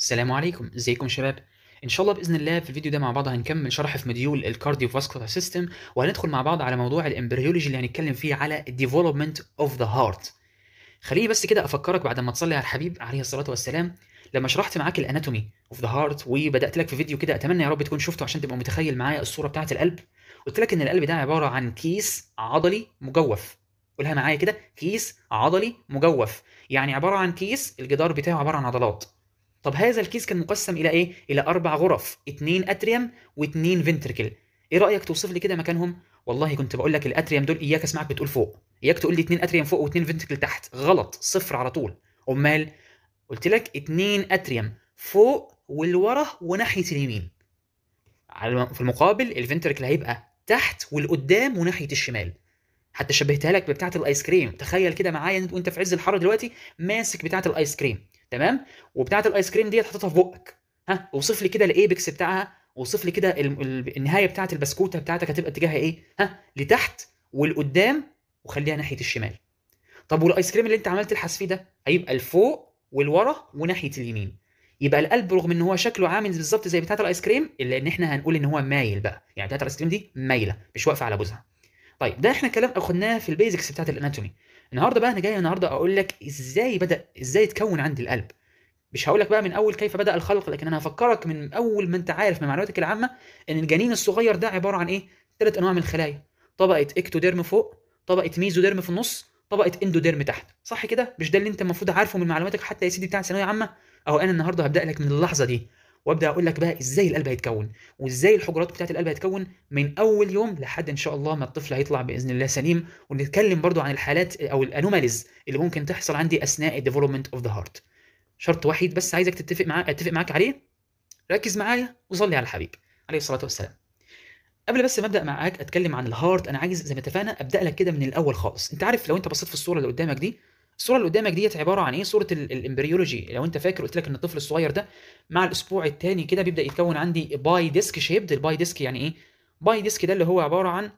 السلام عليكم ازيكم شباب ان شاء الله باذن الله في الفيديو ده مع بعض هنكمل شرح في مديول الكارديوفاسكولار سيستم وهندخل مع بعض على موضوع الامبريولوجي اللي هنتكلم فيه على الديفلوبمنت اوف ذا هارت خليني بس كده افكرك بعد ما تصلي على الحبيب عليه الصلاه والسلام لما شرحت معاك الاناتومي اوف ذا هارت وبدات لك في فيديو كده اتمنى يا رب تكون شفته عشان تبقى متخيل معايا الصوره بتاعه القلب قلت لك ان القلب ده عباره عن كيس عضلي مجوف قولها معايا كده كيس عضلي مجوف يعني عباره عن كيس الجدار بتاعه عباره عن عضلات طب هذا الكيس كان مقسم الى ايه الى اربع غرف اتنين اتريم واتنين فنتركل ايه رايك توصف لي كده مكانهم والله كنت بقول لك الاتريم دول اياك اسمعك بتقول فوق اياك تقول لي اتنين اتريم فوق واتنين فنتركل تحت غلط صفر على طول امال قلت لك اتنين اتريم فوق والورا وناحيه اليمين في المقابل الفنتركل هيبقى تحت والقدام وناحيه الشمال حتى شبهتها لك بتاعه الايس كريم تخيل كده معايا وانت في عز الحر دلوقتي ماسك بتاعه الايس كريم تمام وبتاعه الايس كريم ديت حطيتها في بقك ها اوصف لي كده الايبكس بتاعها اوصف لي كده النهايه بتاعه البسكوته بتاعتك هتبقى اتجاهها ايه ها لتحت ولقدام وخليها ناحيه الشمال طب والايس كريم اللي انت عملت الحذف فيه ده هيبقى لفوق والورا وناحيه اليمين يبقى القلب رغم ان هو شكله عامل بالظبط زي بتاعه الايس كريم الا ان احنا هنقول ان هو مايل بقى يعني بتاعه الايس كريم دي مايله مش واقفه على بوزها طيب ده احنا كلام اخدناه في البيزكس بتاعه الاناتومي النهارده بقى انا جاي النهارده اقول لك ازاي بدا ازاي اتكون عندي القلب مش هقول لك بقى من اول كيف بدا الخلق لكن انا هفكرك من اول ما انت عارف من معلوماتك العامه ان الجنين الصغير ده عباره عن ايه ثلاث انواع من الخلايا طبقه اكتوديرم فوق طبقه ميزوديرم في النص طبقه اندوديرم تحت صح كده مش ده اللي انت المفروض عارفه من معلوماتك حتى يا سيدي بتاع ثانويه عامه اهو انا النهارده هبدا لك من اللحظه دي وابدا اقول لك بقى ازاي القلب هيتكون وازاي الحجرات بتاعه القلب هيتكون من اول يوم لحد ان شاء الله ما الطفل هيطلع باذن الله سليم ونتكلم برضو عن الحالات او الانوماليز اللي ممكن تحصل عندي اثناء الديفلوبمنت اوف ذا هارت شرط وحيد بس عايزك تتفق معاك اتفق معاك عليه ركز معايا وصلي على الحبيب عليه الصلاه والسلام قبل بس ما ابدا معاك اتكلم عن الهارت انا عايز زي ما اتفقنا ابدا لك كده من الاول خالص انت عارف لو انت بصيت في الصوره اللي قدامك دي الصوره اللي قدامك ديت عباره عن ايه صوره الامبريولوجي لو انت فاكر قلت لك ان الطفل الصغير ده مع الاسبوع الثاني كده بيبدا يتكون عندي باي ديسك شيبد الباي ديسك يعني ايه باي ديسك ده اللي هو عباره عن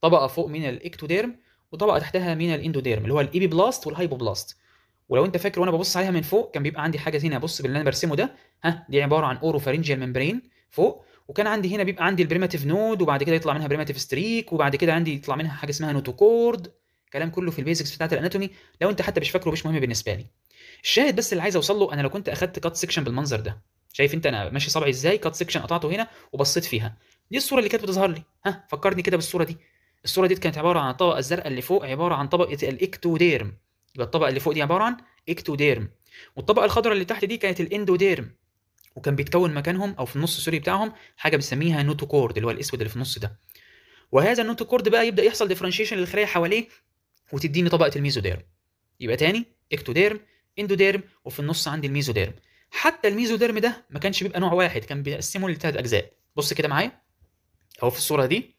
طبقه فوق من الاكتوديرم وطبقه تحتها من الاندوديرم اللي هو الايبي بلاست والهايبو بلاست ولو انت فاكر وانا ببص عليها من فوق كان بيبقى عندي حاجه هنا بص باللي انا برسمه ده ها دي عباره عن اوروفارينجيال ممبرين فوق وكان عندي هنا بيبقى عندي البريماتيف نود وبعد كده يطلع منها بريماتيف ستريك وبعد كده عندي يطلع منها حاجه اسمها نوتوكورد الكلام كله في البيزكس بتاعت الاناتومي لو انت حتى مش فاكره مش مهم بالنسبه لي الشاهد بس اللي عايز اوصل له انا لو كنت اخدت كات سيكشن بالمنظر ده شايف انت انا ماشي صبعي ازاي كات سيكشن قطعته هنا وبصيت فيها دي الصوره اللي كانت بتظهر لي ها فكرني كده بالصوره دي الصوره دي كانت عباره عن الطبقه الزرقاء اللي فوق عباره عن طبقه الاكتوديرم يبقى الطبقه اللي فوق دي عباره عن اكتوديرم والطبقه الخضراء اللي تحت دي كانت الاندوديرم وكان بيتكون مكانهم او في النص سوري بتاعهم حاجه بنسميها نوتوكورد اللي هو الاسود اللي في النص ده وهذا النوتوكورد بقى يبدا يحصل ديفرنشيشن للخلايا حواليه وتديني طبقه الميزوديرم يبقى تاني اكتوديرم اندوديرم وفي النص عندي الميزوديرم حتى الميزوديرم ده ما كانش بيبقى نوع واحد كان بيقسمه لثلاث اجزاء بص كده معايا اهو في الصوره دي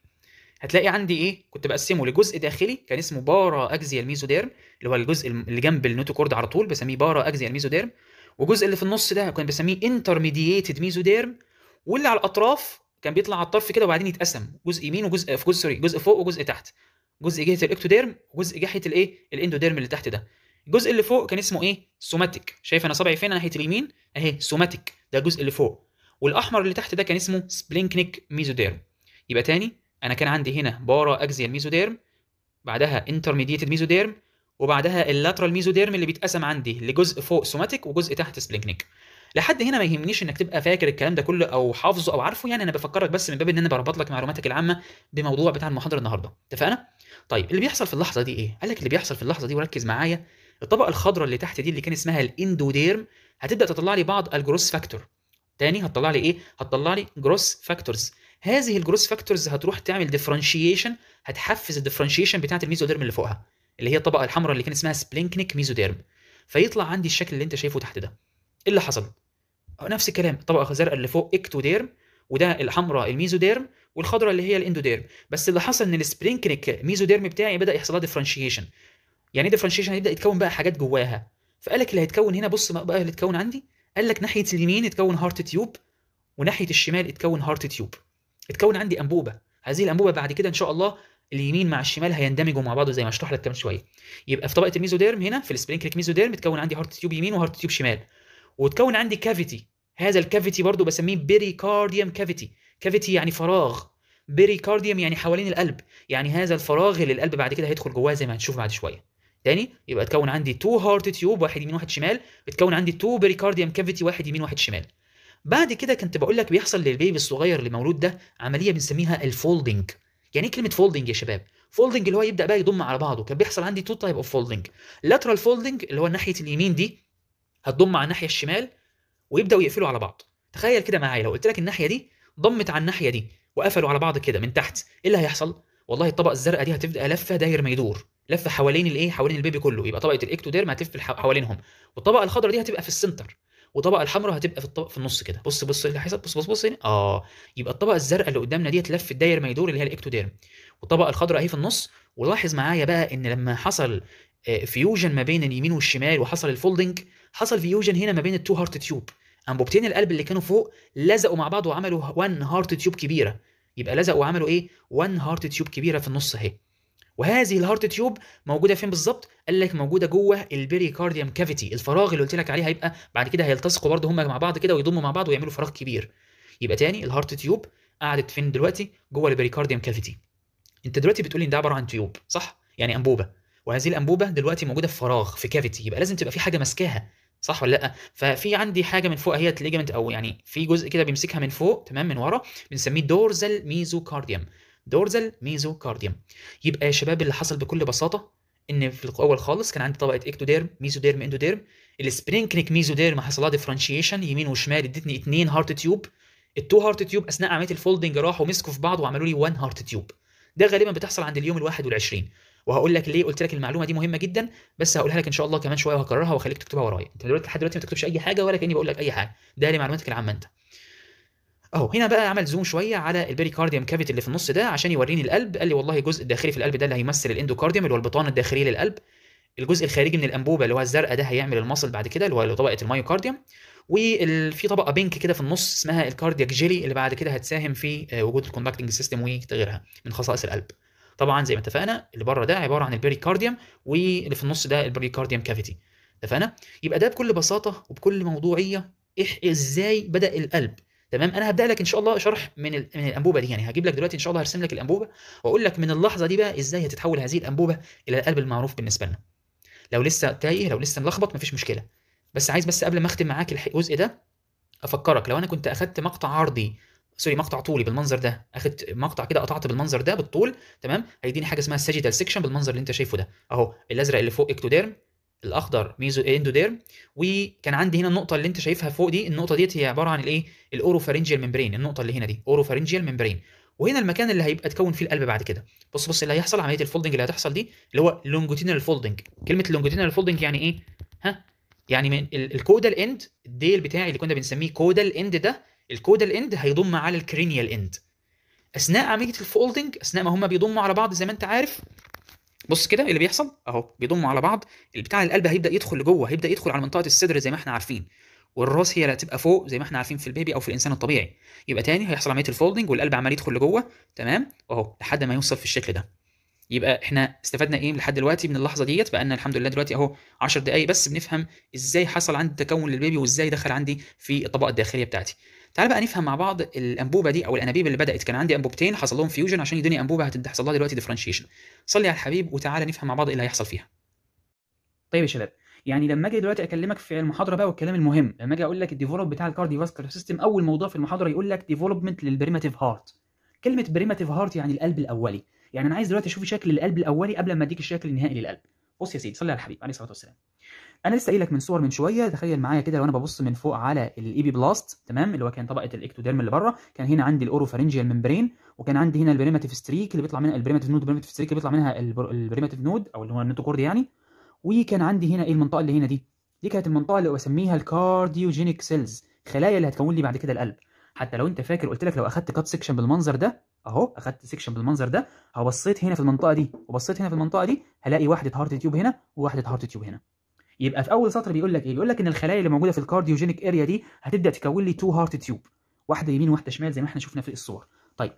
هتلاقي عندي ايه كنت بقسمه لجزء داخلي كان اسمه بارا اكزيا الميزوديرم اللي هو الجزء اللي جنب النوتوكورد على طول بسميه بارا اكزيا الميزوديرم والجزء اللي في النص ده كان بسميه انترميدييتد ميزوديرم واللي على الاطراف كان بيطلع على الطرف كده وبعدين يتقسم جزء يمين وجزء في جزء جزء فوق وجزء تحت جزء جهه الاكتوديرم وجزء ناحيه الايه الاندوديرم اللي تحت ده الجزء اللي فوق كان اسمه ايه سوماتيك شايف انا صبعي فين ناحيه اليمين اهي سوماتيك ده الجزء اللي فوق والاحمر اللي تحت ده كان اسمه سبلينكنيك ميزوديرم يبقى تاني انا كان عندي هنا بارا اكزيال ميزوديرم بعدها انترميديت ميزوديرم وبعدها اللاترال ميزوديرم اللي بيتقسم عندي لجزء فوق سوماتيك وجزء تحت سبلينكنيك لحد هنا ما يهمنيش انك تبقى فاكر الكلام ده كله او حافظه او عارفه يعني انا بفكرك بس من باب ان انا بربط لك معلوماتك العامه بموضوع بتاع المحاضره النهارده اتفقنا طيب اللي بيحصل في اللحظه دي ايه قال لك اللي بيحصل في اللحظه دي وركز معايا الطبقه الخضراء اللي تحت دي اللي كان اسمها الاندوديرم هتبدا تطلع لي بعض الجروس فاكتور تاني هتطلع لي ايه هتطلع لي جروس فاكتورز هذه الجروس فاكتورز هتروح تعمل ديفرنشيشن هتحفز الديفرنشيشن بتاعه الميزوديرم اللي فوقها اللي هي الطبقه الحمراء اللي كان اسمها سبلينكنيك ميزوديرم فيطلع عندي الشكل اللي انت شايفه تحت ده ايه اللي حصل نفس الكلام الطبقه الزرقاء اللي فوق اكتوديرم وده الحمراء الميزوديرم والخضراء اللي هي الاندوديرم بس اللي حصل ان السبرينكنيك ميزوديرم بتاعي بدا يحصل لها ديفرنشيشن يعني ايه ديفرنشيشن هيبدا يتكون بقى حاجات جواها فقال لك اللي هيتكون هنا بص بقى اللي اتكون عندي قال لك ناحيه اليمين اتكون هارت تيوب وناحيه الشمال اتكون هارت تيوب اتكون عندي انبوبه هذه الانبوبه بعد كده ان شاء الله اليمين مع الشمال هيندمجوا مع بعض زي ما اشرح لك كمان شويه يبقى في طبقه الميزوديرم هنا في السبرينكليك ميزوديرم اتكون عندي هارت تيوب يمين وهارت تيوب شمال وتكون عندي كافيتي هذا الكافيتي برضو بسميه بيريكارديوم كافيتي كافيتي يعني فراغ بيريكارديوم يعني حوالين القلب يعني هذا الفراغ اللي القلب بعد كده هيدخل جواه زي ما هنشوف بعد شويه تاني يبقى تكون عندي تو هارت تيوب واحد يمين واحد شمال تكون عندي تو بيريكارديوم كافيتي واحد يمين واحد شمال بعد كده كنت بقول لك بيحصل للبيبي الصغير اللي مولود ده عمليه بنسميها الفولدنج يعني ايه كلمه فولدنج يا شباب فولدنج اللي هو يبدا بقى يضم على بعضه كان بيحصل عندي تو تايب اوف فولدنج لاترال فولدنج اللي هو ناحيه اليمين دي هتضم على الناحيه الشمال ويبداوا يقفلوا على بعض تخيل كده معايا لو قلت لك الناحيه دي ضمت على الناحيه دي وقفلوا على بعض كده من تحت ايه اللي هيحصل والله الطبقه الزرقاء دي هتبدا لفه داير ما يدور لفه حوالين الايه حوالين البيبي كله يبقى طبقه الاكتوديرم هتلف حوالينهم والطبقه الخضراء دي هتبقى في السنتر والطبقه الحمراء هتبقى في الطبق في النص كده بص بص إيه اللي هيحصل بص بص بص هنا إيه؟ اه يبقى الطبقه الزرقاء اللي قدامنا ديت لفه داير ما يدور اللي هي الاكتوديرم والطبقه الخضراء اهي في النص ولاحظ معايا بقى ان لما حصل فيوجن آه، ما بين اليمين والشمال وحصل الفولدنج حصل فيوجن هنا ما بين التو هارت تيوب انبوبتين القلب اللي كانوا فوق لزقوا مع بعض وعملوا 1 هارت تيوب كبيره يبقى لزقوا وعملوا ايه 1 هارت تيوب كبيره في النص اهي وهذه الهارت تيوب موجوده فين بالظبط قال لك موجوده جوه البريكارديوم كافيتي الفراغ اللي قلت لك عليه هيبقى بعد كده هيلتصقوا برده هم مع بعض كده ويضموا مع بعض ويعملوا فراغ كبير يبقى تاني الهارت تيوب قعدت فين دلوقتي جوه البريكارديوم كافيتي انت دلوقتي بتقول لي ده عباره عن تيوب صح يعني انبوبه وهذه الانبوبه دلوقتي موجوده في فراغ في كافيتي يبقى لازم تبقى في حاجه ماسكاها صح ولا لا ففي عندي حاجه من فوق هي الليجمنت او يعني في جزء كده بيمسكها من فوق تمام من ورا بنسميه دورزال ميزوكارديوم دورزال ميزوكارديوم يبقى يا شباب اللي حصل بكل بساطه ان في الاول خالص كان عندي طبقه اكتوديرم ميزوديرم اندوديرم السبرينكنيك ميزوديرم حصل لها ديفرنشيشن يمين وشمال ادتني اثنين هارت تيوب التو هارت تيوب اثناء عمليه الفولدنج راحوا مسكوا في بعض وعملوا لي 1 هارت تيوب ده غالبا بتحصل عند اليوم ال21 وهقول لك ليه قلت لك المعلومه دي مهمه جدا بس هقولها لك ان شاء الله كمان شويه وهكررها واخليك تكتبها ورايا انت دلوقتي لحد دلوقتي ما تكتبش اي حاجه ولا كاني بقول لك اي حاجه ده لمعلوماتك العامه انت اهو هنا بقى عمل زوم شويه على البريكارديوم كافيتي اللي في النص ده عشان يوريني القلب قال لي والله الجزء الداخلي في القلب ده اللي هيمثل الاندوكارديوم اللي هو البطانه الداخليه للقلب الجزء الخارجي من الانبوبه اللي هو الزرقاء ده هيعمل المصل بعد كده اللي هو طبقه المايوكارديوم وفي طبقه بينك كده في النص اسمها الكاردياك جيلي اللي بعد كده هتساهم في آه، وجود الكوندكتنج سيستم وغيرها من خصائص القلب طبعا زي ما اتفقنا اللي بره ده عباره عن البريكارديوم واللي في النص ده البريكارديوم كافيتي اتفقنا يبقى ده بكل بساطه وبكل موضوعيه ازاي بدا القلب تمام انا هبدا لك ان شاء الله شرح من من الانبوبه دي يعني هجيب لك دلوقتي ان شاء الله هرسم لك الانبوبه واقول لك من اللحظه دي بقى ازاي هتتحول هذه الانبوبه الى القلب المعروف بالنسبه لنا لو لسه تايه لو لسه ملخبط مفيش مشكله بس عايز بس قبل ما اختم معاك الجزء ده افكرك لو انا كنت اخدت مقطع عرضي سوري مقطع طولي بالمنظر ده اخدت مقطع كده قطعت بالمنظر ده بالطول تمام هيديني حاجه اسمها ساجيتال سيكشن بالمنظر اللي انت شايفه ده اهو الازرق اللي فوق اكتوديرم الاخضر ميزو اندوديرم وكان عندي هنا النقطه اللي انت شايفها فوق دي النقطه ديت هي عباره عن الايه الاوروفارينجيال ممبرين النقطه اللي هنا دي اوروفارينجيال ممبرين وهنا المكان اللي هيبقى تكون فيه القلب بعد كده بص بص اللي هيحصل عمليه الفولدنج اللي هتحصل دي اللي هو لونجوتينال فولدنج كلمه لونجوتينال فولدنج يعني ايه ها يعني من الكودال اند الديل بتاعي اللي كنا بنسميه كودال اند ده الكودال اند هيضم على الكرينيال اند اثناء عمليه الفولدنج اثناء ما هم بيضموا على بعض زي ما انت عارف بص كده اللي بيحصل اهو بيضموا على بعض البتاع القلب هيبدا يدخل لجوه هيبدا يدخل على منطقه الصدر زي ما احنا عارفين والراس هي اللي هتبقى فوق زي ما احنا عارفين في البيبي او في الانسان الطبيعي يبقى تاني هيحصل عمليه الفولدنج والقلب عمال يدخل لجوه تمام اهو لحد ما يوصل في الشكل ده يبقى احنا استفدنا ايه لحد دلوقتي من اللحظه ديت بقى لنا الحمد لله دلوقتي اهو 10 دقائق بس بنفهم ازاي حصل عندي تكون للبيبي وازاي دخل عندي في الطبقه الداخليه بتاعتي تعال بقى نفهم مع بعض الانبوبه دي او الانابيب اللي بدات كان عندي انبوبتين حصل لهم فيوجن عشان يدوني انبوبه هتحصل لها دلوقتي ديفرنشيشن صلي على الحبيب وتعالى نفهم مع بعض ايه اللي هيحصل فيها طيب يا شباب يعني لما اجي دلوقتي اكلمك في المحاضره بقى والكلام المهم لما اجي اقول لك الديفلوب بتاع الكارديو سيستم اول موضوع في المحاضره يقول لك ديفلوبمنت للبريماتيف هارت كلمه بريماتيف هارت يعني القلب الاولي يعني انا عايز دلوقتي اشوف شكل القلب الاولي قبل ما اديك الشكل النهائي للقلب بص يا سيدي صلي على الحبيب عليه الصلاه والسلام انا لسه قايل لك من صور من شويه تخيل معايا كده لو انا ببص من فوق على الاي بي بلاست تمام اللي هو كان طبقه الاكتوديرم اللي بره كان هنا عندي الاوروفارينجيال ممبرين وكان عندي هنا البريماتيف ستريك اللي بيطلع منها البريماتيف نود البريماتيف ستريك اللي بيطلع منها البريماتيف نود او اللي هو النوتوكورد يعني وكان عندي هنا ايه المنطقه اللي هنا دي دي كانت المنطقه اللي بسميها الكارديوجينيك سيلز خلايا اللي هتكون لي بعد كده القلب حتى لو انت فاكر قلت لك لو اخدت كات سيكشن بالمنظر ده اهو اخدت سيكشن بالمنظر ده هبصيت هنا في المنطقه دي وبصيت هنا في المنطقه دي هلاقي واحده هارت تيوب هنا وواحده هارت تيوب هنا يبقى في اول سطر بيقول لك ايه بيقول لك ان الخلايا اللي موجوده في الكارديوجينيك اريا دي هتبدا تكون لي تو هارت تيوب واحده يمين وواحده شمال زي ما احنا شفنا في الصور طيب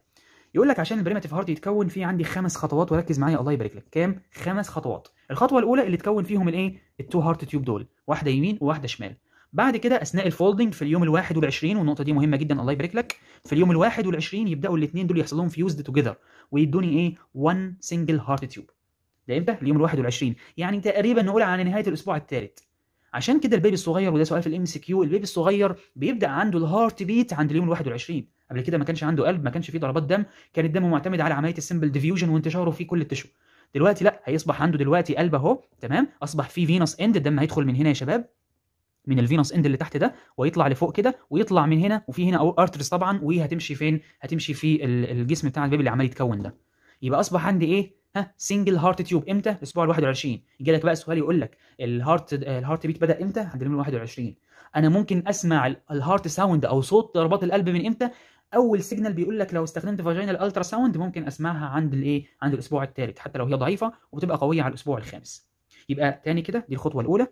يقول لك عشان البريمتيف هارت يتكون في عندي خمس خطوات وركز معايا الله يبارك لك كام خمس خطوات الخطوه الاولى اللي تكون فيهم الايه التو هارت تيوب دول واحده يمين وواحده شمال بعد كده اثناء الفولدنج في اليوم ال21 والنقطه دي مهمه جدا الله يبارك لك في اليوم ال21 يبداوا الاثنين دول يحصل لهم فيوزد توجذر ويدوني ايه 1 سنجل هارت تيوب لامتى؟ اليوم ال 21 يعني تقريبا نقول على نهايه الاسبوع الثالث عشان كده البيبي الصغير وده سؤال في الام سي كيو البيبي الصغير بيبدا عنده الهارت بيت عند اليوم ال 21 قبل كده ما كانش عنده قلب ما كانش فيه ضربات دم كان الدم معتمد على عمليه السمبل ديفيوجن وانتشاره في كل التشو دلوقتي لا هيصبح عنده دلوقتي قلب اهو تمام اصبح في فينوس اند الدم هيدخل من هنا يا شباب من الفينوس اند اللي تحت ده ويطلع لفوق كده ويطلع من هنا وفي هنا ارترز طبعا وهتمشي فين هتمشي في الجسم بتاع البيبي اللي عمال يتكون ده يبقى اصبح عندي ايه ها سنجل هارت تيوب امتى الاسبوع ال 21 يجي لك بقى سؤال يقول لك الهارت الهارت بيت بدا امتى عند اليوم ال 21 انا ممكن اسمع الهارت ساوند او صوت ضربات القلب من امتى اول سيجنال بيقول لك لو استخدمت فاجينال الترا ساوند ممكن اسمعها عند الايه عند الاسبوع الثالث حتى لو هي ضعيفه وبتبقى قويه على الاسبوع الخامس يبقى تاني كده دي الخطوه الاولى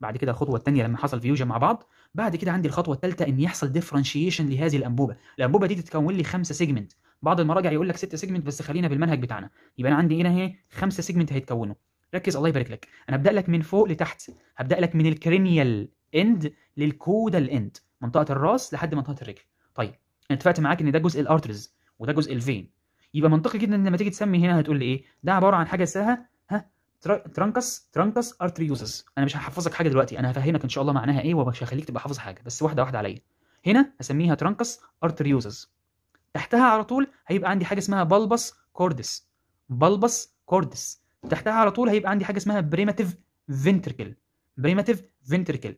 بعد كده الخطوه الثانيه لما حصل فيوجن مع بعض بعد كده عندي الخطوه الثالثه ان يحصل ديفرنشيشن لهذه الانبوبه الانبوبه دي تتكون لي خمسه سيجمنت بعض المراجع يقول لك ست سيجمنت بس خلينا بالمنهج بتاعنا يبقى انا عندي هنا ايه خمسه سيجمنت هيتكونوا ركز الله يبارك لك انا هبدا لك من فوق لتحت هبدا لك من الكرينيال اند للكودال اند منطقه الراس لحد منطقه الرجل طيب انا اتفقت معاك ان ده جزء الارترز وده جزء الفين يبقى منطقي جدا ان لما تيجي تسمي هنا هتقول لي ايه ده عباره عن حاجه اسمها ها ترانكس ترانكس ارتريوزس انا مش هحفظك حاجه دلوقتي انا هفهمك ان شاء الله معناها ايه ومش هخليك تبقى حافظ حاجه بس واحده واحده عليا هنا هسميها ترانكس ارتريوزس تحتها على طول هيبقى عندي حاجه اسمها بلبس كوردس بلبس كوردس تحتها على طول هيبقى عندي حاجه اسمها بريماتيف فينتركل بريماتيف فينتركل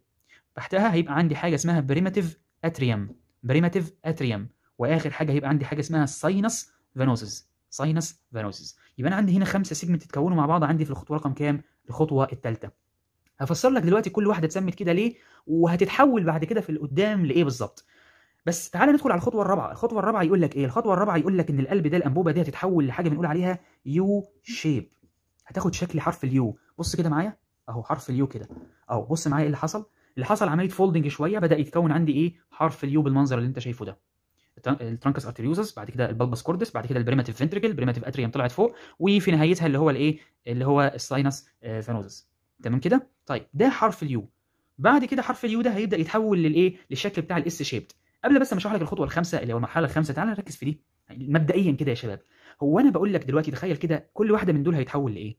تحتها هيبقى عندي حاجه اسمها بريماتيف اتريوم بريماتيف اتريوم واخر حاجه هيبقى عندي حاجه اسمها ساينس فينوسس ساينس فينوسس يبقى انا عندي هنا خمسه سيجمنت تتكونوا مع بعض عندي في الخطوه رقم كام الخطوه الثالثه هفسر لك دلوقتي كل واحده اتسمت كده ليه وهتتحول بعد كده في القدام لايه بالظبط بس تعالى ندخل على الخطوه الرابعه الخطوه الرابعه يقول لك ايه الخطوه الرابعه يقول لك ان القلب ده الانبوبه دي هتتحول لحاجه بنقول عليها يو شيب هتاخد شكل حرف اليو بص كده معايا اهو حرف اليو كده اهو بص معايا ايه اللي حصل اللي حصل عمليه فولدنج شويه بدا يتكون عندي ايه حرف اليو بالمنظر اللي انت شايفه ده الترانكس ارتيريوزس بعد كده البلبس كوردس بعد كده البريماتيف فنتريكل بريماتيف اتريوم طلعت فوق وفي نهايتها اللي هو الايه اللي هو الساينس آه، فانوزس تمام كده طيب ده حرف اليو بعد كده حرف اليو ده هيبدا يتحول للايه للشكل بتاع الاس شيبت قبل بس ما اشرح لك الخطوه الخامسه اللي هو المرحله الخامسه تعالى نركز في دي يعني مبدئيا كده يا شباب هو انا بقول لك دلوقتي تخيل كده كل واحده من دول هيتحول لايه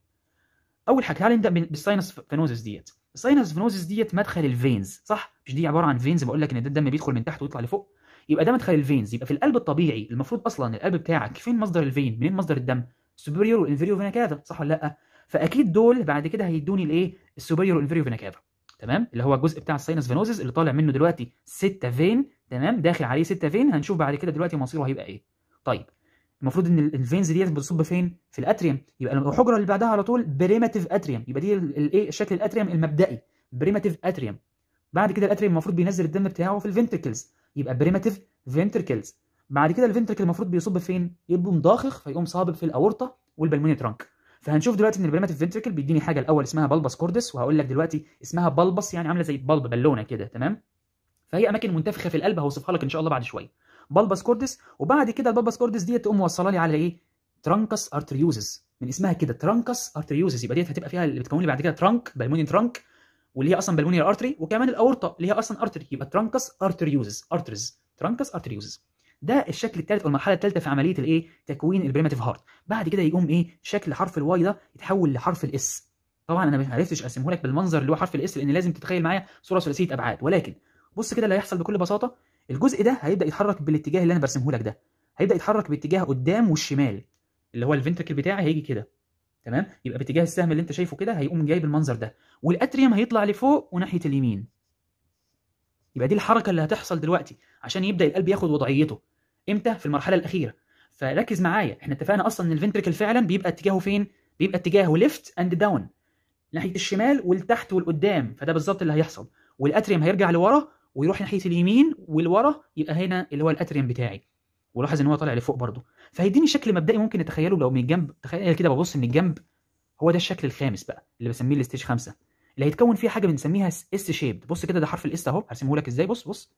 اول حاجه تعالى نبدا بالساينس فينوزس ديت الساينس فينوزس ديت مدخل الفينز صح مش دي عباره عن فينز بقول لك ان ده الدم بيدخل من تحت ويطلع لفوق يبقى ده مدخل الفينز يبقى في القلب الطبيعي المفروض اصلا القلب بتاعك فين مصدر الفين منين مصدر الدم سوبيريور وانفيريور فينا كافا صح ولا لا فاكيد دول بعد كده هيدوني الايه السوبيريور وانفيريور فينا كافا تمام اللي هو الجزء بتاع الساينس فينوزس اللي طالع منه دلوقتي 6 فين تمام داخل عليه 6 فين هنشوف بعد كده دلوقتي مصيره هيبقى ايه طيب المفروض ان الفينز ديت بتصب فين في الاتريوم يبقى الحجره اللي بعدها على طول بريماتيف اتريوم يبقى دي الايه شكل الاتريوم المبدئي بريماتيف اتريوم بعد كده الاتريوم المفروض بينزل الدم بتاعه في الفنتركلز يبقى بريماتيف فنتركلز بعد كده الفنتركل المفروض بيصب فين يبقى مضاخخ فيقوم صابب في الاورطه والبلمونيا ترانك فهنشوف دلوقتي ان البريماتيف فنتركل بيديني حاجه الاول اسمها بلبس كوردس وهقول لك دلوقتي اسمها بلبس يعني عامله زي بلب بالونه كده تمام فهي اماكن منتفخه في القلب هوصفها لك ان شاء الله بعد شويه بالباس كوردس وبعد كده البالباس كوردس ديت تقوم موصله لي على ايه ترانكس ارتريوزز من اسمها كده ترانكس ارتريوزز يبقى ديت هتبقى فيها اللي بتكون لي بعد كده ترانك بالموني ترانك واللي هي اصلا بالموني ارتري وكمان الاورطه اللي هي اصلا ارتري يبقى ترانكس ارتريوزز ارترز ترانكس ارتريوزز ده الشكل الثالث او المرحله الثالثه في عمليه الايه تكوين البريماتيف هارت بعد كده يقوم ايه شكل حرف الواي ده يتحول لحرف الاس طبعا انا ما عرفتش اقسمه لك بالمنظر اللي هو حرف الاس لان لازم تتخيل معايا صوره ثلاثيه ابعاد ولكن بص كده اللي هيحصل بكل بساطه الجزء ده هيبدا يتحرك بالاتجاه اللي انا برسمه لك ده هيبدا يتحرك باتجاه قدام والشمال اللي هو الفنتركل بتاعي هيجي كده تمام يبقى باتجاه السهم اللي انت شايفه كده هيقوم جاي بالمنظر ده والاتريوم هيطلع لفوق وناحيه اليمين يبقى دي الحركه اللي هتحصل دلوقتي عشان يبدا القلب ياخد وضعيته امتى في المرحله الاخيره فركز معايا احنا اتفقنا اصلا ان الفنتركل فعلا بيبقى اتجاهه فين بيبقى اتجاهه ليفت اند داون ناحيه الشمال والتحت والقدام فده بالظبط اللي هيحصل والاتريوم هيرجع لورا ويروح ناحيه اليمين والورا يبقى هنا اللي هو الاتريوم بتاعي ولاحظ ان هو طالع لفوق برضه فهيديني شكل مبدئي ممكن اتخيله لو من الجنب تخيل كده ببص من الجنب هو ده الشكل الخامس بقى اللي بسميه الستيج خمسه اللي هيتكون فيه حاجه بنسميها اس شيب بص كده ده حرف الاس اهو هرسمه لك ازاي بص بص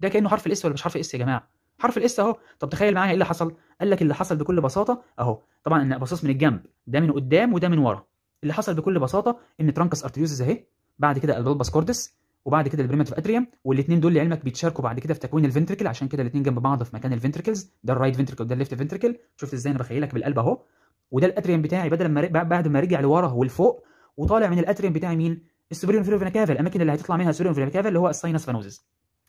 ده كانه حرف الاس ولا مش حرف الاس يا جماعه حرف الاس اهو طب تخيل معايا ايه اللي حصل قال لك اللي حصل بكل بساطه اهو طبعا ان بصص من الجنب ده من قدام وده من ورا اللي حصل بكل بساطه ان ترانكس ارتيوزز اهي بعد كده البلبس كوردس وبعد كده البريمتيف اتريوم والاثنين دول لعلمك بيتشاركوا بعد كده في تكوين الفنتركل عشان كده الاثنين جنب بعض في مكان الفنتركلز ده الرايت فنتركل وده الليفت فنتركل شفت ازاي انا بخيلك بالقلب اهو وده الاتريوم بتاعي بدل ما بعد ما رجع لورا ولفوق وطالع من الاتريوم بتاعي مين السوبريور انفيريور فينا كافا الاماكن اللي هتطلع منها السوبريور انفيريور كافا اللي هو الساينس فانوزز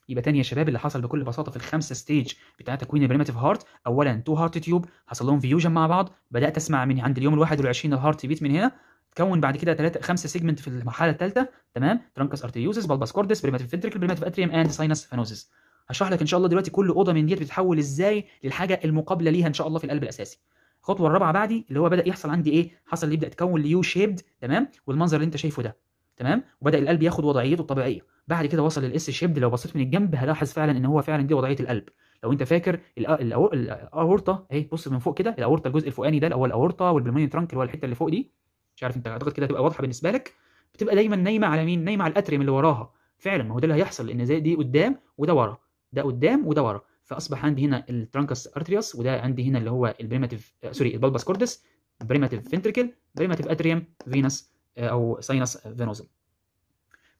يبقى تاني يا شباب اللي حصل بكل بساطه في الخمسه ستيج بتاع تكوين البريمتيف هارت اولا تو هارت تيوب حصل لهم فيوجن مع بعض بدات اسمع من عند اليوم ال21 الهارت بيت من هنا تكون بعد كده ثلاثه خمسه سيجمنت في المرحله الثالثه تمام ترانكس ارتريوسس بالباس كوردس بريماتيف فنتريكل بريماتيف اتريم اند ساينس فانوزس هشرح لك ان شاء الله دلوقتي كل اوضه من ديت بتتحول ازاي للحاجه المقابله ليها ان شاء الله في القلب الاساسي الخطوه الرابعه بعدي اللي هو بدا يحصل عندي ايه حصل اللي يبدا تكون اليو شيبد تمام والمنظر اللي انت شايفه ده تمام وبدا القلب ياخد وضعيته الطبيعيه بعد كده وصل للاس شيبد لو بصيت من الجنب هلاحظ فعلا ان هو فعلا دي وضعيه القلب لو انت فاكر الاورطه اهي بص من فوق كده الاورطه الجزء الفوقاني ده اللي هو الاورطه والبلمين ترانك اللي هو الحته اللي فوق دي مش عارف انت اعتقد كده هتبقى واضحه بالنسبه لك بتبقى دايما نايمه على مين نايمه على الاتريم اللي وراها فعلا ما هو ده اللي هيحصل لان زي دي قدام وده ورا ده قدام وده ورا فاصبح عندي هنا الترانكس ارتريوس وده عندي هنا اللي هو البريماتيف آه سوري البالبس كوردس بريماتيف فنتركل بريماتيف اتريوم فينس او ساينس فينوزم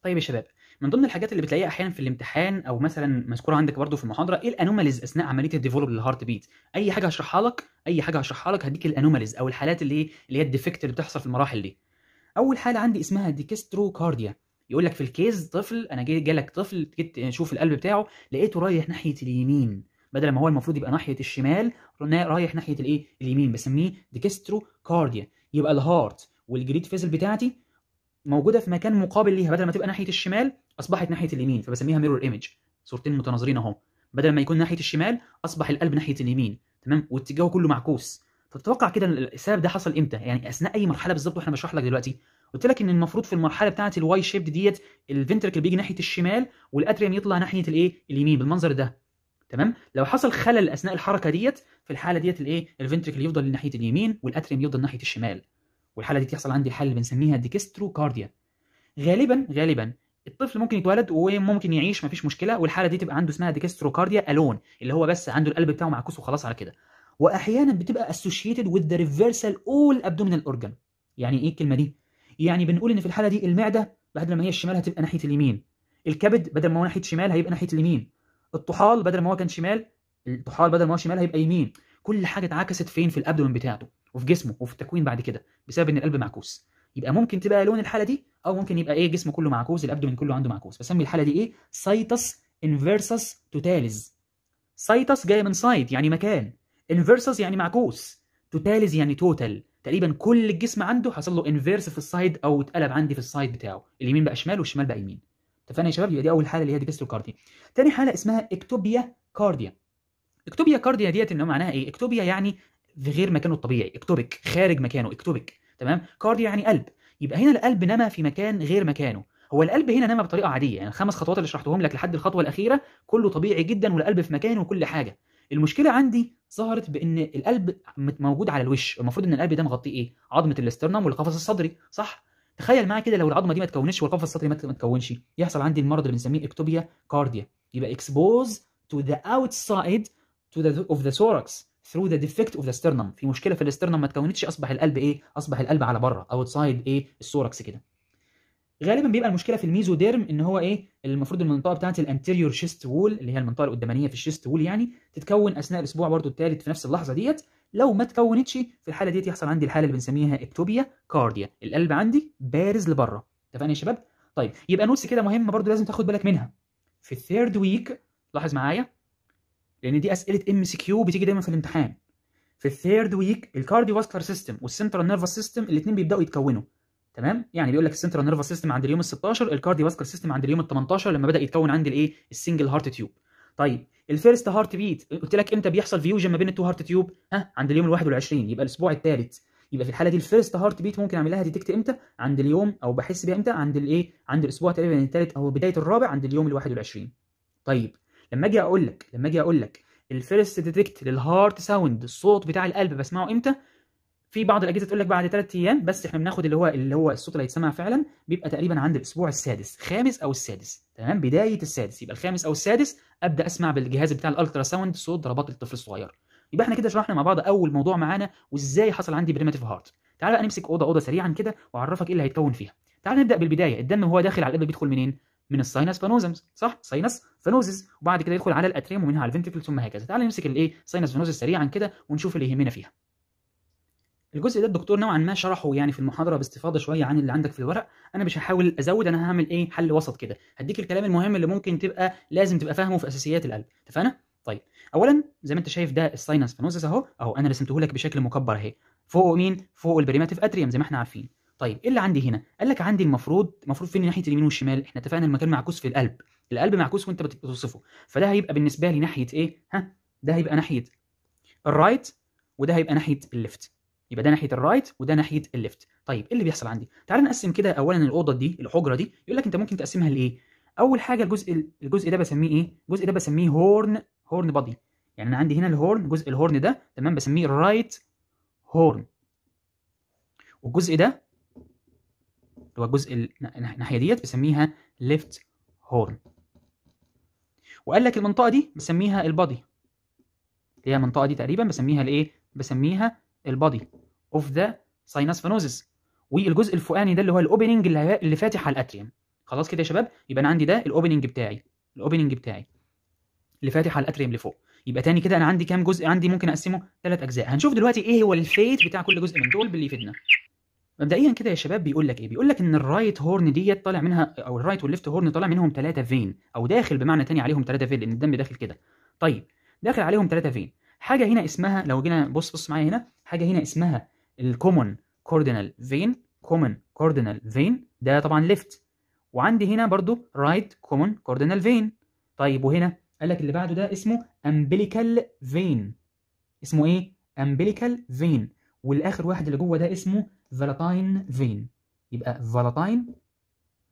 طيب يا شباب من ضمن الحاجات اللي بتلاقيها احيانا في الامتحان او مثلا مذكوره عندك برضو في المحاضره ايه الانوماليز اثناء عمليه الديفولب للهارت بيت اي حاجه هشرحها لك اي حاجه هشرحها لك هديك الانوماليز او الحالات اللي إيه، اللي هي الديفكت اللي بتحصل في المراحل دي اول حاله عندي اسمها ديكسترو كارديا يقول لك في الكيز طفل انا جاي جالك طفل جيت اشوف القلب بتاعه لقيته رايح ناحيه اليمين بدل ما هو المفروض يبقى ناحيه الشمال رايح ناحيه الايه اليمين بسميه ديكسترو كارديا يبقى الهارت والجريد فيزل بتاعتي موجوده في مكان مقابل ليها بدل ما تبقى ناحيه الشمال اصبحت ناحيه اليمين فبسميها ميرور ايمج صورتين متناظرين اهو بدل ما يكون ناحيه الشمال اصبح القلب ناحيه اليمين تمام واتجاهه كله معكوس فتتوقع كده السبب ده حصل امتى يعني اثناء اي مرحله بالظبط واحنا بشرح لك دلوقتي قلت لك ان المفروض في المرحله بتاعه الواي شيبد ديت الفنتركل بيجي ناحيه الشمال والاتريم يطلع ناحيه الايه اليمين بالمنظر ده تمام لو حصل خلل اثناء الحركه ديت في الحاله ديت الايه الفنتركل يفضل ناحيه اليمين والاتريم يفضل ناحيه الشمال والحاله دي تحصل عندي حاله بنسميها ديكسترو كارديا غالبا غالبا الطفل ممكن يتولد وممكن يعيش مفيش مشكله والحاله دي تبقى عنده اسمها ديكستروكارديا الون اللي هو بس عنده القلب بتاعه معكوس وخلاص على كده واحيانا بتبقى اسوشيتد وذ ذا ريفرسال اول ابدومينال اورجان يعني ايه الكلمه دي يعني بنقول ان في الحاله دي المعده بدل ما هي الشمال هتبقى ناحيه اليمين الكبد بدل ما هو ناحيه شمال هيبقى ناحيه اليمين الطحال بدل ما هو كان شمال الطحال بدل ما هو شمال هيبقى يمين كل حاجه اتعكست فين في الابدومين بتاعته وفي جسمه وفي التكوين بعد كده بسبب ان القلب معكوس يبقى ممكن تبقى لون الحاله دي او ممكن يبقى ايه جسمه كله معكوس الابدومين كله عنده معكوس بسمي الحاله دي ايه سايتس انفيرسس توتاليز سايتس جايه من سايت يعني مكان انفيرسس يعني معكوس توتاليز يعني توتال تقريبا كل الجسم عنده حصل له انفيرس في السايد او اتقلب عندي في السايد بتاعه اليمين بقى شمال والشمال بقى يمين اتفقنا يا شباب يبقى دي اول حاله اللي هي كارديا تاني حاله اسمها اكتوبيا كارديا اكتوبيا كارديا ديت اللي معناها ايه اكتوبيا يعني في غير مكانه الطبيعي اكتوبيك خارج مكانه اكتوبيك تمام كارديا يعني قلب يبقى هنا القلب نما في مكان غير مكانه هو القلب هنا نما بطريقه عاديه يعني الخمس خطوات اللي شرحتهم لك لحد الخطوه الاخيره كله طبيعي جدا والقلب في مكانه وكل حاجه المشكله عندي ظهرت بان القلب موجود على الوش المفروض ان القلب ده مغطيه ايه عظمه الاسترنم والقفص الصدري صح تخيل معايا كده لو العظمه دي ما تكونش والقفص الصدري ما تكونش يحصل عندي المرض اللي بنسميه اكتوبيا كارديا يبقى اكسبوز تو ذا اوتسايد تو ذا اوف ذا ثوركس through the defect of the sternum في مشكله في الاسترنم ما تكونتش اصبح القلب ايه اصبح القلب على بره اوتسايد ايه السوركس كده غالبا بيبقى المشكله في الميزوديرم ان هو ايه المفروض المنطقه بتاعه الانتيريور شيست وول اللي هي المنطقه القدمانيه في الشيست وول يعني تتكون اثناء الاسبوع برده الثالث في نفس اللحظه ديت لو ما تكونتش في الحاله ديت يحصل عندي الحاله اللي بنسميها اكتوبيا كارديا القلب عندي بارز لبره اتفقنا يا شباب طيب يبقى نوتس كده مهمه برده لازم تاخد بالك منها في الثيرد ويك لاحظ معايا لان دي اسئله ام سي كيو بتيجي دايما في الامتحان في الثيرد ويك الكارديو فاسكولار سيستم والسنترال نيرفس سيستم الاثنين بيبداوا يتكونوا تمام يعني بيقول لك السنترال نيرفس سيستم عند اليوم ال 16 الكارديو فاسكولار سيستم عند اليوم ال 18 لما بدا يتكون عند الايه السنجل هارت تيوب طيب الفيرست هارت بيت قلت لك امتى بيحصل فيوجن ما بين التو هارت تيوب ها عند اليوم ال 21 يبقى الاسبوع الثالث يبقى في الحاله دي الفيرست هارت بيت ممكن اعمل لها ديتكت امتى عند اليوم او بحس بيها امتى عند الايه عند الاسبوع تقريبا يعني الثالث او بدايه الرابع عند اليوم ال 21 طيب لما اجي اقول لك لما اجي اقول لك الفيرست ديتكت للهارت ساوند الصوت بتاع القلب بسمعه امتى في بعض الاجهزه تقول لك بعد ثلاث ايام بس احنا بناخد اللي هو اللي هو الصوت اللي هيتسمع فعلا بيبقى تقريبا عند الاسبوع السادس خامس او السادس تمام بدايه السادس يبقى الخامس او السادس ابدا اسمع بالجهاز بتاع الالترا ساوند صوت ضربات الطفل الصغير يبقى احنا كده شرحنا مع بعض اول موضوع معانا وازاي حصل عندي بريمتيف هارت تعال بقى نمسك اوضه اوضه سريعا كده واعرفك ايه اللي هيتكون فيها تعال نبدا بالبدايه الدم هو داخل على القلب بيدخل منين من الساينس فانوزمز صح ساينس فانوزز وبعد كده يدخل على الاتريم ومنها على الفنتريكل ثم هكذا تعال نمسك الايه ساينس فانوزز سريعا كده ونشوف اللي يهمنا فيها الجزء ده الدكتور نوعا ما شرحه يعني في المحاضره باستفاضه شويه عن اللي عندك في الورق انا مش هحاول ازود انا هعمل ايه حل وسط كده هديك الكلام المهم اللي ممكن تبقى لازم تبقى فاهمه في اساسيات القلب اتفقنا طيب اولا زي ما انت شايف ده الساينس فانوزز اهو اهو انا رسمته لك بشكل مكبر اهي فوق مين فوق البريماتيف اتريم زي ما احنا عارفين طيب ايه اللي عندي هنا قال لك عندي المفروض المفروض فين ناحيه اليمين والشمال احنا اتفقنا المكان معكوس في القلب القلب معكوس وانت بتوصفه فده هيبقى بالنسبه لي ناحيه ايه ها ده هيبقى ناحيه الرايت وده هيبقى ناحيه الليفت يبقى ده ناحيه الرايت وده ناحيه الليفت طيب ايه اللي بيحصل عندي تعال نقسم كده اولا الاوضه دي الحجره دي يقول لك انت ممكن تقسمها لايه اول حاجه الجزء الجزء ده بسميه ايه الجزء ده بسميه هورن هورن بادي يعني انا عندي هنا الهورن جزء الهورن ده تمام بسميه الرايت هورن والجزء ده اللي هو الجزء الناحيه ديت بسميها ليفت هورن وقال لك المنطقه دي بسميها البادي اللي هي المنطقه دي تقريبا بسميها الايه بسميها البادي اوف ذا ساينس فينوزس والجزء الفوقاني ده اللي هو الاوبننج اللي فاتح على الاتريوم خلاص كده يا شباب يبقى انا عندي ده الاوبننج بتاعي الاوبننج بتاعي اللي فاتح على الاتريوم لفوق يبقى تاني كده انا عندي كام جزء عندي ممكن اقسمه ثلاث اجزاء هنشوف دلوقتي ايه هو الفيت بتاع كل جزء من دول باللي يفيدنا مبدئيا كده يا شباب بيقول لك ايه بيقول لك ان الرايت هورن ديت طالع منها او الرايت والليفت هورن طالع منهم ثلاثه فين او داخل بمعنى تاني عليهم ثلاثه فين لان الدم داخل كده طيب داخل عليهم ثلاثه فين حاجه هنا اسمها لو جينا بص بص معايا هنا حاجه هنا اسمها الكومون كوردينال فين كومون كوردينال فين ده طبعا ليفت وعندي هنا برضو رايت كومون كوردينال فين طيب وهنا قال لك اللي بعده ده اسمه امبليكال فين اسمه ايه امبليكال فين والاخر واحد اللي جوه ده اسمه فالاتاين فين يبقى فالاتاين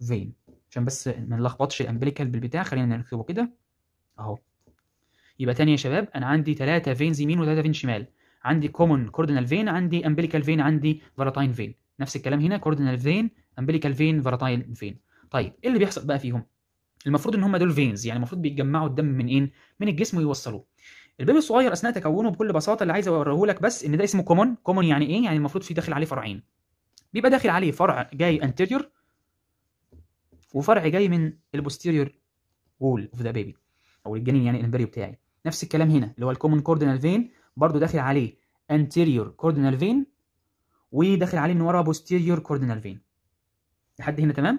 فين عشان بس ما نلخبطش الامبليكال بالبتاع خلينا نكتبه كده اهو يبقى تاني يا شباب انا عندي ثلاثة فينز يمين وثلاثة فين شمال عندي كومون كوردينال فين عندي امبليكال فين عندي فالاتاين فين نفس الكلام هنا كوردينال فين امبليكال فين فالاتاين فين طيب ايه اللي بيحصل بقى فيهم المفروض ان هم دول فينز يعني المفروض بيتجمعوا الدم من ايه من الجسم ويوصلوه البيبي الصغير اثناء تكونه بكل بساطه اللي عايز اوريه لك بس ان ده اسمه كومون كومون يعني ايه يعني المفروض في داخل عليه فرعين بيبقى داخل عليه فرع جاي انتيريور وفرع جاي من البوستيريور وول اوف ذا بيبي او الجنين يعني الامبريو بتاعي نفس الكلام هنا اللي هو الكومون كوردينال فين برضو داخل عليه انتيريور كوردينال فين وداخل عليه من ورا بوستيريور كوردينال فين لحد هنا تمام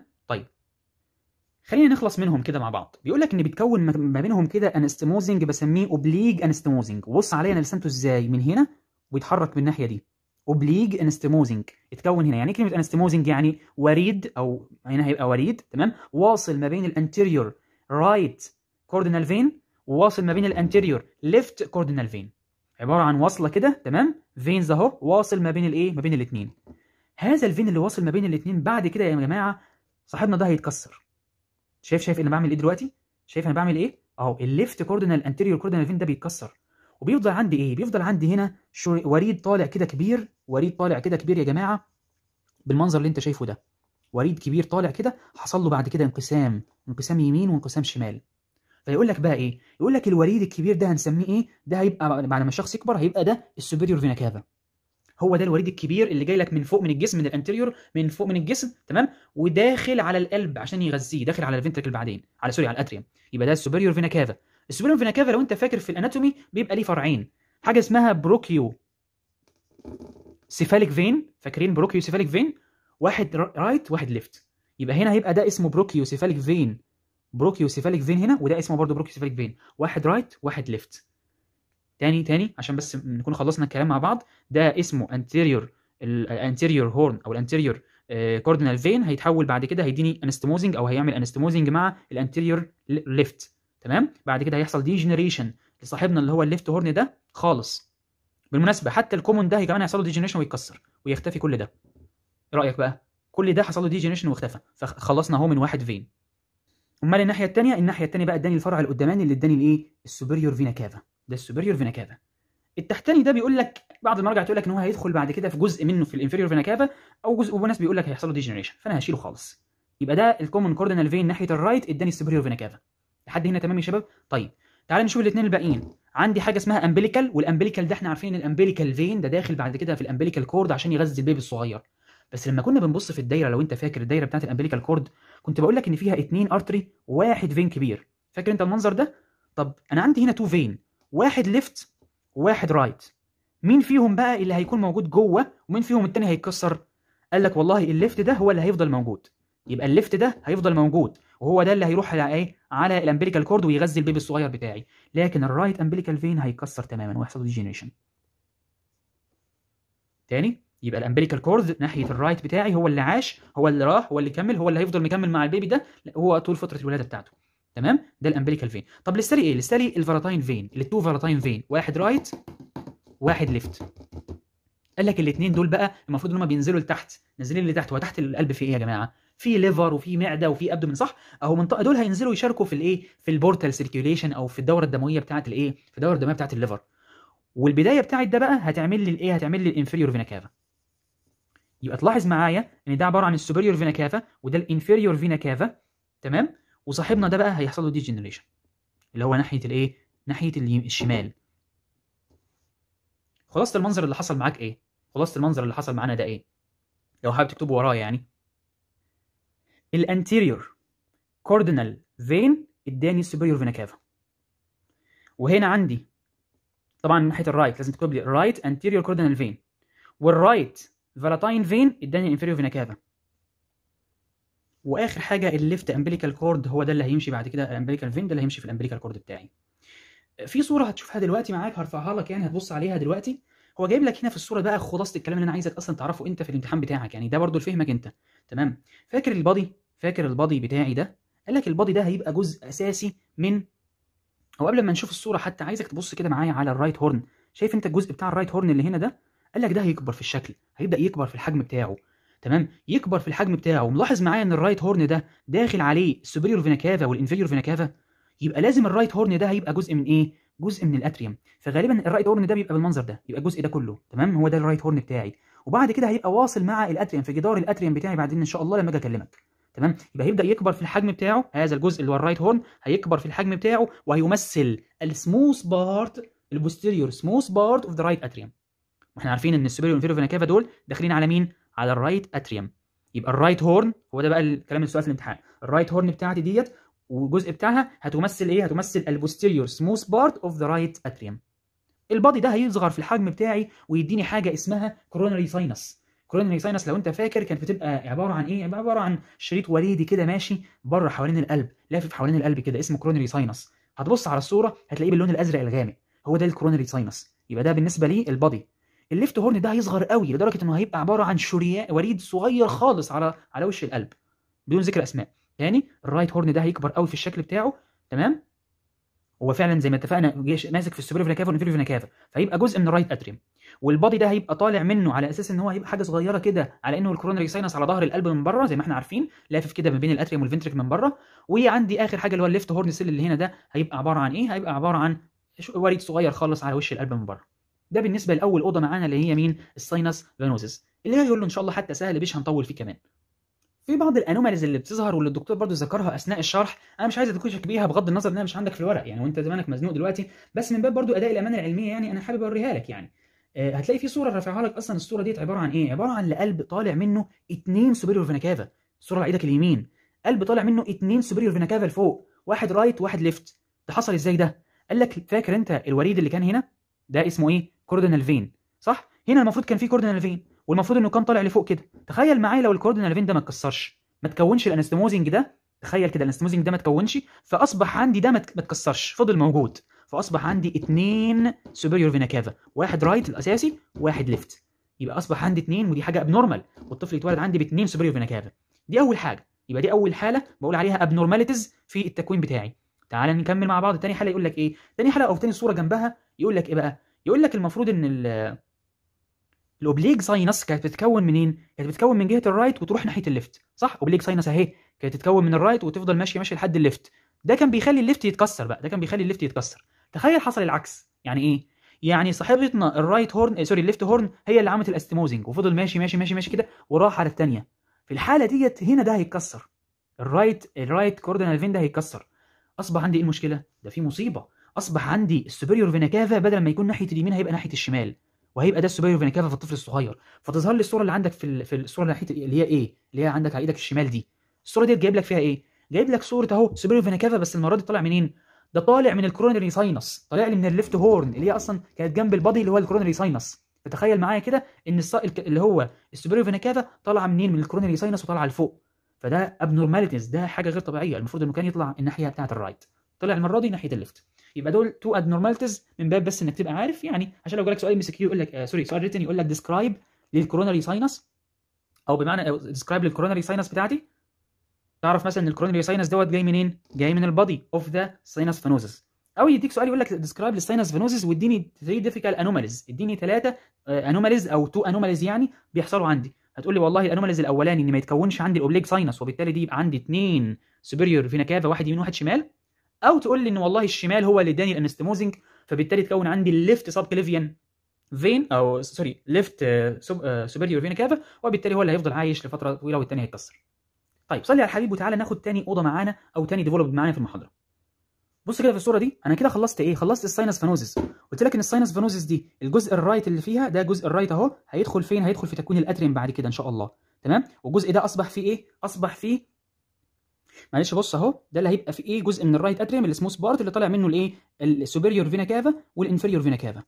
خلينا نخلص منهم كده مع بعض بيقول لك ان بيتكون ما بينهم كده انستموزنج بسميه اوبليج انستموزنج بص عليا انا لسانته ازاي من هنا ويتحرك الناحيه دي اوبليج انستموزنج اتكون هنا يعني كلمه انستموزنج يعني وريد او هنا هيبقى وريد تمام واصل ما بين الانتيريور رايت كوردينال فين وواصل ما بين الانتيريور ليفت كوردينال فين عباره عن واصله كده تمام فينز اهو واصل ما بين الايه ما بين الاثنين هذا الفين اللي واصل ما بين الاثنين بعد كده يا جماعه صاحبنا ده هيتكسر شايف شايف انا إيه بعمل ايه دلوقتي شايف انا بعمل ايه اهو الليفت كوردينال انتيريور كوردينال فين ده بيتكسر وبيفضل عندي ايه بيفضل عندي هنا وريد طالع كده كبير وريد طالع كده كبير يا جماعه بالمنظر اللي انت شايفه ده وريد كبير طالع كده حصل له بعد كده انقسام انقسام يمين وانقسام شمال فيقول لك بقى ايه يقول لك الوريد الكبير ده هنسميه ايه ده هيبقى بعد ما الشخص يكبر هيبقى ده السوبيريور فينا كافا هو ده الوريد الكبير اللي جاي لك من فوق من الجسم من الانتيريور من فوق من الجسم تمام وداخل على القلب عشان يغذيه داخل على الفنتركل بعدين على سوري على الاتريوم يبقى ده السوبريور فينا كافا السوبريور فينا كافا لو انت فاكر في الاناتومي بيبقى ليه فرعين حاجه اسمها بروكيو سيفاليك فين فاكرين بروكيو سيفاليك فين واحد رايت واحد ليفت يبقى هنا هيبقى ده اسمه بروكيو سيفاليك فين بروكيو سيفاليك فين هنا وده اسمه برضه بروكيو سيفاليك فين واحد رايت واحد ليفت تاني تاني عشان بس نكون خلصنا الكلام مع بعض ده اسمه anterior الانتيريور هورن او الانتيريور cardinal فين هيتحول بعد كده هيديني انستموزنج او هيعمل انستموزنج مع الانتيريور ليفت تمام بعد كده هيحصل ديجنريشن لصاحبنا اللي هو الليفت هورن ده خالص بالمناسبه حتى الكومون ده كمان هيحصل له ديجنريشن ويتكسر ويختفي كل ده ايه رايك بقى كل ده حصل له ديجنريشن واختفى فخلصنا اهو من واحد فين امال الناحيه الثانيه الناحيه الثانيه بقى اداني الفرع القداماني اللي اداني الايه السوبريور فينا كافا ده السوبريور فينا كافا التحتاني ده بيقول لك بعض المراجع تقول لك ان هو هيدخل بعد كده في جزء منه في الانفيريور فينا كافا او جزء وناس بيقول لك هيحصل له ديجنريشن فانا هشيله خالص يبقى ده الكومن كوردينال فين ناحيه الرايت اداني السوبريور فينا كافا لحد هنا تمام يا شباب طيب تعالى نشوف الاثنين الباقيين عندي حاجه اسمها امبليكال والامبليكال ده احنا عارفين ان الامبليكال فين ده داخل بعد كده في الامبليكال كورد عشان يغذي البيبي الصغير بس لما كنا بنبص في الدايره لو انت فاكر الدايره بتاعت الامبليكال كورد كنت بقول لك ان فيها اثنين ارتري وواحد فين كبير فاكر انت المنظر ده طب انا عندي هنا تو فين واحد ليفت وواحد رايت مين فيهم بقى اللي هيكون موجود جوه ومين فيهم التاني هيتكسر قال لك والله الليفت ده هو اللي هيفضل موجود يبقى الليفت ده هيفضل موجود وهو ده اللي هيروح على ايه على الامبليكال كورد ويغذي البيبي الصغير بتاعي لكن الرايت امبليكال فين هيتكسر تماما ويحصل ديجنريشن تاني يبقى الامبليكال كورد ناحيه الرايت بتاعي هو اللي عاش هو اللي راح هو اللي كمل هو اللي هيفضل مكمل مع البيبي ده هو طول فتره الولاده بتاعته تمام ده الامبيريكال فين طب لسه ايه لسه الفراتاين فين التو فراتاين فين واحد رايت واحد ليفت قال لك الاثنين دول بقى المفروض ان هم بينزلوا لتحت نازلين لتحت هو تحت القلب في ايه يا جماعه في ليفر وفي معده وفي ابدومين صح اهو منطقه دول هينزلوا يشاركوا في الايه في البورتال سيركيوليشن او في الدوره الدمويه بتاعه الايه في الدوره الدمويه بتاعه الليفر والبدايه بتاعت ده بقى هتعمل لي الايه هتعمل لي الانفيريور فينا كافا يبقى تلاحظ معايا ان ده عباره عن السوبريور فينا كافا وده الانفيريور فينا كافا تمام وصاحبنا ده بقى هيحصل له ديجنريشن اللي هو ناحيه الايه ناحيه الشمال خلاصه المنظر اللي حصل معاك ايه خلاصه المنظر اللي حصل معانا ده ايه لو حابب تكتبه ورايا يعني الانتيريور كوردينال فين اداني السوبيريور فينا كافا وهنا عندي طبعا من ناحيه الرايت لازم تكتب لي رايت انتيريور كوردينال فين والرايت فالاتاين فين اداني الانفيريور فينا كافا واخر حاجه الليفت امبليكال كورد هو ده اللي هيمشي بعد كده الامبليكال فين ده اللي هيمشي في الامبليكال كورد بتاعي في صوره هتشوفها دلوقتي معاك هرفعها لك يعني هتبص عليها دلوقتي هو جايب لك هنا في الصوره بقى خلاصه الكلام اللي انا عايزك اصلا تعرفه انت في الامتحان بتاعك يعني ده برضو لفهمك انت تمام فاكر البادي فاكر البادي بتاعي ده قال لك البادي ده هيبقى جزء اساسي من هو قبل ما نشوف الصوره حتى عايزك تبص كده معايا على الرايت هورن شايف انت الجزء بتاع الرايت هورن اللي هنا ده قال لك ده هيكبر في الشكل هيبدا يكبر في الحجم بتاعه تمام يكبر في الحجم بتاعه وملاحظ معايا ان الرايت هورن ده داخل عليه السوبريور فينا كافا والانفيريور فينا كافا يبقى لازم الرايت هورن ده هيبقى جزء من ايه جزء من الاتريوم فغالبا الرايت هورن ده بيبقى بالمنظر ده يبقى الجزء ده كله تمام هو ده الرايت هورن بتاعي وبعد كده هيبقى واصل مع الاتريوم في جدار الاتريوم بتاعي بعدين ان شاء الله لما اجي اكلمك تمام يبقى هيبدا يكبر في الحجم بتاعه هذا الجزء اللي هو الرايت هورن هيكبر في الحجم بتاعه وهيمثل السموث بارت البوستيريور سموث بارت اوف ذا رايت اتريوم واحنا عارفين ان السوبيريور والانفيريور فينا كافا دول داخلين على مين على الرايت اتريوم يبقى الرايت هورن هو ده بقى الكلام السؤال في الامتحان الرايت هورن بتاعتي ديت والجزء بتاعها هتمثل ايه هتمثل البوستيريور سموث بارت اوف ذا رايت اتريوم البادي ده هيصغر في الحجم بتاعي ويديني حاجه اسمها كورونري ساينس كورونري ساينس لو انت فاكر كانت بتبقى عباره عن ايه عباره عن شريط وريدي كده ماشي بره حوالين القلب لافف حوالين القلب كده اسمه كورونري ساينس هتبص على الصوره هتلاقيه باللون الازرق الغامق هو ده الكورونري ساينس يبقى ده بالنسبه لي البادي الليفت هورن ده هيصغر قوي لدرجه انه هيبقى عباره عن شريان وريد صغير خالص على على وش القلب بدون ذكر اسماء تاني الرايت هورن ده هيكبر قوي في الشكل بتاعه تمام هو فعلا زي ما اتفقنا ماسك في السوبر فينا كافا والانفيريور كافا فيبقى جزء من الرايت اتريم والبادي ده هيبقى طالع منه على اساس ان هو هيبقى حاجه صغيره كده على انه الكورونري ساينس على ظهر القلب من بره زي ما احنا عارفين لافف كده ما بين الاتريم والفنتريك من بره وعندي اخر حاجه اللي هو الليفت هورن سيل اللي هنا ده هيبقى عباره عن ايه هيبقى عباره عن وريد صغير خالص على وش القلب من بره ده بالنسبه لاول اوضه معانا اللي هي مين الساينس فينوزس اللي هي يقول له ان شاء الله حتى سهل مش هنطول فيه كمان في بعض الانوماليز اللي بتظهر واللي الدكتور برضو ذكرها اثناء الشرح انا مش عايز ادكشك بيها بغض النظر انها مش عندك في الورق يعني وانت زمانك مزنوق دلوقتي بس من باب برضو اداء الامانه العلميه يعني انا حابب اوريها لك يعني آه، هتلاقي في صوره رافعها لك اصلا الصوره ديت عباره عن ايه عباره عن لقلب طالع منه اثنين سوبيريور فينكافا الصوره على ايدك اليمين قلب طالع منه اثنين سوبيريور فينكافا لفوق واحد رايت واحد ليفت ده حصل ازاي ده قال لك فاكر انت الوريد اللي كان هنا ده اسمه ايه كوردينال فين صح هنا المفروض كان في كوردينال فين والمفروض انه كان طالع لفوق كده تخيل معايا لو الكوردينال فين ده ما اتكسرش ما تكونش الانستموزنج ده تخيل كده الانستموزنج ده ما تكونش فاصبح عندي ده ما اتكسرش فضل موجود فاصبح عندي اثنين سوبيريور فينا كافا واحد رايت الاساسي واحد ليفت يبقى اصبح عندي اثنين ودي حاجه ابنورمال والطفل يتولد عندي باثنين سوبيريور فينا كافا دي اول حاجه يبقى دي اول حاله بقول عليها ابنورماليتيز في التكوين بتاعي تعال نكمل مع بعض تاني حلقه يقول لك ايه تاني حلقه او تاني صوره جنبها يقول لك ايه بقى يقول لك المفروض ان الاوبليك ساينس كانت بتتكون منين كانت بتتكون من جهه الرايت وتروح ناحيه الليفت صح اوبليك ساينس اهي كانت تتكون من الرايت وتفضل ماشيه ماشيه لحد الليفت ده كان بيخلي الليفت يتكسر بقى ده كان بيخلي الليفت يتكسر تخيل حصل العكس يعني ايه يعني صاحبتنا الرايت هورن سوري الليفت هورن هي اللي عملت الاستيموزنج وفضل ماشي ماشي ماشي ماشي كده وراح على الثانيه في الحاله ديت هنا ده هيتكسر الرايت الرايت كوردينال فين ده هيتكسر اصبح عندي ايه المشكله ده في مصيبه اصبح عندي السوبيريور فينا كافا بدل ما يكون ناحيه اليمين هيبقى ناحيه الشمال وهيبقى ده السوبيريور فينا كافا في الطفل الصغير فتظهر لي الصوره اللي عندك في في الصوره ناحيه اللي هي ايه اللي هي عندك على ايدك الشمال دي الصوره دي جايب لك فيها ايه جايب لك صوره اهو سوبيريور فينا كافا بس المره دي طالع منين ده طالع من الكورونري ساينس طالع لي من الليفت هورن اللي هي اصلا كانت جنب البادي اللي هو الكورونري ساينس فتخيل معايا كده ان الص... اللي هو السوبيريور فينا كافا طالع منين من الكورونري ساينس وطالع لفوق فده ابنورماليتيز ده حاجه غير طبيعيه المفروض انه كان يطلع الناحيه بتاعه الرايت طلع المره دي ناحيه الليفت يبقى دول تو ابنورماليتيز من باب بس انك تبقى عارف يعني عشان لو جالك سؤال ام كيو يقول لك آه سوري سؤال ريتن يقول لك ديسكرايب للكورونري ساينس او بمعنى ديسكرايب للكورونري ساينس بتاعتي تعرف مثلا ان الكورونري ساينس دوت جاي منين؟ جاي من البادي اوف ذا ساينس فانوزس او يديك سؤال يقول لك ديسكرايب للساينس فانوزس واديني 3 ديفيكال انوماليز اديني ثلاثه انوماليز آه، او تو انوماليز يعني بيحصلوا عندي هتقول لي والله الانوماليز الاولاني ان ما يتكونش عندي الاوبليك ساينس وبالتالي دي يبقى عندي اثنين سوبيريور فينا كافا واحد يمين واحد شمال او تقول لي ان والله الشمال هو اللي اداني الانستموزنج فبالتالي تكون عندي الليفت سب كليفيان فين او سوري ليفت سوبيريور فينا كافا وبالتالي هو اللي هيفضل عايش لفتره طويله والتاني هيتكسر طيب صلي على الحبيب وتعالى ناخد تاني اوضه معانا او تاني ديفلوب معانا في المحاضره بص كده في الصوره دي انا كده خلصت ايه خلصت الساينس فانوزس قلت لك ان الساينس فانوزس دي الجزء الرايت اللي فيها ده جزء الرايت اهو هيدخل فين هيدخل في تكوين الاتريم بعد كده ان شاء الله تمام والجزء ده اصبح فيه ايه اصبح فيه معلش بص اهو ده اللي هيبقى فيه ايه جزء من الرايت اتريم السموث بارت اللي طالع منه الايه السوبيريور فينا كافا والانفيريور فينا كافا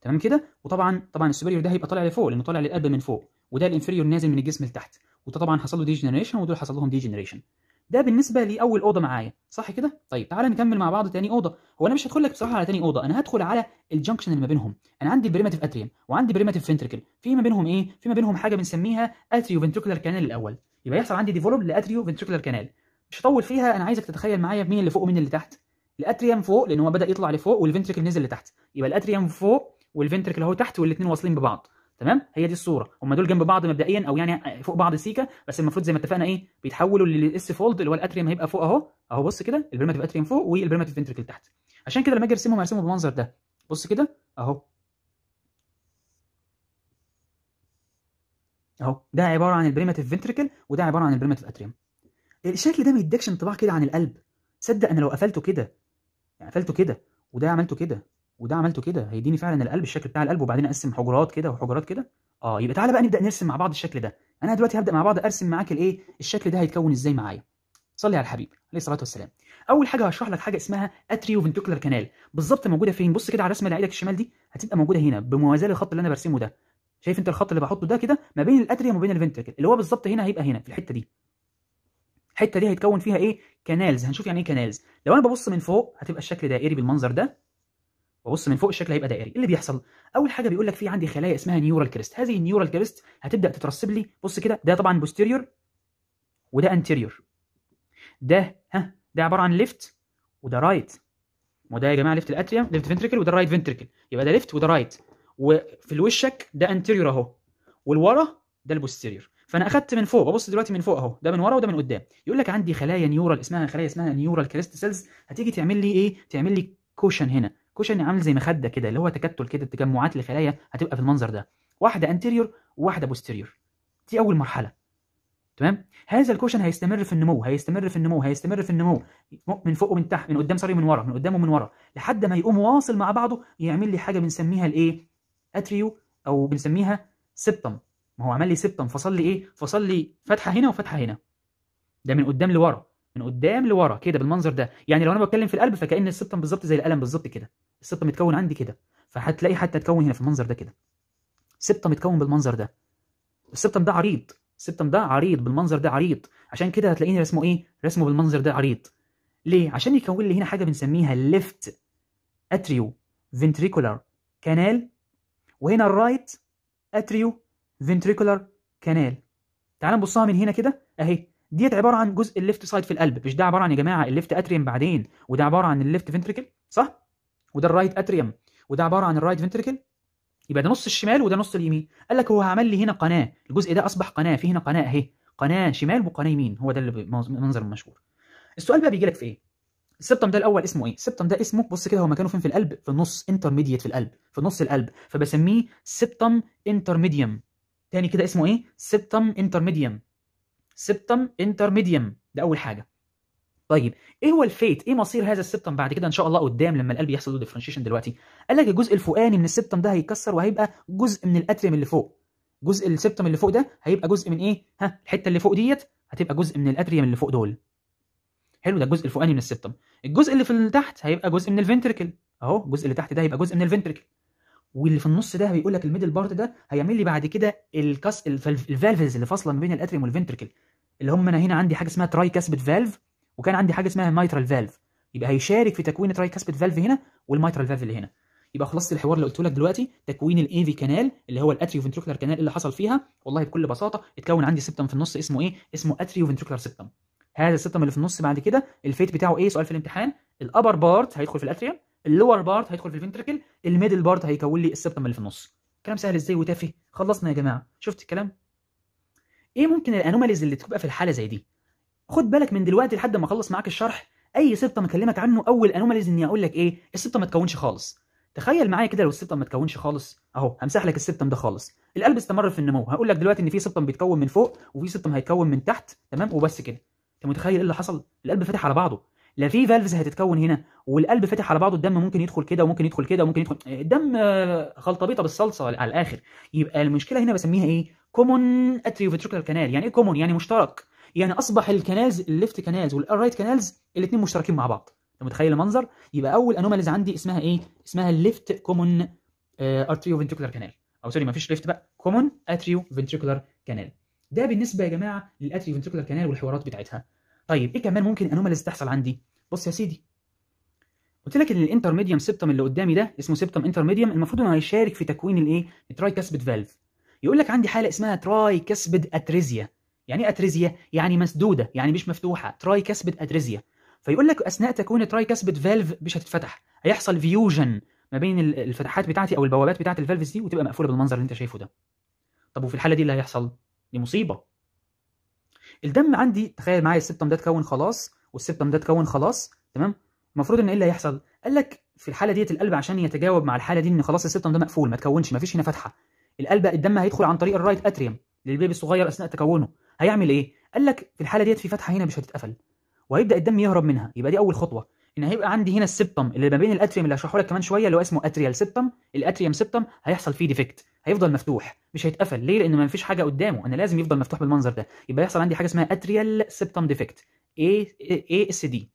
تمام كده وطبعا طبعا السوبيريور ده هيبقى طالع لفوق لانه طالع للقلب من فوق وده الانفيريور نازل من الجسم لتحت وده طبعا حصل له ديجنريشن ودول حصل لهم ديجنريشن ده بالنسبه لاول اوضه معايا صح كده طيب تعالى نكمل مع بعض تاني اوضه هو انا مش هدخل لك بصراحه على تاني اوضه انا هدخل على الجنكشن اللي ما بينهم انا عندي بريماتيف اتريم وعندي بريماتيف فنتركل في ما بينهم ايه في ما بينهم حاجه بنسميها اتريو فنتركلر كانال الاول يبقى يحصل عندي ديفولوب لاتريو فنتركلر كانال مش هطول فيها انا عايزك تتخيل معايا مين اللي فوق ومين اللي تحت الاتريوم فوق لان هو بدا يطلع لفوق والفنتركل نزل لتحت يبقى الاتريوم فوق والفنتركل اهو تحت والاثنين واصلين ببعض تمام هي دي الصوره هم دول جنب بعض مبدئيا او يعني فوق بعض سيكا بس المفروض زي ما اتفقنا ايه بيتحولوا للاس فولد اللي هو الاتريم هيبقى فوق اهو اهو بص كده البريماتيف اتريم فوق والبريماتيف فنتريكل تحت عشان كده لما اجي ارسمهم ارسمهم بالمنظر ده بص كده اهو اهو ده عباره عن البريماتيف فنتريكل وده عباره عن البريماتيف اتريم الشكل ده ما يديكش انطباع كده عن القلب صدق انا لو قفلته كده يعني قفلته كده وده عملته كده وده عملته كده هيديني فعلا القلب الشكل بتاع القلب وبعدين اقسم حجرات كده وحجرات كده اه يبقى تعالى بقى نبدا نرسم مع بعض الشكل ده انا دلوقتي هبدا مع بعض ارسم معاك الايه الشكل ده هيتكون ازاي معايا صلي على الحبيب عليه الصلاه والسلام اول حاجه هشرح لك حاجه اسمها اتريو فنتوكلر كانال بالظبط موجوده فين بص كده على الرسمه اللي الشمال دي هتبقى موجوده هنا بموازاه للخط اللي انا برسمه ده شايف انت الخط اللي بحطه ده كده ما بين الاتريوم وما بين الفنتريكل اللي هو بالظبط هنا هيبقى هنا في الحته دي الحته دي هيتكون فيها ايه كانالز هنشوف يعني ايه كانالز لو انا ببص من فوق هتبقى الشكل دائري بالمنظر ده وبص من فوق الشكل هيبقى دائري إيه اللي بيحصل اول حاجه بيقول لك في عندي خلايا اسمها نيورال كريست هذه النيورال كريست هتبدا تترسب لي بص كده ده طبعا بوستيريور وده انتيريور ده ها ده عباره عن ليفت وده رايت right. وده يا جماعه ليفت الاتريوم ليفت فنتريكل وده رايت right فنتريكل يبقى ده ليفت وده رايت وفي الوشك ده انتيريور اهو والورا ده البوستيريور فانا اخدت من فوق ببص دلوقتي من فوق اهو ده من ورا وده من قدام يقول لك عندي خلايا نيورال اسمها خلايا اسمها نيورال كريست سيلز هتيجي تعمل لي ايه تعمل لي كوشن هنا كوشن عامل زي مخده كده اللي هو تكتل كده تجمعات لخلايا هتبقى في المنظر ده واحده انتيريور وواحده بوستيريور دي اول مرحله تمام هذا الكوشن هيستمر في النمو هيستمر في النمو هيستمر في النمو من فوق ومن تحت من قدام سوري من ورا من قدام ومن ورا لحد ما يقوم واصل مع بعضه يعمل لي حاجه بنسميها الايه اتريو او بنسميها سبتم ما هو عمل لي سبتم فصل لي ايه فصل لي فتحه هنا وفتحه هنا ده من قدام لورا من قدام لورا كده بالمنظر ده يعني لو انا بتكلم في القلب فكأن السبتم بالظبط زي القلم بالظبط كده السبتم متكون عندي كده فهتلاقي حتى اتكون هنا في المنظر ده كده سبتم متكون بالمنظر ده السبتم ده عريض السبتم ده عريض بالمنظر ده عريض عشان كده هتلاقيني رسمه ايه رسمه بالمنظر ده عريض ليه عشان يكون لي هنا حاجه بنسميها ليفت اتريو فينتريكولار كانال وهنا الرايت اتريو فينتريكولار كانال تعال نبصها من هنا كده اهي ديت عباره عن جزء الليفت سايد في القلب مش ده عباره عن يا جماعه الليفت اتريم بعدين وده عباره عن الليفت فنتريكل صح وده الرايت اتريم وده عباره عن الرايت فنتريكل يبقى ده نص الشمال وده نص اليمين قال لك هو عمل لي هنا قناه الجزء ده اصبح قناه في هنا قناه اهي قناه شمال وقناه يمين هو ده المنظر المشهور السؤال بقى بيجي لك في ايه السبتم ده الاول اسمه ايه السبتم ده اسمه بص كده هو مكانه فين في القلب في النص انترميديت في القلب في نص القلب فبسميه سبتم انترميديم تاني كده اسمه ايه سبتم انترميديم سبتم انترميديم ده اول حاجه طيب ايه هو الفيت ايه مصير هذا السبتم بعد كده ان شاء الله قدام لما القلب يحصل له ديفرنشيشن دلوقتي قال لك الجزء الفوقاني من السبتم ده هيكسر وهيبقى جزء من الاتريم اللي فوق جزء السبتم اللي فوق ده هيبقى جزء من ايه ها الحته اللي فوق ديت هتبقى جزء من الاتريم اللي فوق دول حلو ده الجزء الفوقاني من السبتم الجزء اللي في اللي تحت هيبقى جزء من الفنتركل اهو الجزء اللي تحت ده هيبقى جزء من الفنتركل واللي في النص ده بيقول لك الميدل بارت ده هيعمل لي بعد كده الكاس الفالفز اللي فاصله ما بين الاتريم والفنتركل اللي هم انا هنا عندي حاجه اسمها تراي كاسبت فالف وكان عندي حاجه اسمها مايترال فالف يبقى هيشارك في تكوين تراي كاسبت فالف هنا والمايترال فالف اللي هنا يبقى خلصت الحوار اللي قلته لك دلوقتي تكوين الاي في كانال اللي هو الاتريو فنتركلر كانال اللي حصل فيها والله بكل بساطه اتكون عندي سيبتم في النص اسمه ايه اسمه اتريو فنتركلر سيبتم هذا السيبتم اللي في النص بعد كده الفيت بتاعه ايه سؤال في الامتحان الابر بارت هيدخل في الاتريوم اللور بارت هيدخل في الفنتركل الميدل بارت هيكون لي السيبتم اللي في النص كلام سهل ازاي وتافه خلصنا يا جماعه شفت الكلام ايه ممكن الانوماليز اللي تبقى في الحاله زي دي خد بالك من دلوقتي لحد ما اخلص معاك الشرح اي سبتم اكلمك عنه اول انوماليز اني اقول لك ايه السبتم ما تكونش خالص تخيل معايا كده لو السبتم ما تكونش خالص اهو همسح لك السبتم ده خالص القلب استمر في النمو هقول لك دلوقتي ان في سبتم بيتكون من فوق وفي سبتم هيتكون من تحت تمام وبس كده انت متخيل ايه اللي حصل القلب فتح على بعضه لا في فالفز هتتكون هنا والقلب فاتح على بعضه الدم ممكن يدخل كده وممكن يدخل كده وممكن يدخل الدم خلطبيطه بالصلصه على الاخر يبقى المشكله هنا بسميها ايه كومون اتريوفيتريكولار كانال يعني ايه كومون يعني مشترك يعني اصبح الكنالز الليفت كنالز والرايت كانالز الاثنين مشتركين مع بعض انت متخيل المنظر يبقى اول انوماليز عندي اسمها ايه اسمها الليفت كومون ارتريوفنتريكولار كانال او سوري مفيش ليفت بقى كومون اتريوفنتريكولار كانال ده بالنسبه يا جماعه للاتريوفنتريكولار كانال والحوارات بتاعتها طيب ايه كمان ممكن انوماليز تحصل عندي بص يا سيدي قلت لك ان الانترميديم سيبتم اللي قدامي ده اسمه سيبتم انترميديم المفروض انه هيشارك في تكوين الايه التراي كاسبيد فالف يقول لك عندي حاله اسمها تراي كاسبيد اتريزيا يعني ايه اتريزيا يعني مسدوده يعني مش مفتوحه تراي كاسبيد اتريزيا فيقول لك اثناء تكوين التراي كاسبيد فالف مش هتتفتح هيحصل فيوجن ما بين الفتحات بتاعتي او البوابات بتاعت الفالفز دي وتبقى مقفوله بالمنظر اللي انت شايفه ده طب وفي الحاله دي اللي هيحصل دي مصيبه الدم عندي تخيل معايا السبتم ده اتكون خلاص والسبتم ده اتكون خلاص تمام المفروض ان ايه اللي هيحصل قال لك في الحاله ديت القلب عشان يتجاوب مع الحاله دي ان خلاص السبتم ده مقفول ما تكونش ما فيش هنا فتحه القلب الدم هيدخل عن طريق الرايت اتريوم للبيبي الصغير اثناء تكونه هيعمل ايه قال لك في الحاله ديت في فتحه هنا مش هتتقفل وهيبدا الدم يهرب منها يبقى دي اول خطوه ان هيبقى عندي هنا السبتم اللي ما بين الاتريوم اللي هشرحه لك كمان شويه اللي هو اسمه اتريال سبتم الاتريوم سبتم هيحصل فيه ديفكت هيفضل مفتوح مش هيتقفل ليه لان ما فيش حاجه قدامه انا لازم يفضل مفتوح بالمنظر ده يبقى يحصل عندي حاجه اسمها اتريال سبتم ديفكت اي اي اس دي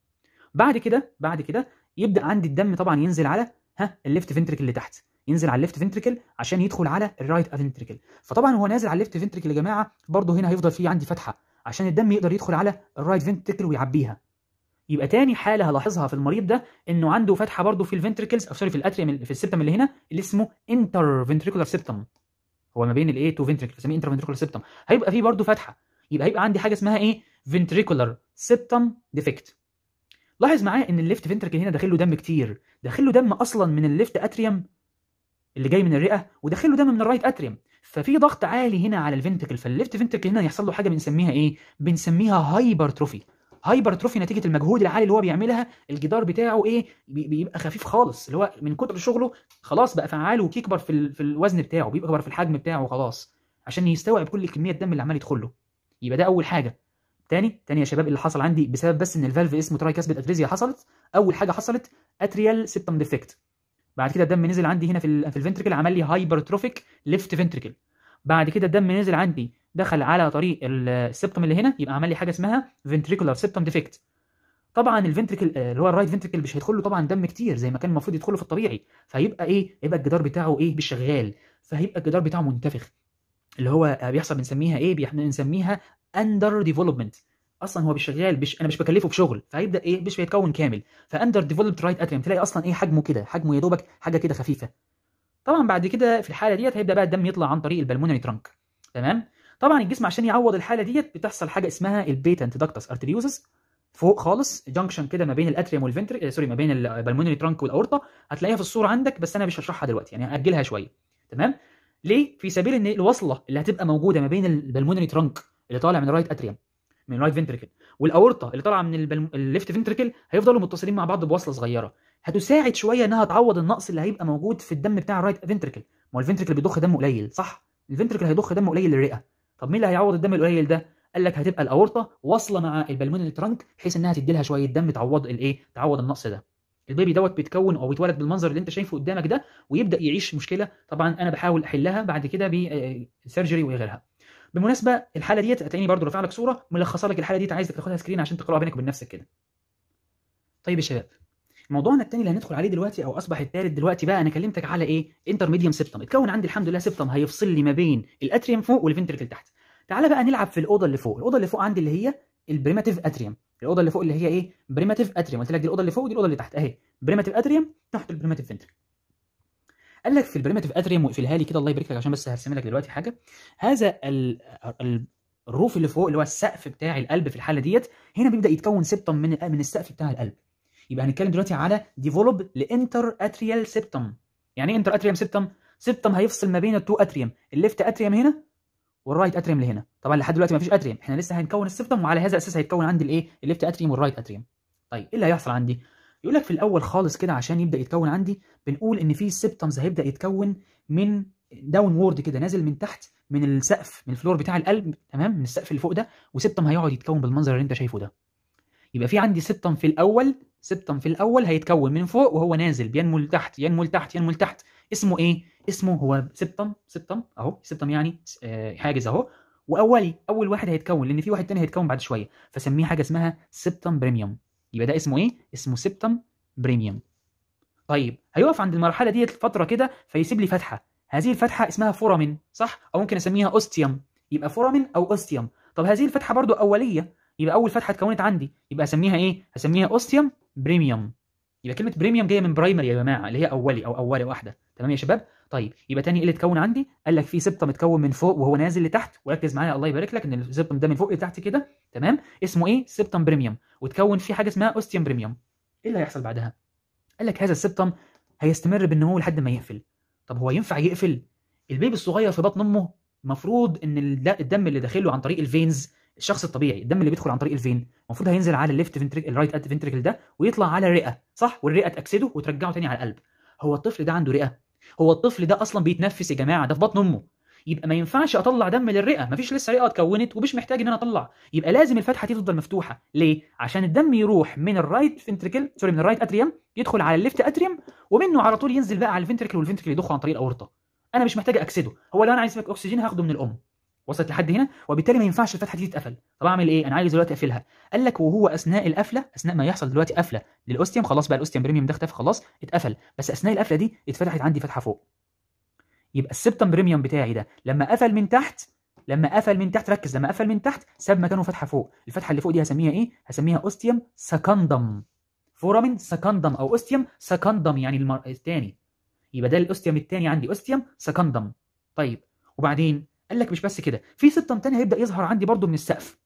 بعد كده بعد كده يبدا عندي الدم طبعا ينزل على ها الليفت فنتركل اللي تحت ينزل على الليفت فنتركل عشان يدخل على الرايت افنتركل فطبعا هو نازل على الليفت فنتركل يا جماعه برضه هنا هيفضل في عندي فتحه عشان الدم يقدر يدخل على الرايت فينتريكل ويعبيها يبقى تاني حاله هلاحظها في المريض ده انه عنده فتحه برضه في الفنتريكلز او سوري في الاتريم في السبتم اللي هنا اللي اسمه انتر فنتريكولار سبتم هو ما بين الايه تو فنتريكل بنسميه انتر فنتريكولار سبتم هيبقى فيه برضه فتحه يبقى هيبقى عندي حاجه اسمها ايه فنتريكولار سبتم ديفكت لاحظ معايا ان الليفت فنتريكل هنا داخل له دم كتير داخل له دم اصلا من الليفت اتريم اللي جاي من الرئه وداخل له دم من الرايت اتريم ففي ضغط عالي هنا على الفنتريكل فالليفت فنتريكل هنا يحصل له حاجه بنسميها ايه بنسميها هايبرتروفي هايبرتروفي نتيجه المجهود العالي اللي هو بيعملها الجدار بتاعه ايه بيبقى خفيف خالص اللي هو من كتر شغله خلاص بقى فعال وكيكبر في, في الوزن بتاعه بيكبر في الحجم بتاعه خلاص عشان يستوعب كل كميه الدم اللي عمال يدخل له يبقى ده اول حاجه تاني تاني يا شباب اللي حصل عندي بسبب بس ان الفالف اسمه تراي كاسبت اتريزيا حصلت اول حاجه حصلت اتريال سيبتم ديفكت بعد كده الدم نزل عندي هنا في في الفنتركل عمل لي هايبرتروفيك ليفت فنتركل بعد كده الدم نزل عندي دخل على طريق السبتم اللي هنا يبقى عمل لي حاجه اسمها فنتريكولار سبتم ديفكت طبعا الفنتريكل آه، اللي هو الرايت فنتريكل مش هيدخل له طبعا دم كتير زي ما كان المفروض يدخله في الطبيعي فهيبقى ايه هيبقى الجدار بتاعه ايه مش شغال فهيبقى الجدار بتاعه منتفخ اللي هو آه، بيحصل بنسميها ايه بنسميها اندر ديفلوبمنت اصلا هو مش شغال مش انا مش بكلفه بشغل فهيبدا ايه مش بيتكون كامل فاندر ديفلوبت رايت اتريم تلاقي اصلا ايه حجمه كده حجمه يا دوبك حاجه كده خفيفه طبعا بعد كده في الحاله ديت هيبدا بقى الدم يطلع عن طريق البلمونري ترانك تمام طبعا الجسم عشان يعوض الحاله ديت بتحصل حاجه اسمها البيتنت داكتس ارتريوزس فوق خالص جانكشن كده ما بين الاتريوم آه سوري ما بين البلمونري ترانك والاورطه هتلاقيها في الصوره عندك بس انا مش هشرحها دلوقتي يعني هاجلها شويه تمام ليه في سبيل ان الوصله اللي هتبقى موجوده ما بين البلمونري ترانك اللي طالع من الرايت اتريوم من الرايت فنتركل والاورطه اللي طالعه من الليفت فنتركل هيفضلوا متصلين مع بعض بوصله صغيره هتساعد شويه انها تعوض النقص اللي هيبقى موجود في الدم بتاع الرايت فنتركل ما هو الفنتركل بيضخ دم قليل صح الفنتريكل هيضخ دم قليل للرئه طب مين اللي هيعوض الدم القليل ده قال لك هتبقى الاورطه واصله مع البلمونري ترانك بحيث انها تدي لها شويه دم تعوض الايه تعوض النقص ده البيبي دوت بيتكون او بيتولد بالمنظر اللي انت شايفه قدامك ده ويبدا يعيش مشكله طبعا انا بحاول احلها بعد كده بسيرجري آه، وغيرها بالمناسبه الحاله ديت هتلاقيني برضو رافع لك صوره ملخصه لك الحاله دي عايزك تاخدها سكرين عشان تقراها بينك وبين نفسك كده طيب يا شباب موضوعنا الثاني اللي هندخل عليه دلوقتي او اصبح الثالث دلوقتي بقى انا كلمتك على ايه انتر ميديوم سيبتم اتكون عندي الحمد لله سيبتم هيفصل لي ما بين الاتريوم فوق والفنتركل تحت تعالى بقى نلعب في الاوضه اللي فوق الاوضه اللي فوق عندي اللي هي البريماتيف اتريوم الاوضه اللي فوق اللي هي ايه بريماتيف اتريوم قلت لك دي الاوضه اللي فوق ودي الاوضه اللي تحت اهي بريماتيف اتريوم تحت البريماتيف فنتركل قال لك في البريماتيف اتريوم واقفلها لي كده الله يبارك لك عشان بس هرسم لك دلوقتي حاجه هذا ال... ال... الروف اللي فوق اللي هو السقف بتاع القلب في الحاله ديت هنا بيبدا يتكون سبتم من من السقف بتاع القلب يبقى هنتكلم دلوقتي على ديفولوب لانتر اتريال سيبتم يعني ايه انتر اتريال سيبتم سيبتم هيفصل ما بين التو اتريم الليفت اتريم هنا والرايت اتريم اللي هنا طبعا لحد دلوقتي ما فيش اتريم احنا لسه هنكون السيبتم وعلى هذا الاساس هيتكون عندي الايه الليفت اتريم والرايت اتريم طيب ايه اللي هيحصل عندي يقول لك في الاول خالص كده عشان يبدا يتكون عندي بنقول ان في سيبتمز هيبدا يتكون من داون وورد كده نازل من تحت من السقف من الفلور بتاع القلب تمام من السقف اللي فوق ده وسيبتم هيقعد يتكون بالمنظر اللي انت شايفه ده يبقى في عندي سيبتم في الاول سبتم في الاول هيتكون من فوق وهو نازل بينمو لتحت ينمو لتحت ينمو لتحت اسمه ايه اسمه هو سبتم سبتم اهو سبتم يعني آه، حاجز اهو واولي اول واحد هيتكون لان في واحد تاني هيتكون بعد شويه فسميه حاجه اسمها سبتم بريميوم يبقى ده اسمه ايه اسمه سبتم بريميوم طيب هيقف عند المرحله ديت فتره كده فيسيب لي فتحه هذه الفتحه اسمها فورامين صح او ممكن اسميها اوستيوم يبقى فورامين او اوستيوم طب هذه الفتحه برضو اوليه يبقى اول فتحه اتكونت عندي يبقى اسميها ايه اسميها اوستيوم بريميوم يبقى كلمه بريميوم جايه من برايمري يا جماعه اللي هي اولي او اولي واحده تمام يا شباب طيب يبقى تاني ايه اللي اتكون عندي قال لك في سبطه متكون من فوق وهو نازل لتحت وركز معايا الله يبارك لك ان السبطم ده من فوق لتحت كده تمام اسمه ايه سبطم بريميوم وتكون فيه حاجه اسمها اوستيوم بريميوم ايه اللي هيحصل بعدها قال لك هذا السبطم هيستمر بالنمو لحد ما يقفل طب هو ينفع يقفل البيبي الصغير في بطن امه المفروض ان الدم اللي داخله عن طريق الفينز الشخص الطبيعي الدم اللي بيدخل عن طريق الفين المفروض هينزل على الليفت فينتريك الرايت ات ده ويطلع على الرئه صح والرئه تاكسده وترجعه تاني على القلب هو الطفل ده عنده رئه هو الطفل ده اصلا بيتنفس يا جماعه ده في بطن امه يبقى ما ينفعش اطلع دم للرئه مفيش لسه رئه اتكونت ومش محتاج ان انا اطلع يبقى لازم الفتحه دي تفضل مفتوحه ليه عشان الدم يروح من الرايت فينتريكل سوري من الرايت اتريوم يدخل على الليفت اتريوم ومنه على طول ينزل بقى على الفينتريكل والفينتريكل يضخ عن طريق الاورطه انا مش محتاج اكسده هو لو انا عايز اكسجين هاخده من الام وصلت لحد هنا وبالتالي ما ينفعش الفتحه دي تتقفل طب اعمل ايه انا عايز دلوقتي اقفلها قال لك وهو اثناء القفله اثناء ما يحصل دلوقتي قفله للاوستيوم خلاص بقى الاوستيوم بريميوم ده اختفى خلاص اتقفل بس اثناء القفله دي اتفتحت عندي فتحه فوق يبقى السبتم بريميوم بتاعي ده لما قفل من تحت لما قفل من تحت ركز لما قفل من تحت ساب مكانه فتحه فوق الفتحه اللي فوق دي هسميها ايه هسميها اوستيوم سكندم فورامين سكندم او اوستيوم سكندم يعني المر... الثاني يبقى ده الاوستيوم الثاني عندي اوستيوم سكندم طيب وبعدين قال لك مش بس كده في سبتم تاني هيبدا يظهر عندي برضو من السقف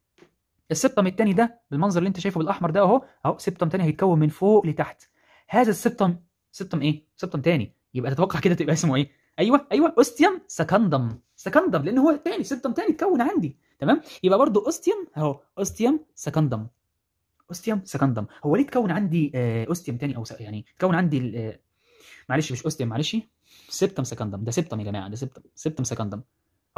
السبتم التاني ده بالمنظر اللي انت شايفه بالاحمر ده اهو اهو سبتم تاني هيتكون من فوق لتحت هذا السبتم سبتم ايه سبتم تاني يبقى تتوقع كده تبقى اسمه ايه ايوه ايوه اوستيوم سكندم سكندم لان هو تاني سبتم تاني اتكون عندي تمام يبقى برضو اوستيوم اهو اوستيوم سكندم اوستيوم سكندم هو ليه اتكون عندي آه، اوستيوم تاني او يعني اتكون عندي آه، معلش مش اوستيوم معلش سبتم سكندم ده سبتم يا جماعه ده سبتم سبتم سكندم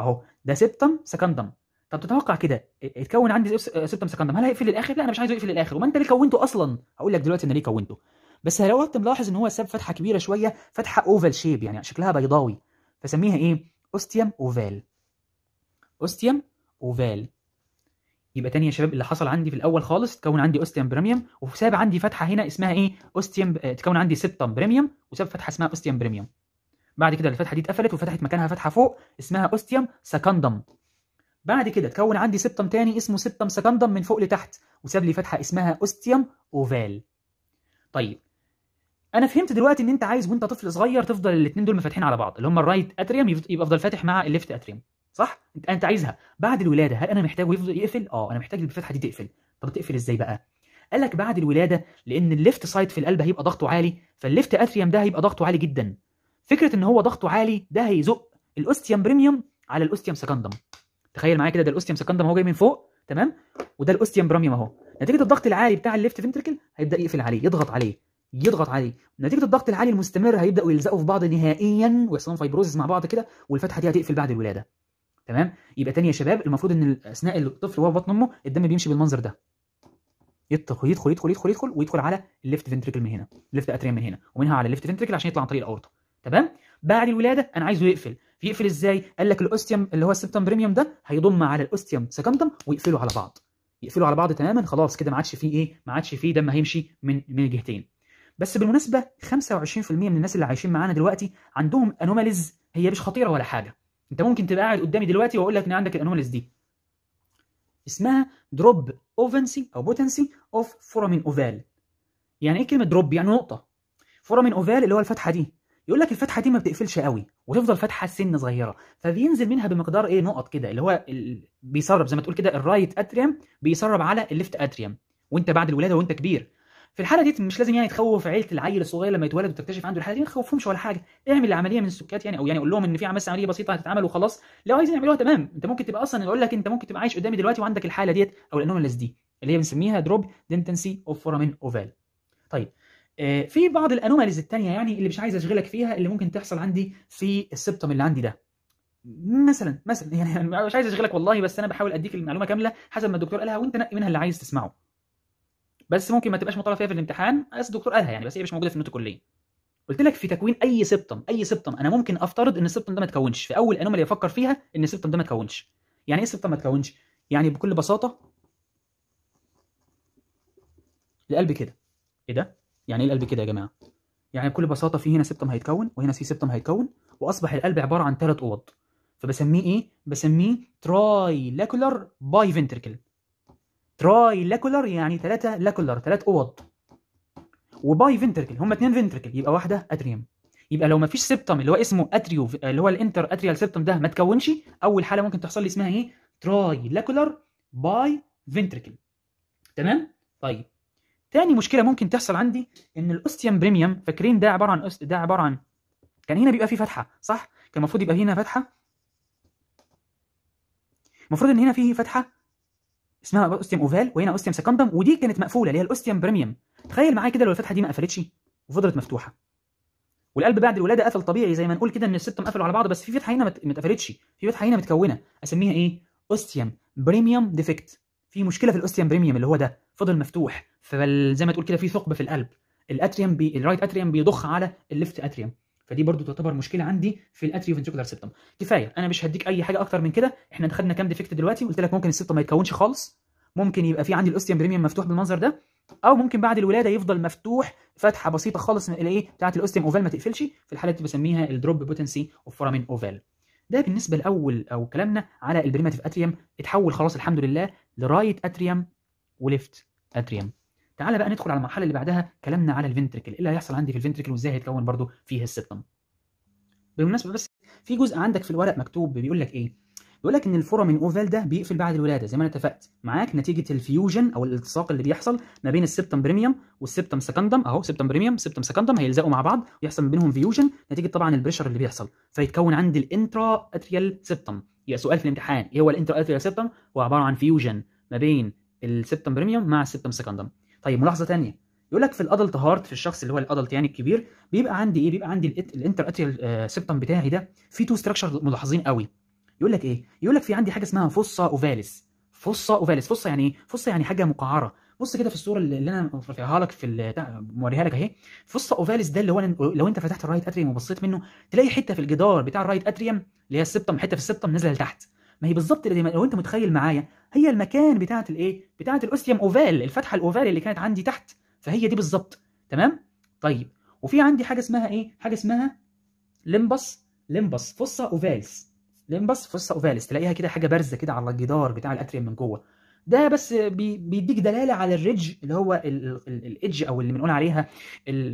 اهو ده سبتم سكندم طب تتوقع كده اتكون عندي سبتم آه، سكندم هل هيقفل الاخر؟ لا انا مش عايزه يقفل الاخر وما انت ليه كونته اصلا هقول لك دلوقتي انا ليه كونته بس لو انت ملاحظ ان هو ساب فتحه كبيره شويه فتحه اوفال شيب يعني شكلها بيضاوي فسميها ايه اوستيوم اوفال اوستيوم اوفال يبقى تاني يا شباب اللي حصل عندي في الاول خالص اتكون عندي اوستيوم بريميوم وساب عندي فتحه هنا اسمها ايه اوستيوم اتكون آه، عندي سبتم بريميوم وساب فتحه اسمها اوستيوم بريميوم بعد كده الفتحه دي اتقفلت وفتحت مكانها فتحه فوق اسمها اوستيوم سكندم بعد كده اتكون عندي سبتم تاني اسمه سبتم سكندم من فوق لتحت وساب لي فتحه اسمها اوستيوم اوفال طيب انا فهمت دلوقتي ان انت عايز وانت طفل صغير تفضل الاثنين دول مفاتحين على بعض اللي هم الرايت اتريوم يبقى افضل فاتح مع الليفت اتريوم صح انت عايزها بعد الولاده هل انا محتاجه يفضل يقفل اه انا محتاج الفتحه دي تقفل طب تقفل ازاي بقى قال لك بعد الولاده لان الليفت سايد في القلب هيبقى ضغطه عالي فالليفت اتريوم ده هيبقى ضغطه عالي جدا فكره ان هو ضغطه عالي ده هيزق الاوستيوم بريميوم على الاوستيوم سكندم تخيل معايا كده ده الاوستيوم سكندم اهو جاي من فوق تمام وده الاوستيوم بريميوم اهو نتيجه الضغط العالي بتاع الليفت فنتركل هيبدا يقفل عليه يضغط عليه يضغط عليه نتيجه الضغط العالي المستمر هيبداوا يلزقوا في بعض نهائيا ويحصلوا فايبروزز مع بعض كده والفتحه دي هتقفل بعد الولاده تمام يبقى تاني يا شباب المفروض ان اثناء الطفل وهو في بطن امه الدم بيمشي بالمنظر ده يدخل يدخل يدخل يدخل يدخل ويدخل على الليفت فينتريكل من هنا الليفت اتريم من هنا ومنها على الليفت فينتريكل عشان يطلع عن طريق الاورطه تمام بعد الولاده انا عايزه يقفل يقفل ازاي قال لك الاوستيوم اللي هو السبتم بريميوم ده هيضم على الاوستيوم سكمتم ويقفلوا على بعض يقفلوا على بعض تماما خلاص كده ما عادش فيه ايه ما عادش فيه دم هيمشي من من الجهتين بس بالمناسبه 25% من الناس اللي عايشين معانا دلوقتي عندهم انوماليز هي مش خطيره ولا حاجه انت ممكن تبقى قاعد قدامي دلوقتي واقول لك ان عندك الانوماليز دي اسمها دروب اوفنسي او بوتنسي اوف فورامين اوفال يعني ايه كلمه دروب يعني نقطه فورامين اوفال اللي هو الفتحه دي يقول لك الفتحه دي ما بتقفلش قوي وتفضل فاتحه سن صغيره فبينزل منها بمقدار ايه نقط كده اللي هو ال... بيسرب زي ما تقول كده الرايت اتريم بيسرب على الليفت اتريم وانت بعد الولاده وانت كبير في الحاله دي مش لازم يعني تخوف عيله العيل الصغير لما يتولد وتكتشف عنده الحاله دي ما تخوفهمش ولا حاجه اعمل العمليه من السكات يعني او يعني قول لهم ان في عمليه عمليه بسيطه هتتعمل وخلاص لو عايزين يعملوها تمام انت ممكن تبقى اصلا اقول لك انت ممكن تبقى عايش قدامي دلوقتي وعندك الحاله ديت او الانوماليز دي اللي هي بنسميها دروب دنتنسي اوف فورامين اوفال طيب آه، في بعض الانوماليز التانية يعني اللي مش عايز اشغلك فيها اللي ممكن تحصل عندي في السبتوم اللي عندي ده مثلا مثلا يعني مش عايز اشغلك والله بس انا بحاول اديك المعلومه كامله حسب ما الدكتور قالها وانت نقي منها اللي عايز تسمعه بس ممكن ما تبقاش مطالب فيها في الامتحان بس الدكتور قالها يعني بس هي مش موجوده في النوت الكليه قلت لك في تكوين اي سبتم اي سبتم انا ممكن افترض ان السبتم ده ما تكونش في اول انومالي افكر فيها ان السبتم ده ما تكونش يعني ايه السبتم ما تكونش يعني بكل بساطه القلب كده ايه ده يعني ايه القلب كده يا جماعه يعني بكل بساطه في هنا سبتم هيتكون وهنا في سبتم هيتكون واصبح القلب عباره عن ثلاث اوض فبسميه ايه بسميه تراي لاكولار باي فنتركل لاكولار يعني ثلاثه لاكولار ثلاث اوض وباي فنتركل هم اثنين فنتركل يبقى واحده اتريوم يبقى لو ما فيش سبتم اللي هو اسمه اتريو اللي هو الانتر اتريال سبتم ده ما تكونش اول حاله ممكن تحصل لي اسمها ايه تراي لاكولار باي فنتركل تمام طيب تاني مشكله ممكن تحصل عندي ان الاوستيوم بريميوم فاكرين ده عباره عن ده عباره عن كان هنا بيبقى فيه فتحه صح كان المفروض يبقى هنا فتحه المفروض ان هنا فيه فتحه اسمها اوستيوم اوفال وهنا اوستيوم سكندم ودي كانت مقفوله اللي هي الاوستيوم بريميوم تخيل معايا كده لو الفتحه دي ما قفلتش وفضلت مفتوحه والقلب بعد الولاده قفل طبيعي زي ما نقول كده ان الستم قفلوا على بعض بس في فتحه هنا ما اتقفلتش في فتحه هنا متكونه اسميها ايه اوستيوم بريميوم ديفكت في مشكله في الاوستيوم بريميوم اللي هو ده فضل مفتوح فزي ما تقول كده في ثقب في القلب الاتريوم بي الرايت اتريوم بيضخ على الليفت اتريوم فدي برضو تعتبر مشكله عندي في الاتريو فنتريكولار سيبتم كفايه انا مش هديك اي حاجه اكتر من كده احنا دخلنا كام ديفكت دلوقتي قلت لك ممكن السيبتم ما يتكونش خالص ممكن يبقى في عندي الاوستيوم بريميوم مفتوح بالمنظر ده او ممكن بعد الولاده يفضل مفتوح فتحه بسيطه خالص من الايه بتاعه الاوستيوم اوفال ما تقفلش في الحاله دي بسميها الدروب بوتنسي اوف فورامين اوفال ده بالنسبه لاول او كلامنا على البريماتيف اتريوم اتحول خلاص الحمد لله لرايت اتريوم وليفت اتريوم تعالى بقى ندخل على المرحله اللي بعدها كلامنا على الفنتركل ايه اللي هيحصل عندي في الفنتركل وازاي هيتكون برضو فيه السيبتم بالمناسبه بس في جزء عندك في الورق مكتوب بيقول لك ايه بيقول لك ان من اوفال ده بيقفل بعد الولاده زي ما انا اتفقت معاك نتيجه الفيوجن او الالتصاق اللي بيحصل ما بين السبتم بريميوم والسبتم سكندم اهو سبتم بريميوم سبتم سكندم هيلزقوا مع بعض ويحصل ما بينهم فيوجن نتيجه طبعا البريشر اللي بيحصل فيتكون عندي الانترا اتريال سبتم يبقى سؤال في الامتحان ايه هو الانترا اتريال سبتم هو عباره عن فيوجن ما بين السبتم بريميوم مع السبتم سكندم طيب ملاحظه ثانيه يقول لك في الادلت هارت في الشخص اللي هو الادلت يعني الكبير بيبقى عندي ايه بيبقى عندي الانتر اتريال آه، سبتم بتاعي ده في تو ستراكشر ملاحظين قوي يقول لك ايه يقول لك في عندي حاجه اسمها فصه اوفاليس فصه اوفاليس فصه يعني ايه فصه يعني حاجه مقعره بص كده في الصوره اللي انا رافعها لك في موريها لك اهي فصه اوفاليس ده اللي هو لو انت فتحت الرايت اتريوم وبصيت منه تلاقي حته في الجدار بتاع الرايت اتريوم اللي هي السبتم حته في السبتم نازله لتحت ما هي بالظبط لو انت متخيل معايا هي المكان بتاعه الايه بتاعه الاوسيوم اوفال الفتحه الاوفال اللي كانت عندي تحت فهي دي بالظبط تمام طيب وفي عندي حاجه اسمها ايه حاجه اسمها لمبس لمبس فصه اوفالس لمبس فصه اوفالس تلاقيها كده حاجه بارزه كده على الجدار بتاع الاتريوم من جوه ده بس بيديك دلاله على الريدج اللي هو الايدج او اللي بنقول عليها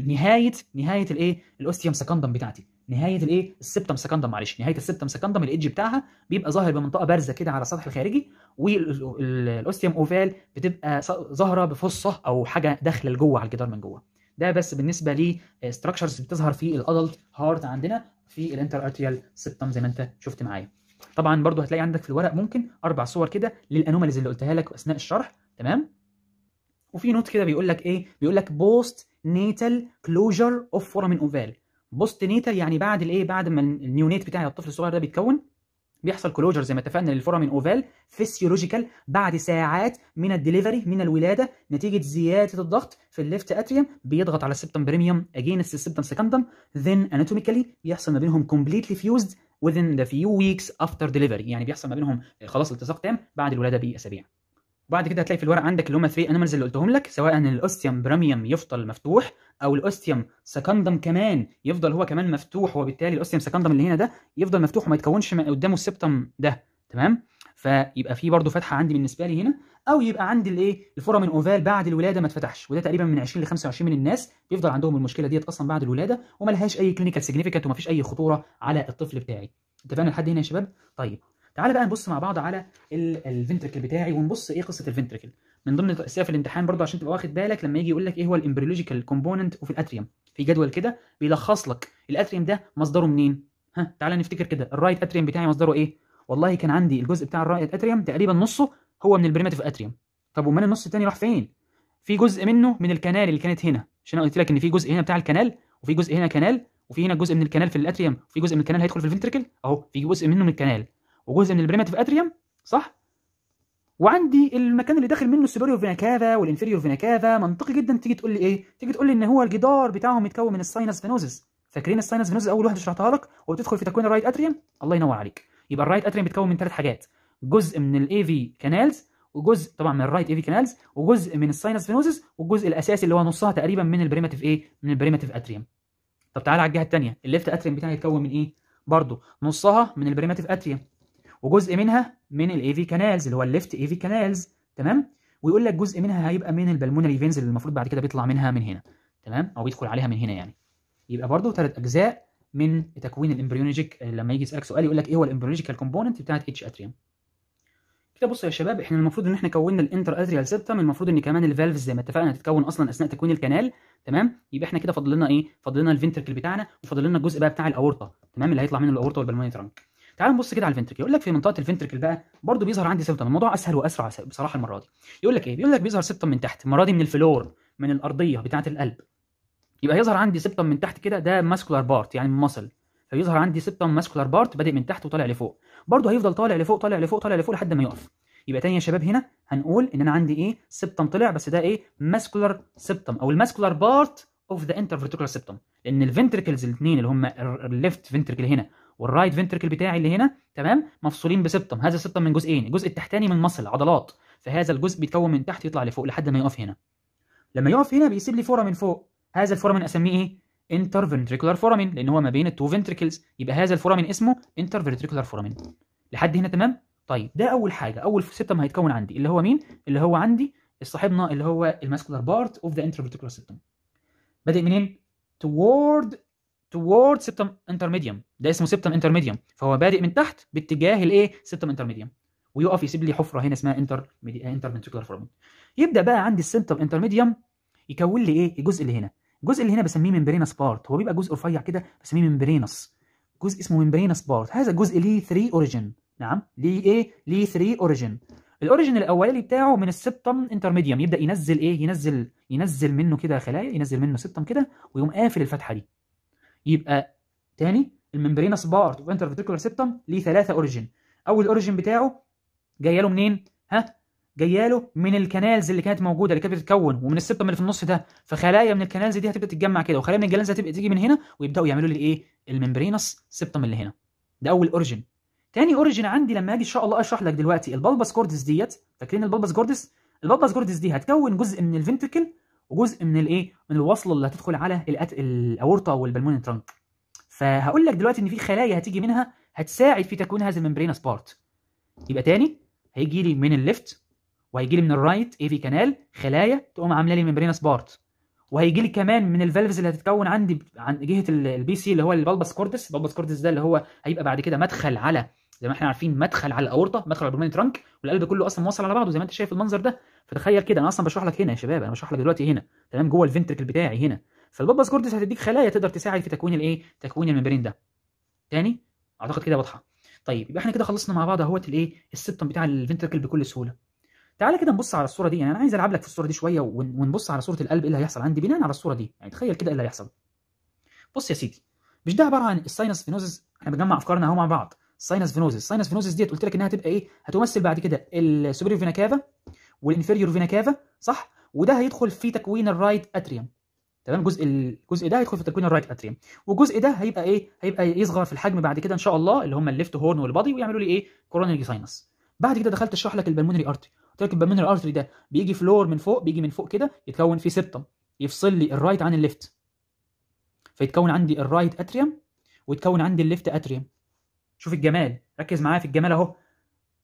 نهايه نهايه الايه الاوستيوم سكندم بتاعتي نهايه الايه السبتم سكندم معلش نهايه السبتم سكندم الايدج بتاعها بيبقى ظاهر بمنطقه بارزه كده على السطح الخارجي والاوستيوم اوفال بتبقى ظاهره بفصه او حاجه داخله لجوه على الجدار من جوه ده بس بالنسبه لستراكشرز آه، بتظهر في الادلت هارت عندنا في الانتر ارتيال سبتم زي ما انت شفت معايا طبعا برضو هتلاقي عندك في الورق ممكن اربع صور كده للانوماليز اللي قلتها لك اثناء الشرح تمام وفي نوت كده بيقول لك ايه بيقول لك بوست نيتال كلوجر اوف فورامين اوفال بوست نيتال يعني بعد الايه بعد ما النيونيت بتاعي الطفل الصغير ده بيتكون بيحصل كلوجر زي ما اتفقنا للفورامين اوفال فيسيولوجيكال بعد ساعات من الدليفري من الولاده نتيجه زياده الضغط في الليفت اتريوم بيضغط على السبتم بريميوم اجينست السبتم سكندم ذن اناتوميكالي بيحصل ما بينهم كومبليتلي فيوزد within the few weeks after delivery يعني بيحصل ما بينهم آه، خلاص التصاق تام بعد الولاده باسابيع بعد كده هتلاقي في الورق عندك اللي هم 3 انيمالز اللي قلتهم لك سواء ان الاوستيوم براميوم يفضل مفتوح او الاوستيوم سكندم كمان يفضل هو كمان مفتوح وبالتالي الاوستيوم سكندم اللي هنا ده يفضل مفتوح وما يتكونش قدامه السبتم ده تمام فيبقى في برضه فتحه عندي بالنسبه لي هنا او يبقى عندي الايه من اوفال بعد الولاده ما اتفتحش وده تقريبا من 20 ل 25 من الناس بيفضل عندهم المشكله ديت اصلا بعد الولاده وما لهاش اي كلينيكال سيجنيفيكانت وما فيش اي خطوره على الطفل بتاعي اتفقنا لحد هنا يا شباب طيب تعالى بقى نبص مع بعض على الفنتركل بتاعي ونبص ايه قصه الفنتركل من ضمن الاسئله في الامتحان برضه عشان تبقى واخد بالك لما يجي يقول لك ايه هو الامبريولوجيكال كومبوننت اوف الاتريوم في جدول كده بيلخص لك الاتريوم ده مصدره منين ها تعال نفتكر كده الرايت اتريوم بتاعي مصدره ايه والله كان عندي الجزء بتاع الرائد اتريوم تقريبا نصه هو من البريماتيف اتريوم طب امال النص الثاني راح فين في جزء منه من الكنال اللي كانت هنا عشان انا قلت لك ان في جزء هنا بتاع الكنال وفي جزء هنا كنال وفي هنا جزء من الكنال في الاتريوم وفي جزء من الكنال هيدخل في الفنتركل اهو في جزء منه من الكنال وجزء من البريماتيف اتريوم صح وعندي المكان اللي داخل منه السوبريور فينا كافا والانفيريور فينا كافا منطقي جدا تيجي تقول لي ايه تيجي تقول لي ان هو الجدار بتاعهم متكون من الساينس فينوزس فاكرين الساينس فينوزس اول واحده شرحتها لك وبتدخل في تكوين الرايت اتريوم الله ينور عليك يبقى الرايت اتريم بيتكون من ثلاث حاجات جزء من الاي في كانالز وجزء طبعا من الرايت اي في كانالز وجزء من الساينس فينوزس والجزء الاساسي اللي هو نصها تقريبا من البريماتيف ايه من البريماتيف اتريم طب تعالى على الجهه الثانيه الليفت اتريم بتاعي يتكون من ايه برضه نصها من البريماتيف اتريم وجزء منها من الاي في كانالز اللي هو الليفت اي في كانالز تمام ويقول لك جزء منها هيبقى من البلمونري فينز اللي المفروض بعد كده بيطلع منها من هنا تمام او بيدخل عليها من هنا يعني يبقى برضه ثلاث اجزاء من تكوين الامبريونيجيك آه، لما يجي يسالك سؤال يقول لك ايه هو الامبريونيجيكال كومبوننت بتاعت اتش اتريوم كده بصوا يا شباب احنا المفروض ان احنا كوننا الانتر اتريال سيبتم المفروض ان كمان الفالفز زي ما اتفقنا تتكون اصلا اثناء تكوين الكنال تمام يبقى احنا كده فاضل لنا ايه فاضل لنا الفنتركل بتاعنا وفاضل لنا الجزء بقى بتاع الاورطه تمام اللي هيطلع منه الاورطه والبلموني ترانك تعال نبص كده على الفنتركل يقول لك في منطقه الفنتركل بقى برضو بيظهر عندي سيبتم الموضوع اسهل واسرع بصراحه المره دي يقول لك ايه بيقول لك بيظهر سيبتم من تحت المره دي من الفلور من الارضيه بتاعه القلب يبقى هيظهر عندي سبتم من تحت كده ده ماسكولار بارت يعني ماسل فيظهر عندي سبتم ماسكولار بارت بادئ من تحت وطالع لفوق برضه هيفضل طالع لفوق طالع لفوق طالع لفوق لحد ما يقف يبقى تاني يا شباب هنا هنقول ان انا عندي ايه سبتم طلع بس ده ايه ماسكولار سبتم او الماسكولار بارت اوف ذا انترفيرتيكولار سبتم لان الفنتركلز الاثنين اللي هم الليفت فنتريكل هنا والرايت فنتركل بتاعي اللي هنا تمام مفصولين بسبتم هذا السبتم من جزئين الجزء التحتاني من مصل عضلات فهذا الجزء بيتكون من تحت يطلع لفوق لحد ما يقف هنا لما يقف هنا بيسيب لي فوره من فوق هذا الفورامين اسميه ايه انترفنتريكولار فورامين لان هو ما بين التو فنتريكلز يبقى هذا الفورامين اسمه انترفنتريكولار فورامين لحد هنا تمام طيب ده اول حاجه اول سيستم هيتكون عندي اللي هو مين اللي هو عندي صاحبنا اللي هو الماسكولار بارت اوف ذا انترفنتريكولار سيستم بادئ منين توورد toward انتر intermedium ده اسمه انتر intermedium فهو بادئ من تحت باتجاه الايه انتر intermedium ويقف يسيب لي حفره هنا اسمها انتر انتر فنتريكولار فورمين يبدا بقى عندي انتر انترميديوم يكون لي ايه الجزء اللي هنا الجزء اللي هنا بسميه ممبرينس بارت هو بيبقى جزء رفيع كده بسميه ممبرينس جزء اسمه ممبرينس بارت هذا الجزء ليه 3 اوريجين نعم ليه ايه ليه 3 اوريجين الاوريجين الاولاني بتاعه من السبتم انترميديوم يبدا ينزل ايه ينزل ينزل منه كده خلايا ينزل منه سبتم كده ويقوم قافل الفتحه دي يبقى تاني الممبرينس بارت اوف انترفيتريكولار سبتم ليه ثلاثه اوريجين اول اوريجين بتاعه جايه له منين ها جايه له من الكنالز اللي كانت موجوده اللي كانت بتتكون ومن السبتم اللي في النص ده فخلايا من الكنالز دي هتبدا تتجمع كده وخلايا من الجلانز هتبدا تيجي من هنا ويبداوا يعملوا لي ايه الممبرينس سبتم اللي هنا ده اول اوريجن تاني اوريجن عندي لما اجي ان شاء الله اشرح لك دلوقتي البلبس كوردس ديت فاكرين البلبس كوردس البلبس كوردس دي هتكون جزء من الفنتركل وجزء من الايه من الوصله اللي هتدخل على الأت... الاورطه والبلمون ترانك فهقول لك دلوقتي ان في خلايا هتيجي منها هتساعد في تكوين هذا الممبرينس بارت يبقى تاني هيجي لي من الليفت وهيجي لي من الرايت اي في كانال خلايا تقوم عامله لي ميمبرينس بارت وهيجي لي كمان من الفالفز اللي هتتكون عندي عن جهه البي سي اللي هو البلبس كورتس البلبس كورتس ده اللي هو هيبقى بعد كده مدخل على زي ما احنا عارفين مدخل على الاورطه مدخل على البرومين ترانك والقلب كله اصلا موصل على بعضه زي ما انت شايف المنظر ده فتخيل كده انا اصلا بشرح لك هنا يا شباب انا بشرح لك دلوقتي هنا تمام جوه الفنتركل بتاعي هنا فالبلبس كورتس هتديك خلايا تقدر تساعد في تكوين الايه تكوين الميمبرين ده تاني اعتقد كده واضحه طيب يبقى احنا كده خلصنا مع بعض اهوت الايه السيستم بتاع الفنتركل بكل سهوله تعالى كده نبص على الصوره دي يعني انا عايز العب لك في الصوره دي شويه ونبص على صوره القلب ايه اللي هيحصل عندي بناء على الصوره دي يعني تخيل كده ايه اللي هيحصل بص يا سيدي مش ده عباره عن الساينس فينوزس احنا بنجمع افكارنا اهو مع بعض الساينس فينوزس الساينس فينوزس ديت قلت لك انها هتبقى ايه هتمثل بعد كده السوبريور فينا كافا والانفيريور فينا كافا صح وده هيدخل في تكوين الرايت اتريوم تمام جزء الجزء ده هيدخل في تكوين الرايت اتريوم والجزء ده هيبقى ايه هيبقى يصغر في الحجم بعد كده ان شاء الله اللي هم الليفت هورن والبادي ويعملوا لي ايه كورونري ساينس بعد كده دخلت اشرح لك البلمونري ارتري تركب لك الارتري ارتري ده بيجي فلور من فوق بيجي من فوق كده يتكون فيه سبتم يفصل لي الرايت عن الليفت فيتكون عندي الرايت اتريوم ويتكون عندي الليفت اتريوم شوف الجمال ركز معايا في الجمال اهو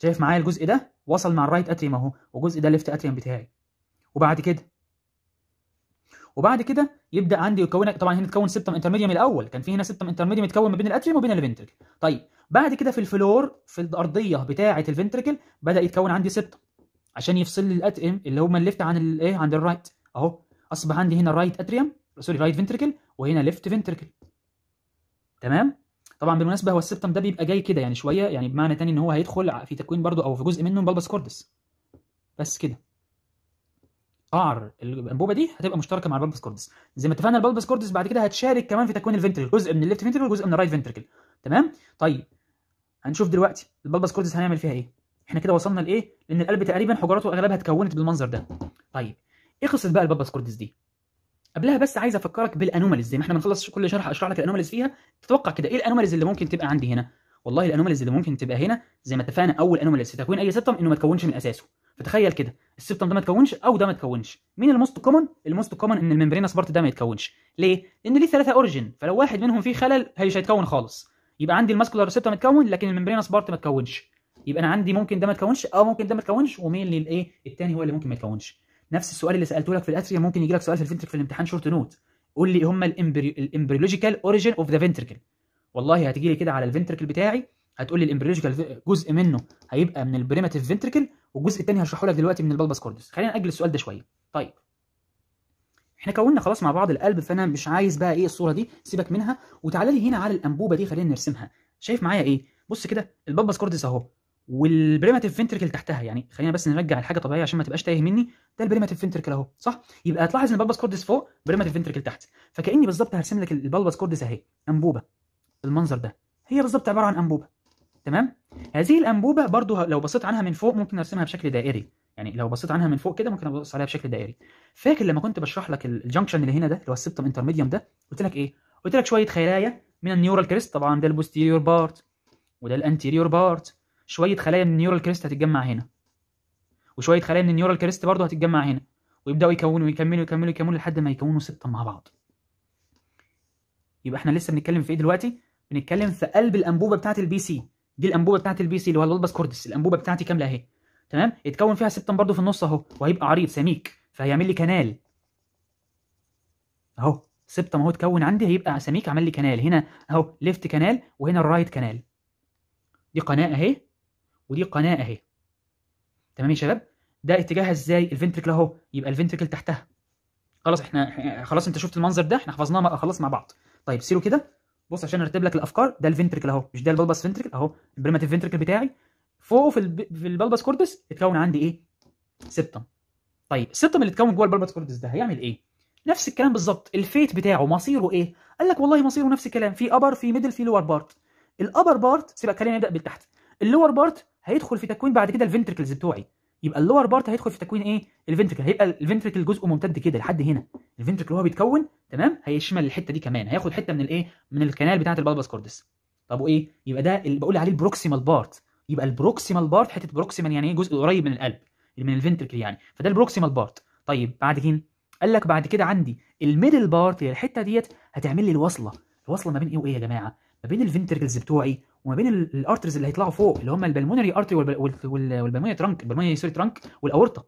شايف معايا الجزء ده وصل مع الرايت اتريوم اهو والجزء ده الليفت اتريوم بتاعي وبعد كده وبعد كده يبدا عندي يكون طبعا هنا تكون سبتم انترميديم الاول كان في هنا سبتم انترميديم متكون ما بين الاتريوم وبين الفنتركل طيب بعد كده في الفلور في الارضيه بتاعه الفنتركل بدا يتكون عندي سبتم عشان يفصل لي ام اللي هما الليفت عن الايه عند الرايت اهو اصبح عندي هنا رايت اتريوم سوري رايت فنتركل وهنا ليفت فنتركل تمام طبعا بالمناسبه هو السبتم ده بيبقى جاي كده يعني شويه يعني بمعنى تاني ان هو هيدخل في تكوين برضو او في جزء منه من بالبس كوردس بس كده قعر الانبوبه دي هتبقى مشتركه مع البالبس كوردس زي ما اتفقنا البالبس كوردس بعد كده هتشارك كمان في تكوين الفنتركل جزء من الليفت فنتركل وجزء من الرايت فنتركل تمام طيب هنشوف دلوقتي البالبس كوردس هنعمل فيها ايه احنا كده وصلنا لايه لان القلب تقريبا حجراته اغلبها اتكونت بالمنظر ده طيب ايه قصه بقى البابا سكوردس دي قبلها بس عايز افكرك بالانوماليز زي ما احنا بنخلص كل شرح اشرح لك الانوماليز فيها تتوقع كده ايه الانوماليز اللي ممكن تبقى عندي هنا والله الانوماليز اللي ممكن تبقى هنا زي ما اتفقنا اول انوماليز في تكوين اي سيبتم انه ما تكونش من اساسه فتخيل كده السيبتم ده ما تكونش او ده ما تكونش مين الموست كومن الموست كومن ان الممبرينس بارت ده ما يتكونش ليه لان ليه ثلاثه اوريجين فلو واحد منهم فيه خلل هي مش هيتكون خالص يبقى عندي الماسكولار سيبتم متكون لكن الممبرينس بارت ما تكونش يبقى انا عندي ممكن ده ما تكونش اه ممكن ده ما تكونش ومين للايه الثاني هو اللي ممكن ما يتكونش نفس السؤال اللي سالته لك في الاتريا ممكن يجي لك سؤال في الفنترك في الامتحان شورت نوت قول لي هم الامبريولوجيكال اوريجين اوف ذا فنتركل والله هتجي لي كده على الفنتركل بتاعي هتقول لي الامبريولوجيكال جزء منه هيبقى من البريماتيف فنتركل والجزء الثاني هشرحه لك دلوقتي من البلبس كوردس خلينا ناجل السؤال ده شويه طيب احنا كوننا خلاص مع بعض القلب فانا مش عايز بقى ايه الصوره دي سيبك منها وتعالى لي هنا على الانبوبه دي خلينا نرسمها شايف معايا ايه بص كده البلبس كوردس اهو والبريماتيف فينتركل تحتها يعني خلينا بس نرجع الحاجه طبيعيه عشان ما تبقاش تايه مني ده البريماتيف فينتركل اهو صح يبقى هتلاحظ ان البلبس كوردس فوق بريماتيف فينتركل تحت فكاني بالظبط هرسم لك البلبس كوردس اهي انبوبه بالمنظر ده هي بالظبط عباره عن انبوبه تمام هذه الانبوبه برضو لو بصيت عنها من فوق ممكن ارسمها بشكل دائري يعني لو بصيت عنها من فوق كده ممكن ابص عليها بشكل دائري فاكر لما كنت بشرح لك الجنكشن اللي هنا ده اللي هو السبتم انترميديوم ده قلت لك ايه قلت لك شويه خلايا من النيورال كريست طبعا ده البوستيريور بارت وده الانتيريور بارت شويه خلايا من النيورال كريست هتتجمع هنا وشويه خلايا من النيورال كريست برضه هتتجمع هنا ويبداوا يكونوا ويكملوا يكملوا يكملوا لحد ما يكونوا سته مع بعض يبقى احنا لسه بنتكلم في ايه دلوقتي بنتكلم في قلب الانبوبه بتاعه البي سي دي الانبوبه بتاعه البي سي اللي هو البلبس كوردس الانبوبه بتاعتي كامله اهي تمام يتكون فيها سبتم برضه في النص اهو وهيبقى عريض سميك فهيعمل لي كنال اهو سبتم اهو اتكون عندي هيبقى سميك عمل لي كنال هنا اهو ليفت كنال وهنا الرايت كنال دي قناه اهي ودي قناه اهي تمام يا شباب ده اتجاهها ازاي الفنتركل اهو يبقى الفنتركل تحتها خلاص احنا خلاص انت شفت المنظر ده احنا حفظناه خلاص مع بعض طيب سيبه كده بص عشان ارتب لك الافكار ده الفنتركل اهو مش ده البلبس فنتركل اهو البريماتيف فنتريكل بتاعي فوق في الب... في البلبس كوردس اتكون عندي ايه سبتم طيب السبتم اللي اتكون جوه البلبس كوردس ده هيعمل ايه نفس الكلام بالظبط الفيت بتاعه مصيره ايه قال لك والله مصيره نفس الكلام في ابر في ميدل في لور بارت الابر بارت سيبك خلينا نبدا بالتحت اللور بارت هيدخل في تكوين بعد كده الفنتركلز بتوعي يبقى اللور بارت هيدخل في تكوين ايه الفنتركل هيبقى الفنتركل جزء ممتد كده لحد هنا الفنتركل هو بيتكون تمام هيشمل الحته دي كمان هياخد حته من الايه من الكنال بتاعه البالباس كوردس طب وايه يبقى ده اللي بقول عليه البروكسيمال بارت يبقى البروكسيمال بارت حته بروكسيمال يعني ايه جزء قريب من القلب من الفنتركل يعني فده البروكسيمال بارت طيب بعد كده قال لك بعد كده عندي الميدل بارت الحته ديت هتعمل لي الوصله الوصله ما بين ايه وايه يا جماعه ما بين الفنتركلز بتوعي وما بين الارترز اللي هيطلعوا فوق اللي هم البلمونري ارتري والبلمونري ترانك البلمونري سوري ترانك والاورطه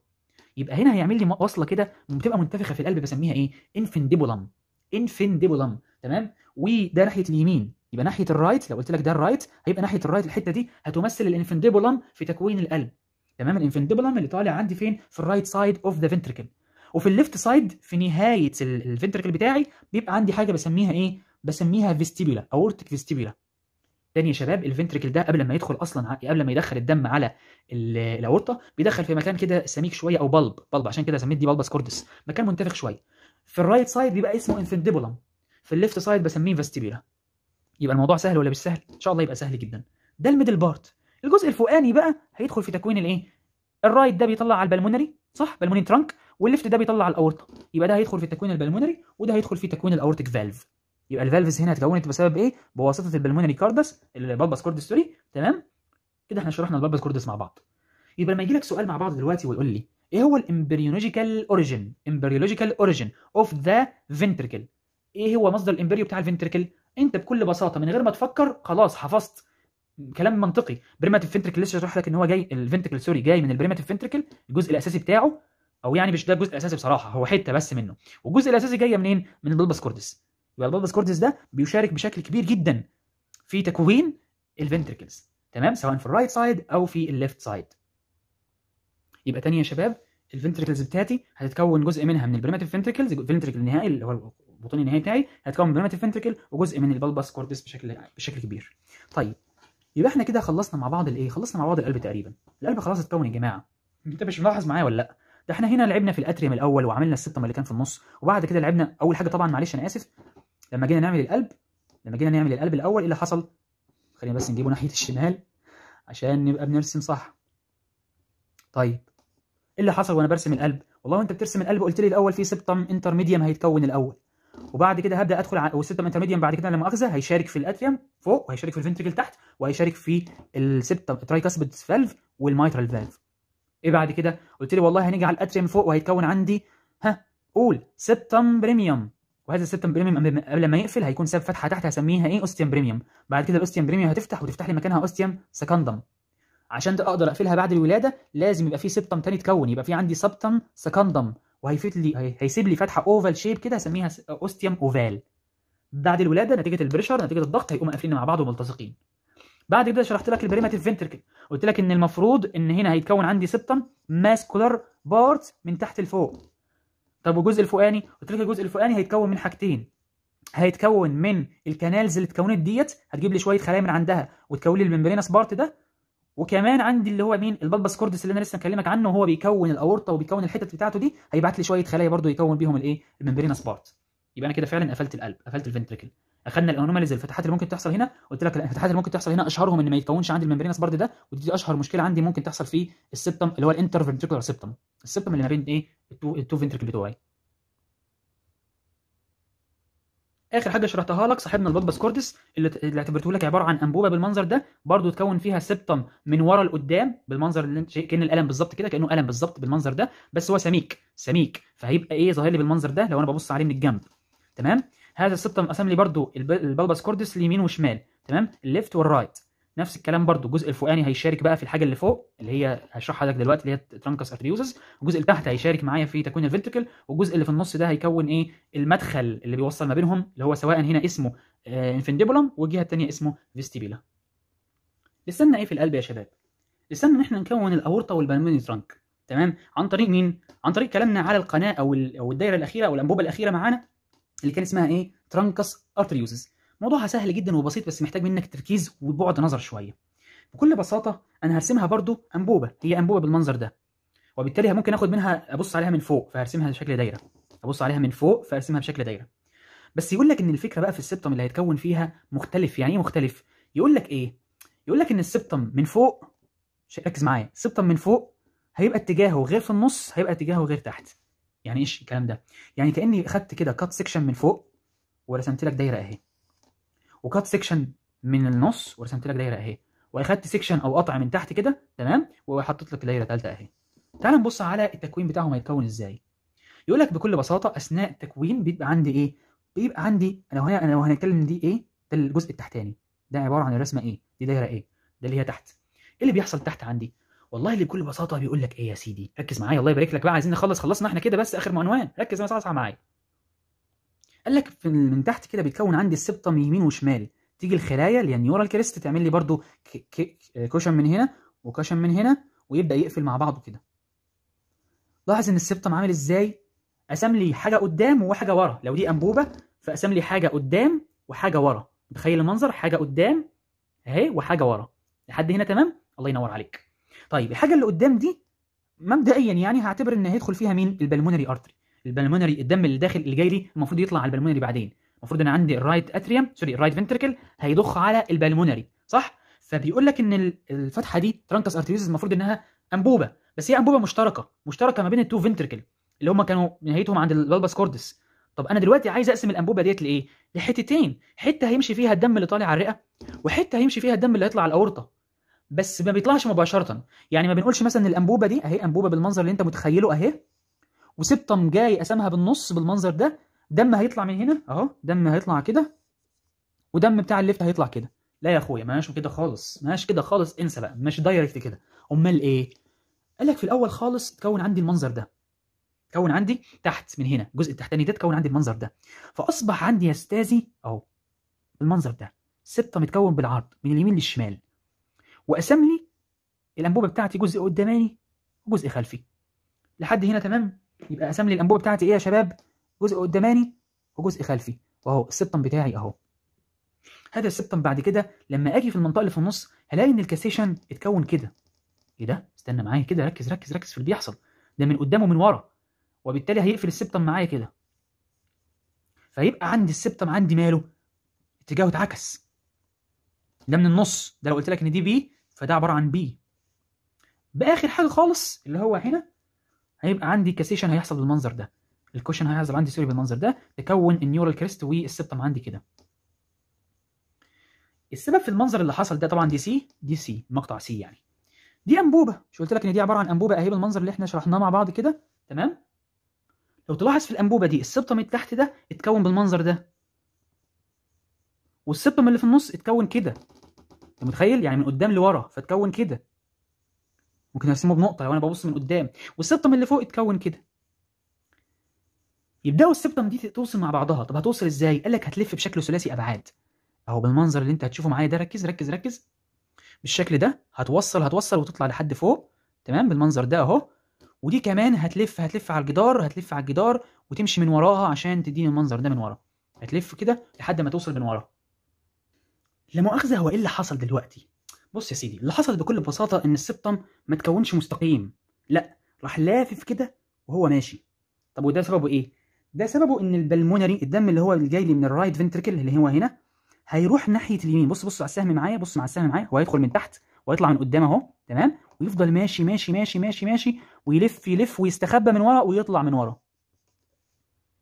يبقى هنا هيعمل لي وصله كده بتبقى منتفخه في القلب بسميها ايه انفنديبولم انفنديبولم تمام وده ناحيه اليمين يبقى ناحيه الرايت لو قلت لك ده الرايت هيبقى ناحيه الرايت الحته دي هتمثل الانفنديبولم في تكوين القلب تمام الانفنديبولم اللي طالع عندي فين في الرايت سايد اوف ذا فنتركل وفي الليفت سايد في نهايه الفنتركل بتاعي بيبقى عندي حاجه بسميها ايه بسميها فيستيبولا اورتيك فيستيبولا تاني يا شباب الفنتركل ده قبل ما يدخل اصلا قبل ما يدخل الدم على الاورطه بيدخل في مكان كده سميك شويه او بلب بلب عشان كده سميت دي بلبس كوردس مكان منتفخ شويه في الرايت سايد بيبقى اسمه انفندبولم في الليفت سايد بسميه فاستيبيلا يبقى الموضوع سهل ولا مش سهل ان شاء الله يبقى سهل جدا ده الميدل بارت الجزء الفوقاني بقى هيدخل في تكوين الايه الرايت ده بيطلع على البلمونري صح بلمونين ترانك والليفت ده بيطلع على الاورطه يبقى ده هيدخل في تكوين البلمونري وده هيدخل في تكوين الاورتيك فالف يبقى الفالفز هنا اتكونت بسبب ايه؟ بواسطه البلمونري كاردس البلبس كورد ستوري تمام؟ كده احنا شرحنا البلبس كوردس مع بعض. يبقى لما يجي لك سؤال مع بعض دلوقتي ويقول لي ايه هو الامبريولوجيكال اوريجن؟ امبريولوجيكال اوريجن اوف ذا فنتركل. ايه هو مصدر الامبريو بتاع الفنتركل؟ انت بكل بساطه من غير ما تفكر خلاص حفظت كلام منطقي بريماتيف فنتركل لسه شرح لك ان هو جاي الفنتركل سوري جاي من البريماتيف فنتركل الجزء الاساسي بتاعه او يعني مش ده الجزء الاساسي بصراحه هو حته بس منه والجزء الاساسي جايه منين من البلبس كوردس يبقى البالبس كورتس ده بيشارك بشكل كبير جدا في تكوين الفنتركلز تمام سواء في الرايت سايد او في الليفت سايد يبقى تاني يا شباب الفنتركلز بتاعتي هتتكون جزء منها من البريماتيف فنتركلز الفنتركل النهائي اللي هو البطون النهائي بتاعي هتكون من البريماتيف فنتركل وجزء من البلبس كورتس بشكل بشكل كبير طيب يبقى احنا كده خلصنا مع بعض الايه خلصنا مع بعض القلب تقريبا القلب خلاص اتكون يا جماعه انت مش ملاحظ معايا ولا لا ده احنا هنا لعبنا في الاتريوم الاول وعملنا السبتم اللي كان في النص وبعد كده لعبنا اول حاجه طبعا معلش انا اسف لما جينا نعمل القلب لما جينا نعمل القلب الاول ايه اللي حصل خلينا بس نجيبه ناحيه الشمال عشان نبقى بنرسم صح طيب ايه اللي حصل وانا برسم القلب والله انت بترسم القلب قلت لي الاول في سبتم انترميديم هيتكون الاول وبعد كده هبدا ادخل على السبتم انترميديم بعد كده لما اخذه هيشارك في الاتريوم فوق وهيشارك في الفنتريكل تحت وهيشارك في السبتم ترايكاسبيد فالف والميترال فالف ايه بعد كده قلت لي والله هنيجي على الاتريوم فوق وهيتكون عندي ها قول سبتم بريميوم وهذا السيستم بريميوم قبل ما يقفل هيكون ساب فتحه تحت هسميها ايه اوستيوم بريميوم بعد كده الاوستيوم بريميوم هتفتح وتفتح لي مكانها اوستيوم سكندم عشان اقدر اقفلها بعد الولاده لازم يبقى في سبتم تاني تكون يبقى في عندي سبتم سكندم وهيفيد لي هيسيب لي فتحه اوفال شيب كده هسميها اوستيوم اوفال بعد الولاده نتيجه البريشر نتيجه الضغط هيقوموا قافلين مع بعض وملتصقين بعد كده شرحت لك البريماتيف فينتركل قلت لك ان المفروض ان هنا هيتكون عندي سبتم ماسكولار بارت من تحت لفوق طب والجزء الفوقاني قلت لك الجزء الفوقاني هيتكون من حاجتين هيتكون من الكنالز اللي اتكونت ديت هتجيب لي شويه خلايا من عندها وتكون لي الممبرينس بارت ده وكمان عندي اللي هو مين البلبس كوردس اللي انا لسه مكلمك عنه وهو بيكون الاورطه وبيكون الحتت بتاعته دي هيبعت لي شويه خلايا برضه يكون بيهم الايه الممبرينس بارت يبقى انا كده فعلا قفلت القلب قفلت الفنتريكل اخذنا الانوماليز الفتحات اللي ممكن تحصل هنا قلت لك الفتحات اللي ممكن تحصل هنا اشهرهم ان ما يتكونش عندي الممبرينس برد ده ودي اشهر مشكله عندي ممكن تحصل في السبتم اللي هو الانتر فنتريكولار سبتم السبتم اللي ما بين ايه التو, التو فنتريكل بتوعي اخر حاجه شرحتها لك صاحبنا البطبس كوردس اللي, اللي اعتبرته لك عباره عن انبوبه بالمنظر ده برضو تكون فيها سبتم من ورا لقدام بالمنظر اللي انت كان الالم بالظبط كده كانه الم بالظبط بالمنظر ده بس هو سميك سميك فهيبقى ايه ظاهر لي بالمنظر ده لو انا ببص عليه من الجنب تمام هذا السيستم قسم برضو البلبس كوردس اليمين وشمال تمام الليفت والرايت نفس الكلام برضو الجزء الفوقاني هيشارك بقى في الحاجه اللي فوق اللي هي هشرحها لك دلوقتي اللي هي ترانكس ارتريوسس الجزء اللي تحت هيشارك معايا في تكوين الفنتركل والجزء اللي في النص ده هيكون ايه المدخل اللي بيوصل ما بينهم اللي هو سواء هنا اسمه انفنديبولم آه، والجهه الثانيه اسمه فيستيبيلا لسنا ايه في القلب يا شباب لسنا ان احنا نكون الاورطه والبلموني ترانك تمام عن طريق مين عن طريق كلامنا على القناه او او الدايره الاخيره او الانبوبه الاخيره معانا اللي كان اسمها ايه ترانكس ارتريوزز موضوعها سهل جدا وبسيط بس محتاج منك تركيز وبعد نظر شويه بكل بساطه انا هرسمها برضو انبوبه هي انبوبه بالمنظر ده وبالتالي ممكن اخد منها ابص عليها من فوق فهرسمها بشكل دايره ابص عليها من فوق فارسمها بشكل دايره بس يقول لك ان الفكره بقى في السبتم اللي هيتكون فيها مختلف يعني ايه مختلف يقول لك ايه يقول لك ان السبتم من فوق ركز معايا السبتم من فوق هيبقى اتجاهه غير في النص هيبقى اتجاهه غير تحت يعني ايش الكلام ده يعني كاني اخدت كده كات سيكشن من فوق ورسمت لك دايره اهي وكات سيكشن من النص ورسمت لك دايره اهي واخدت سيكشن او قطع من تحت كده تمام وحطيت لك دايره ثالثه اهي تعال نبص على التكوين بتاعهم هيتكون ازاي يقول لك بكل بساطه اثناء التكوين بيبقى عندي ايه بيبقى عندي انا وهنا انا هنتكلم دي ايه ده الجزء التحتاني ده عباره عن الرسمه ايه دي دايره ايه ده اللي هي تحت ايه اللي بيحصل تحت عندي والله بكل بساطه بيقول لك ايه يا سيدي ركز معايا الله يبارك لك بقى عايزين نخلص خلصنا احنا كده بس اخر عنوان ركز مصحصح معايا قال لك في من تحت كده بيتكون عندي السبطه يمين وشمال تيجي الخلايا اللي النيورال كريست تعمل لي برضو آه، كوشن من هنا وكوشن من هنا ويبدا يقفل مع بعضه كده لاحظ ان السبطم عامل ازاي قسم لي حاجه قدام وحاجه ورا لو دي انبوبه فقسم لي حاجه قدام وحاجه ورا متخيل المنظر حاجه قدام اهي وحاجه ورا لحد هنا تمام الله ينور عليك طيب الحاجه اللي قدام دي مبدئيا يعني هعتبر ان هيدخل فيها مين البلمونري ارتري البلمونري الدم اللي داخل اللي جاي لي المفروض يطلع على البلمونري بعدين المفروض انا عندي الرايت اتريوم سوري الرايت فنتركل هيضخ على البلمونري صح فبيقول لك ان الفتحه دي ترانكس ارتريوس المفروض انها انبوبه بس هي انبوبه مشتركه مشتركه ما بين التو فنتركل اللي هم كانوا نهايتهم عند البالباس كوردس طب انا دلوقتي عايز اقسم الانبوبه ديت لايه لحتتين حته هيمشي فيها الدم اللي طالع على الرئه وحته هيمشي فيها الدم اللي هيطلع على الاورطه بس ما بيطلعش مباشره يعني ما بنقولش مثلا ان الانبوبه دي اهي انبوبه بالمنظر اللي انت متخيله اهي وسبتم جاي قسمها بالنص بالمنظر ده دم هيطلع من هنا اهو دم هيطلع كده ودم بتاع الليفت هيطلع كده لا يا اخويا ماشي كده خالص ماشي كده خالص انسى بقى ماشي دايركت كده امال ايه قال لك في الاول خالص اتكون عندي المنظر ده اتكون عندي تحت من هنا الجزء التحتاني ده اتكون عندي المنظر ده فاصبح عندي يا استاذي اهو المنظر ده سته متكون بالعرض من اليمين للشمال وقسم لي الانبوبه بتاعتي جزء قداماني وجزء خلفي لحد هنا تمام يبقى قسم لي الانبوبه بتاعتي ايه يا شباب جزء قداماني وجزء خلفي واهو السبتم بتاعي اهو هذا السبتم بعد كده لما اجي في المنطقه اللي في النص هلاقي ان الكاسيشن اتكون كده ايه ده استنى معايا كده ركز ركز ركز في اللي بيحصل ده من قدام ومن ورا وبالتالي هيقفل السبتم معايا كده فيبقى عندي السبتم عندي ماله اتجاهه اتعكس ده من النص ده لو قلت لك ان دي بي فده عباره عن بي باخر حاجه خالص اللي هو هنا هيبقى عندي كاسيشن هيحصل بالمنظر ده الكوشن هيحصل عندي سوري بالمنظر ده تكون النيورال كريست والسبتم عندي كده السبب في المنظر اللي حصل ده طبعا دي سي دي سي مقطع سي يعني دي انبوبه مش قلت لك ان دي عباره عن انبوبه اهي بالمنظر اللي احنا شرحناه مع بعض كده تمام لو تلاحظ في الانبوبه دي السبتم اللي تحت ده اتكون بالمنظر ده والسبتم اللي في النص اتكون كده انت متخيل يعني من قدام لورا فتكون كده ممكن ارسمه بنقطه لو انا ببص من قدام والسبتم اللي فوق اتكون كده يبداوا السبتم دي توصل مع بعضها طب هتوصل ازاي قال لك هتلف بشكل ثلاثي ابعاد اهو بالمنظر اللي انت هتشوفه معايا ده ركز ركز ركز بالشكل ده هتوصل هتوصل وتطلع لحد فوق تمام بالمنظر ده اهو ودي كمان هتلف هتلف على الجدار هتلف على الجدار وتمشي من وراها عشان تديني المنظر ده من ورا هتلف كده لحد ما توصل من ورا لا مؤاخذه هو ايه اللي حصل دلوقتي بص يا سيدي اللي حصل بكل بساطه ان السبطم ما تكونش مستقيم لا راح لافف كده وهو ماشي طب وده سببه ايه ده سببه ان البلمونري الدم اللي هو اللي جاي لي من الرايت فنتركل اللي هو هنا هيروح ناحيه اليمين بص بص على السهم معايا بص مع السهم معايا هو هيدخل من تحت ويطلع من قدام اهو تمام ويفضل ماشي ماشي ماشي ماشي ماشي ويلف يلف ويستخبى من ورا ويطلع من ورا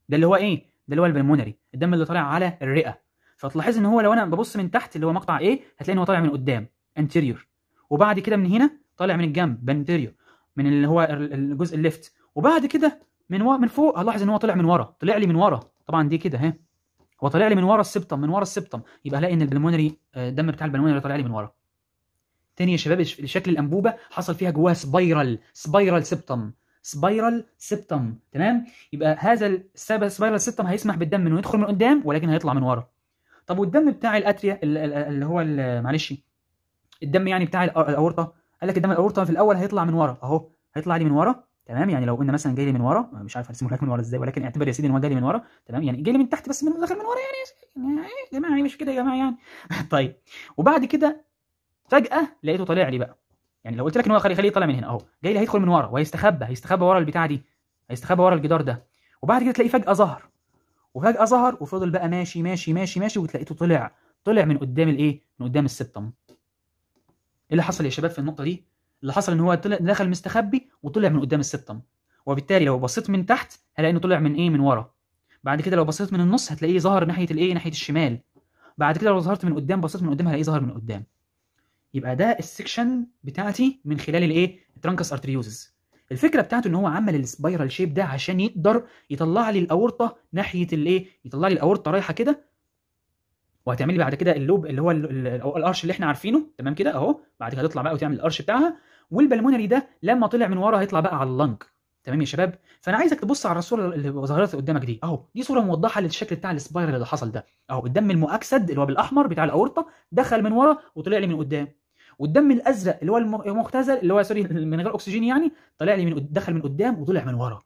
ده اللي هو ايه ده اللي هو البلمونري الدم اللي طالع على الرئه فتلاحظ ان هو لو انا ببص من تحت اللي هو مقطع ايه هتلاقي ان هو طالع من قدام انتيريور وبعد كده من هنا طالع من الجنب بانتيريور من اللي هو الجزء الليفت وبعد كده من و... من فوق هلاحظ ان هو طلع من ورا طلع لي من ورا طبعا دي كده ها هو طالع لي من ورا السبتم من ورا السبتم يبقى هلاقي ان البلمونري آه، الدم بتاع البلمونري طالع لي من ورا تاني يا شباب شكل الانبوبه حصل فيها جواها سبايرال سبايرال سبتم سبايرال سبتم تمام يبقى هذا السبايرال سبتم هيسمح بالدم انه يدخل من قدام ولكن هيطلع من ورا طب والدم بتاع الاتريا اللي هو معلش الدم يعني بتاع الاورطه قال لك الدم الاورطه في الاول هيطلع من ورا اهو هيطلع لي من ورا تمام يعني لو قلنا مثلا جاي لي من ورا مش عارف ارسمه لك من ورا ازاي ولكن اعتبر يا سيدي ان هو جاي لي من ورا تمام يعني جاي لي من تحت بس من الاخر من ورا يعني يا يعني إيه جماعه إيه مش كده يا جماعه يعني طيب وبعد كده فجاه لقيته طالع لي بقى يعني لو قلت لك ان هو خليه خليه طالع من هنا اهو جاي لي هيدخل من ورا وهيستخبى هيستخبى ورا البتاع دي هيستخبى ورا الجدار ده وبعد كده تلاقيه فجاه ظهر وفجأة ظهر وفضل بقى ماشي ماشي ماشي ماشي وتلاقيته طلع طلع من قدام الايه؟ من قدام السبتم. ايه اللي حصل يا شباب في النقطة دي؟ اللي حصل ان هو طلع دخل مستخبي وطلع من قدام السبتم. وبالتالي لو بصيت من تحت هلاقي انه طلع من ايه؟ من ورا بعد كده لو بصيت من النص هتلاقيه ظهر ناحية الايه؟ ناحية الشمال بعد كده لو ظهرت من قدام بصيت من قدام هلاقيه ظهر من قدام يبقى ده السكشن بتاعتي من خلال الايه؟ الترانكس ارتريوزز الفكره بتاعته ان هو عمل السبايرال شيب ده عشان يقدر يطلع لي الاورطه ناحيه الايه يطلع لي الاورطه رايحه كده وهتعملي بعد كده اللوب اللي هو الارش اللي احنا عارفينه تمام كده اهو بعد كده هتطلع بقى وتعمل الارش بتاعها والبلمونري ده لما طلع من ورا هيطلع بقى على اللنج تمام يا شباب فانا عايزك تبص على الصوره اللي ظهرت قدامك دي اهو دي صوره موضحه للشكل بتاع السبايرال اللي حصل ده اهو الدم المؤكسد اللي هو بالاحمر بتاع الاورطه دخل من ورا وطلع لي من قدام والدم الازرق اللي هو المختزل اللي هو سوري من غير اكسجين يعني طلع لي من دخل من قدام وطلع من ورا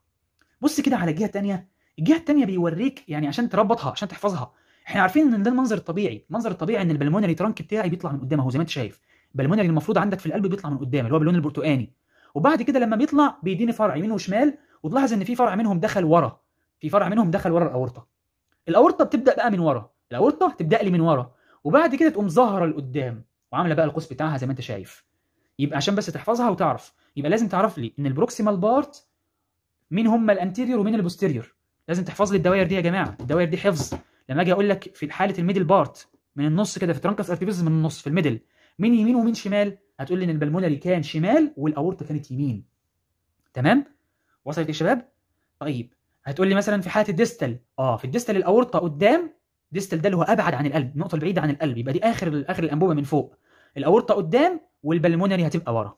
بص كده على الجهه الثانيه الجهه الثانيه بيوريك يعني عشان تربطها عشان تحفظها احنا عارفين ان ده المنظر الطبيعي المنظر الطبيعي ان البلمونري ترانك بتاعي بيطلع من قدام اهو زي ما انت شايف البلمونري المفروض عندك في القلب بيطلع من قدام اللي هو باللون البرتقاني وبعد كده لما بيطلع بيديني فرع يمين وشمال وتلاحظ ان في فرع منهم دخل ورا في فرع منهم دخل ورا الاورطه الاورطه بتبدا بقى من ورا الاورطه تبدا لي من ورا وبعد كده تقوم ظاهره لقدام وعامله بقى القوس بتاعها زي ما انت شايف يبقى عشان بس تحفظها وتعرف يبقى لازم تعرف لي ان البروكسيمال بارت مين هم الانتيرير ومين البوستيرير لازم تحفظ لي الدوائر دي يا جماعه الدوائر دي حفظ لما اجي اقول لك في حاله الميدل بارت من النص كده في ترانكس ارتيفيس من النص في الميدل مين يمين ومين شمال هتقول لي ان البلمونري كان شمال والاورطه كانت يمين تمام وصلت يا شباب طيب هتقول لي مثلا في حاله الديستال اه في الديستال الاورطه قدام ديستال ده اللي هو ابعد عن القلب النقطه البعيده عن القلب يبقى دي اخر اخر الانبوبه من فوق الاورطه قدام والبلمونري هتبقى ورا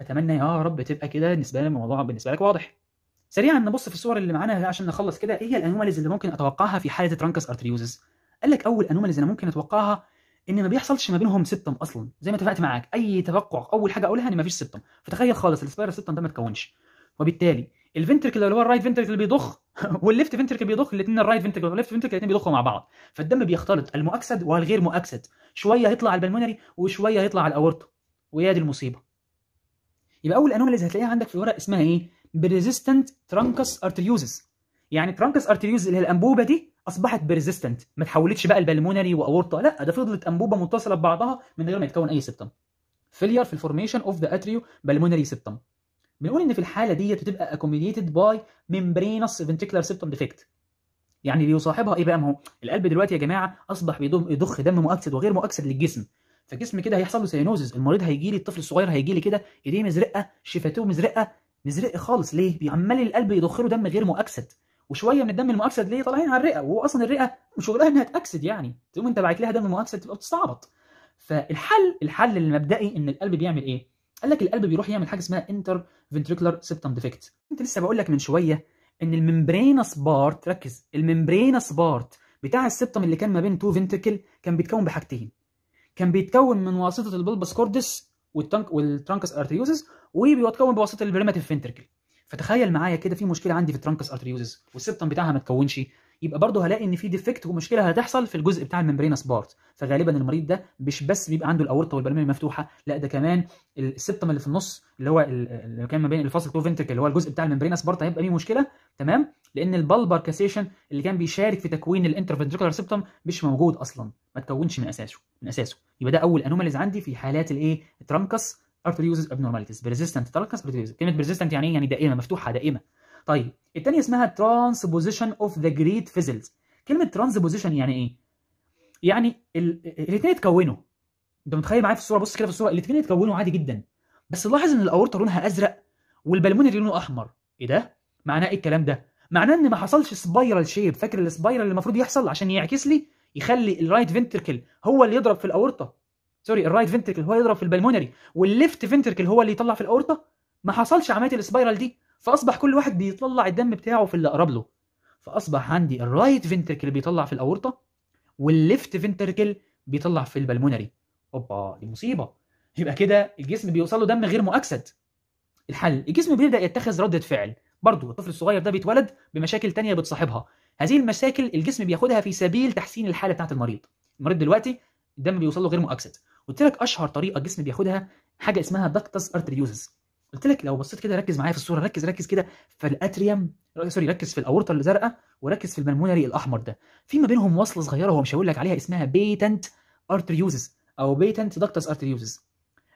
اتمنى يا رب تبقى كده بالنسبه لي الموضوع بالنسبه لك واضح سريعا نبص في الصور اللي معانا عشان نخلص كده ايه هي الانوماليز اللي ممكن اتوقعها في حاله ترانكس ارتريوزس قال لك اول انوماليز انا ممكن اتوقعها ان ما بيحصلش ما بينهم سبتم اصلا زي ما اتفقت معاك اي توقع اول حاجه اقولها ان ما فيش سبتم فتخيل خالص السبايرال سبتم ده ما تكونش وبالتالي الفنتركل اللي هو الرايت فنتركل بيضخ والليفت فنتركل بيضخ الاثنين الرايت فنتركل والليفت فنتركل الاثنين بيضخوا مع بعض فالدم بيختلط المؤكسد والغير مؤكسد شويه هيطلع على البلمونري وشويه هيطلع على الاورطه وهي دي المصيبه يبقى اول انوماليز هتلاقيها عندك في الورق اسمها ايه بريزيستنت ترانكس ارتريوزس يعني ترانكس ارتريوز اللي هي الانبوبه دي اصبحت بريزيستنت ما تحولتش بقى البلمونري واورطه لا ده فضلت انبوبه متصله ببعضها من غير ما يتكون اي سبتم فيلير في الفورميشن اوف ذا اتريو بلمونري سبتم بنقول ان في الحاله ديت بتبقى اكوميديتد باي ميمبرينس فنتريكولار سيبتوم ديفكت يعني اللي يصاحبها ايه بقى ما هو القلب دلوقتي يا جماعه اصبح بيضخ دم مؤكسد وغير مؤكسد للجسم فالجسم كده هيحصل له سينوزز المريض هيجي لي الطفل الصغير هيجي لي كده ايديه مزرقه شفتيه مزرقه مزرق خالص ليه بيعمل القلب يضخ له دم غير مؤكسد وشويه من الدم المؤكسد ليه طالعين على الرئه وهو اصلا الرئه شغلها انها تاكسد يعني تقوم انت باعت لها دم مؤكسد تبقى بتستعبط فالحل الحل المبدئي ان القلب بيعمل ايه قال لك القلب بيروح يعمل حاجه اسمها انتر فنتريكولار سيبتم ديفكت كنت لسه بقول لك من شويه ان الممبرينس بارت ركز الممبرينس بارت بتاع السبتم اللي كان ما بين تو فنتريكل كان بيتكون بحاجتين كان بيتكون من واسطه البلبس كوردس والتنك والترانكس ارتريوزس وبيتكون بواسطه البريماتيف فنتركل فتخيل معايا كده في مشكله عندي في الترانكس ارتريوزس والسبتم بتاعها ما تكونش يبقى برضه هلاقي ان في ديفكت ومشكله هتحصل في الجزء بتاع الممبرينس بارت فغالبا المريض ده مش بس بيبقى عنده الاورطه والبلميم مفتوحه لا ده كمان السبتم اللي في النص اللي هو اللي كان ما بين الفاصل تو فنتركل اللي هو الجزء بتاع الممبرينس بارت هيبقى فيه مشكله تمام لان البلبر كاسيشن اللي كان بيشارك في تكوين الانترفنتريكولار سبتم مش موجود اصلا ما تكونش من اساسه من اساسه يبقى ده اول انوماليز عندي في حالات الايه ترانكس ارتريوزز ابنورماليتيز بريزيستنت ترانكس ارتريوزز كلمه بريزيستنت يعني ايه يعني دائمه مفتوحه دائمه طيب الثانيه اسمها ترانسبوزيشن اوف ذا جريد فيزلز كلمه ترانسبوزيشن يعني ايه يعني الاثنين اتكونوا انت متخيل معايا في الصوره بص كده في الصوره الاثنين اتكونوا عادي جدا بس لاحظ ان الاورطه لونها ازرق والبلمونري لونه احمر ايه ده معناه ايه الكلام ده معناه ان ما حصلش سبايرال شيب فاكر السبايرال اللي المفروض يحصل عشان يعكس لي يخلي الرايت فينتركل هو اللي يضرب في الاورطه سوري الرايت فينتركل هو اللي يضرب في البلمونري والليفت فينتركل هو اللي يطلع في الاورطه ما حصلش عمليه السبايرال دي فاصبح كل واحد بيطلع الدم بتاعه في اللي اقرب له فاصبح عندي الرايت فنتركل بيطلع في الاورطه والليفت فنتركل بيطلع في البلمونري اوبا دي مصيبه يبقى كده الجسم بيوصل له دم غير مؤكسد الحل الجسم بيبدا يتخذ رده فعل برضه الطفل الصغير ده بيتولد بمشاكل تانية بتصاحبها هذه المشاكل الجسم بياخدها في سبيل تحسين الحاله بتاعه المريض المريض دلوقتي الدم بيوصل له غير مؤكسد قلت لك اشهر طريقه الجسم بياخدها حاجه اسمها دكتس ارتريوزس قلت لك لو بصيت كده ركز معايا في الصوره ركز ركز كده في الاتريوم سوري ركز في الاورطه الزرقاء وركز في البلمونري الاحمر ده في ما بينهم وصله صغيره هو مش هقول لك عليها اسمها بيتنت ارتريوزس او بيتنت دكتس ارتريوزس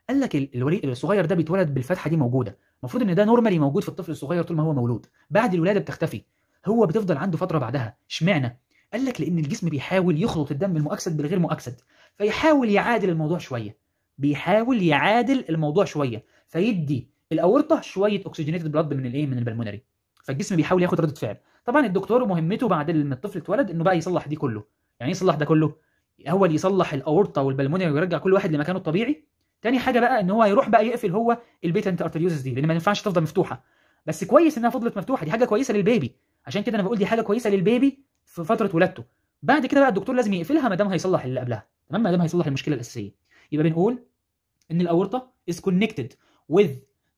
قال لك الولي الصغير ده بيتولد بالفتحه دي موجوده المفروض ان ده نورمالي موجود في الطفل الصغير طول ما هو مولود بعد الولاده بتختفي هو بتفضل عنده فتره بعدها اشمعنى قال لك لان الجسم بيحاول يخلط الدم المؤكسد بالغير مؤكسد فيحاول يعادل الموضوع شويه بيحاول يعادل الموضوع شويه فيدي الاورطه شويه اكسجينيتد بلاد من الايه من البلمونري فالجسم بيحاول ياخد رده فعل طبعا الدكتور مهمته بعد ما الطفل اتولد انه بقى يصلح دي كله يعني ايه يصلح ده كله اول يصلح الاورطه والبلمونري ويرجع كل واحد لمكانه الطبيعي تاني حاجه بقى ان هو يروح بقى يقفل هو البيتنت ارتريوزس دي لان ما ينفعش تفضل مفتوحه بس كويس انها فضلت مفتوحه دي حاجه كويسه للبيبي عشان كده انا بقول دي حاجه كويسه للبيبي في فتره ولادته بعد كده بقى الدكتور لازم يقفلها ما دام هيصلح اللي قبلها تمام ما دام هيصلح المشكله الاساسيه يبقى بنقول ان الاورطه از كونكتد وذ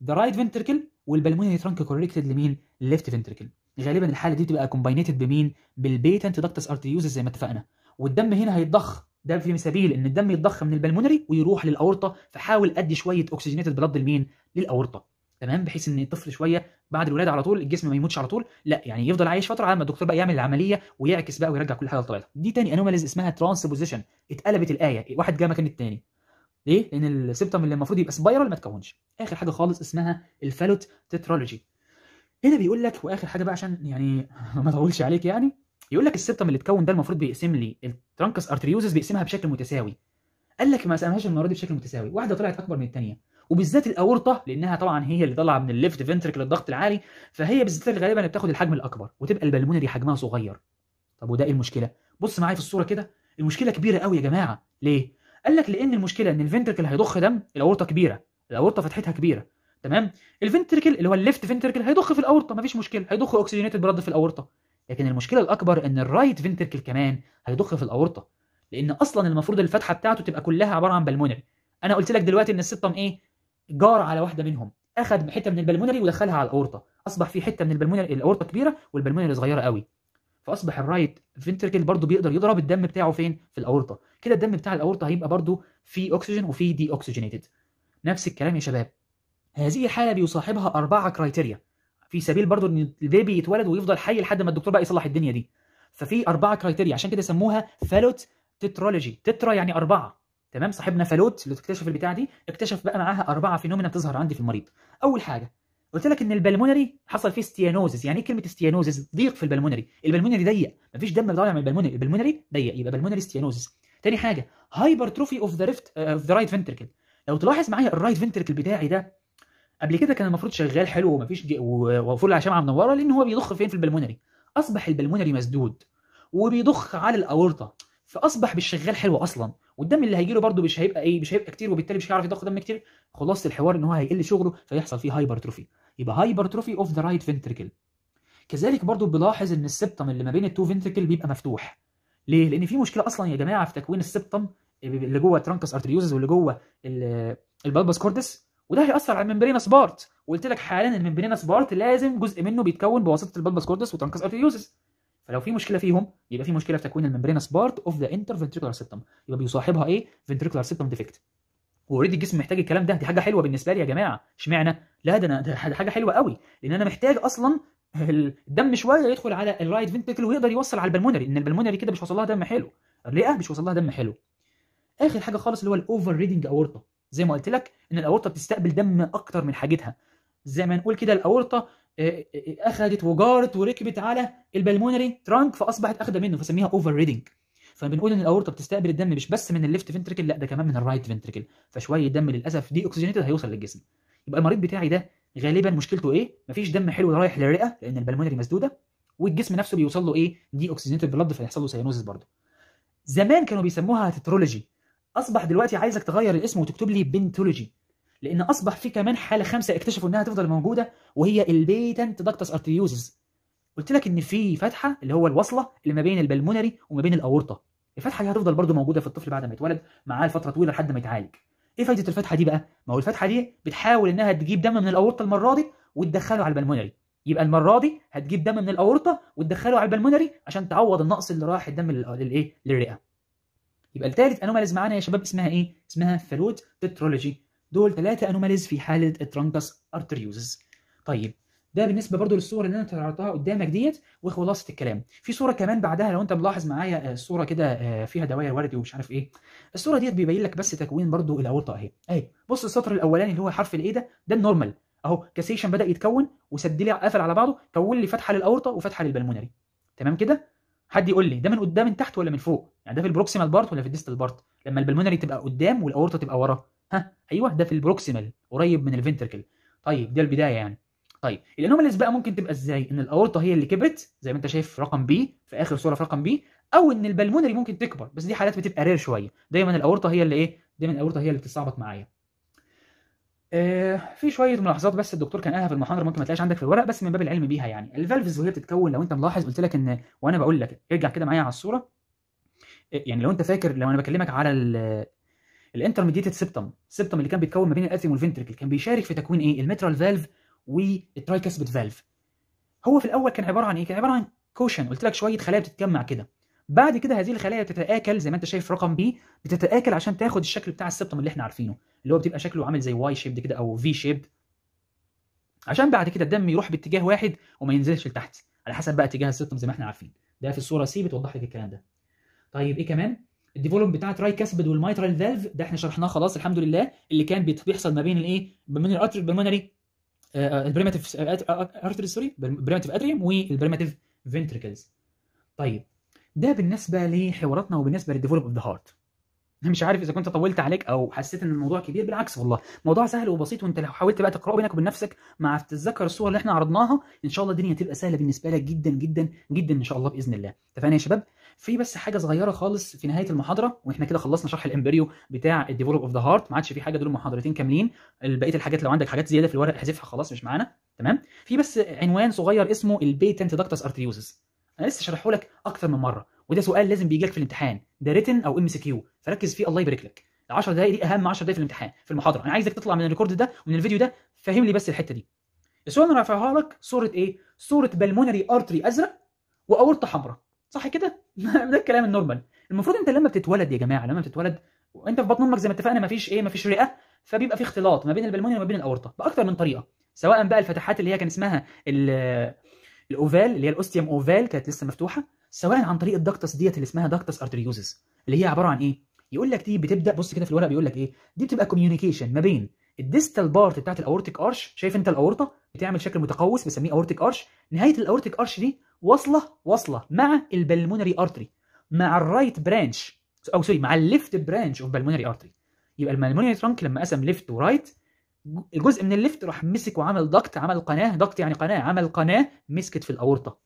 ذا رايت فنتركل والبلمونري ترانك كوريكتد لمين؟ ليفت فنتركل غالبا الحاله دي بتبقى كومباينيتد بمين؟ بالبيتنت دكتس ارتيوز زي ما اتفقنا والدم هنا هيتضخ ده في سبيل ان الدم يتضخ من البلمونري ويروح للاورطه فحاول ادي شويه اوكسجينيتد بلاد لمين؟ للاورطه تمام بحيث ان الطفل شويه بعد الولاده على طول الجسم ما يموتش على طول لا يعني يفضل عايش فتره على ما الدكتور بقى يعمل العمليه ويعكس بقى ويرجع كل حاجه لطبيعتها دي تاني انوماليز اسمها ترانسبوزيشن اتقلبت الايه واحد جه مكان التاني ليه؟ لان السبتم اللي المفروض يبقى سبايرال ما تكونش اخر حاجه خالص اسمها الفالوت تترولوجي هنا بيقول لك واخر حاجه بقى عشان يعني ما اطولش عليك يعني يقول لك السبتم اللي اتكون ده المفروض بيقسم لي الترانكس ارتريوزس بيقسمها بشكل متساوي قال لك ما قسمهاش المره دي بشكل متساوي واحده طلعت اكبر من الثانيه وبالذات الاورطه لانها طبعا هي اللي طالعه من الليفت فنتركل الضغط العالي فهي بالذات اللي غالبا بتاخد الحجم الاكبر وتبقى البلمونري حجمها صغير طب وده ايه المشكله بص معايا في الصوره كده المشكله كبيره قوي يا جماعه ليه قال لك لان المشكله ان الفنتركل هيضخ دم الاورطه كبيره الاورطه فتحتها كبيره تمام الفنتركل اللي هو الليفت فنتركل هيضخ في الاورطه مفيش مشكله هيضخ اوكسجينيتد بلاد في الاورطه لكن المشكله الاكبر ان الرايت فنتركل كمان هيضخ في الاورطه لان اصلا المفروض الفتحه بتاعته تبقى كلها عباره عن بالمونري انا قلت لك دلوقتي ان السيستم ايه جار على واحده منهم اخذ حته من البلمونري ودخلها على الاورطه اصبح في حته من البلمونري الاورطه كبيره والبلمونري صغيره قوي فاصبح الرايت فينتركل برضو بيقدر يضرب الدم بتاعه فين في الاورطه كده الدم بتاع الاورطه هيبقى برضو فيه اكسجين وفيه دي اوكسجينيتد نفس الكلام يا شباب هذه الحالة بيصاحبها اربعه كرايتيريا في سبيل برضو ان البيبي يتولد ويفضل حي لحد ما الدكتور بقى يصلح الدنيا دي ففي اربعه كرايتيريا عشان كده سموها فالوت تترولوجي تترا يعني اربعه تمام صاحبنا فالوت اللي اكتشف البتاع دي اكتشف بقى معاها اربعه فينومينا بتظهر عندي في المريض اول حاجه قلت لك ان البلمونري حصل فيه ستيانوزز يعني ايه كلمه ستيانوزز ضيق في البلمونري البلمونري ضيق مفيش دم طالع من البلمونري البلمونري ضيق يبقى بلمونري ستيانوزز تاني حاجه هايبرتروفي اوف ذا ريفت اوف ذا رايت فنتركل لو تلاحظ معايا الرايت فنتركل بتاعي ده قبل كده كان المفروض شغال حلو ومفيش وفول على على منوره لان هو بيضخ فين في البلمونري اصبح البلمونري مسدود وبيضخ على الاورطه فاصبح مش شغال حلو اصلا والدم اللي هيجي له برده مش هيبقى ايه مش هيبقى كتير وبالتالي مش هيعرف يضخ دم كتير خلاصه الحوار ان هو هيقل شغله فيحصل فيه هايبرتروفي يبقى هايبرتروفي اوف ذا رايت فنتركل كذلك برده بلاحظ ان السبتم اللي ما بين التو فنتركل بيبقى مفتوح ليه لان في مشكله اصلا يا جماعه في تكوين السبتم اللي جوه ترانكس ارتريوزز واللي جوه البالبس كوردس وده هياثر على الممبرينس سبارت وقلت لك حاليا الممبرينس سبارت لازم جزء منه بيتكون بواسطه البالبس كوردس وترانكس ارتريوزز فلو في مشكله فيهم يبقى في مشكله في تكوين الممبرينس بارت اوف ذا انتر فنتريكولار سيستم يبقى بيصاحبها ايه فنتريكولار سيستم ديفكت اوريدي الجسم محتاج الكلام ده دي حاجه حلوه بالنسبه لي يا جماعه اشمعنى لا ده انا ده حاجه حلوه قوي لان انا محتاج اصلا الدم شويه يدخل على الرايت فنتريكل ويقدر يوصل على البلمونري ان البلمونري كده مش وصل لها دم حلو ليه آه، مش وصل لها دم حلو اخر حاجه خالص اللي هو الاوفر ريدنج اورطه زي ما قلت لك ان الاورطه بتستقبل دم اكتر من حاجتها زي ما نقول كده الاورطه آه، آه، اخذت وجارت وركبت على البلمونري ترانك فاصبحت اخذه منه فسميها اوفر ريدنج فبنقول ان الاورطه بتستقبل الدم مش بس من الليفت فنتركل لا ده كمان من الرايت فنتركل فشويه دم للاسف دي اوكسجينيتد هيوصل للجسم يبقى المريض بتاعي ده غالبا مشكلته ايه مفيش دم حلو رايح للرئه لان البلمونري مسدوده والجسم نفسه بيوصل له ايه دي اوكسجينيتد بلد فيحصل له سيانوزيس برضه زمان كانوا بيسموها تترولوجي اصبح دلوقتي عايزك تغير الاسم وتكتب لي بنتولوجي لان اصبح في كمان حاله خمسه اكتشفوا انها تفضل موجوده وهي البيتنت داكتس ارتيوزز قلت لك ان في فتحه اللي هو الوصله اللي ما بين البلمونري وما بين الاورطه الفتحه دي هتفضل برضو موجوده في الطفل بعد ما يتولد معاه لفتره طويله لحد ما يتعالج ايه فايده الفتحه دي بقى ما هو الفتحه دي بتحاول انها تجيب دم من الاورطه المره دي وتدخله على البلمونري يبقى المره دي هتجيب دم من الاورطه وتدخله على البلمونري عشان تعوض النقص اللي راح الدم للايه للرئه يبقى الثالث انوماليز معانا يا شباب اسمها ايه اسمها فلوت تترولوجي دول ثلاثه انوماليز في حاله الترانكس ارتريوزز طيب ده بالنسبه برضو للصور اللي انا طلعتها قدامك ديت وخلاصه الكلام في صوره كمان بعدها لو انت ملاحظ معايا الصوره آه، كده آه، فيها دواير وردي ومش عارف ايه الصوره ديت بيبين لك بس تكوين برضو الاورطه اهي اهي بص السطر الاولاني اللي هو حرف الايه ده ده النورمال اهو كاسيشن بدا يتكون وسد لي قفل على بعضه كون لي فتحه للاورطه وفتحه للبلمونري تمام كده حد يقول لي ده من قدام من تحت ولا من فوق يعني ده في البروكسيمال بارت ولا في الديستال بارت لما البلمونري تبقى قدام والاورطه تبقى ورا ها ايوه ده في البروكسيمال قريب من الفنتركل طيب ده البدايه يعني طيب الانوماليز بقى ممكن تبقى ازاي ان الاورطه هي اللي كبرت زي ما انت شايف رقم بي في اخر صوره في رقم بي او ان البلمونري ممكن تكبر بس دي حالات بتبقى رير شويه دايما الاورطه هي اللي ايه دايما الاورطه هي اللي بتستعبط معايا آه في شويه ملاحظات بس الدكتور كان قالها في المحاضره ممكن ما تلاقيش عندك في الورق بس من باب العلم بيها يعني الفالفز وهي بتتكون لو انت ملاحظ قلت لك ان وانا بقول لك ارجع كده معايا على الصوره آه، يعني لو انت فاكر لو انا بكلمك على الانترميديتد سيبتم السيبتم اللي كان بيتكون ما بين الاثيوم والفنتركل كان بيشارك في تكوين ايه الميترال فالف والترايكسبت فالف هو في الاول كان عباره عن ايه كان عباره عن كوشن قلت لك شويه خلايا بتتجمع كده بعد كده هذه الخلايا بتتاكل زي ما انت شايف رقم بي بتتاكل عشان تاخد الشكل بتاع السبتم اللي احنا عارفينه اللي هو بتبقى شكله عامل زي واي شيبد كده او في شيبد عشان بعد كده الدم يروح باتجاه واحد وما ينزلش لتحت على حسب بقى اتجاه السبتم زي ما احنا عارفين ده في الصوره سي بتوضح لك الكلام ده طيب ايه كمان الديفولوم بتاعت راي كاسبد والميترال فالف ده احنا شرحناه خلاص الحمد لله اللي كان بيحصل ما بين الايه ما بين الارتري بالمونري آه، آه، البريماتيف آه، ارتري سوري البريماتيف اتريوم والبريماتيف فينتريكلز طيب ده بالنسبه لحواراتنا وبالنسبه للديفولوم اوف ذا هارت مش عارف اذا كنت طولت عليك او حسيت ان الموضوع كبير بالعكس والله موضوع سهل وبسيط وانت لو حاولت بقى تقراه بينك وبين نفسك مع تتذكر الصور اللي احنا عرضناها ان شاء الله الدنيا تبقى سهله بالنسبه لك جدا جدا جدا ان شاء الله باذن الله اتفقنا يا شباب في بس حاجه صغيره خالص في نهايه المحاضره واحنا كده خلصنا شرح الامبريو بتاع الديفلوب اوف ذا هارت ما عادش في حاجه دول محاضرتين كاملين بقيه الحاجات لو عندك حاجات زياده في الورق احذفها خلاص مش معانا تمام في بس عنوان صغير اسمه البيتنت دكتس ارتريوزس انا لسه شرحه لك اكتر من مره وده سؤال لازم بيجي لك في الامتحان ده ريتن او ام سي كيو فركز فيه الله يبارك لك ال 10 دقائق دي اهم 10 دقائق في الامتحان في المحاضره انا عايزك تطلع من الريكورد ده ومن الفيديو ده فاهم لي بس الحته دي السؤال اللي رافعها لك صوره ايه صوره بالمونري ارتري ازرق واورطه حمراء صح كده ده الكلام النورمال المفروض انت لما بتتولد يا جماعه لما بتتولد وانت في بطن امك زي ما اتفقنا مفيش ايه مفيش رئه فبيبقى في اختلاط ما بين البلمونري وما بين الاورطه باكثر من طريقه سواء بقى الفتحات اللي هي كان اسمها الاوفال اللي هي الاوستيوم اوفال كانت لسه مفتوحه سواء عن طريق الدكتس ديت اللي اسمها دكتس ارتريوزس اللي هي عباره عن ايه يقول لك دي بتبدا بص كده في الورق بيقول لك ايه دي بتبقى كوميونيكيشن ما بين الديستال بارت بتاعت الاورتيك ارش شايف انت الاورطه بتعمل شكل متقوس بنسميه اورتيك ارش نهايه الاورتيك ارش دي واصله واصله مع البلمونري ارتري مع الرايت برانش او سوري مع الليفت برانش اوف بلمونري ارتري يبقى البلمونري ترانك لما قسم ليفت ورايت الجزء من الليفت راح مسك وعمل ضغط عمل قناه ضغط يعني قناه عمل قناه مسكت في الاورطه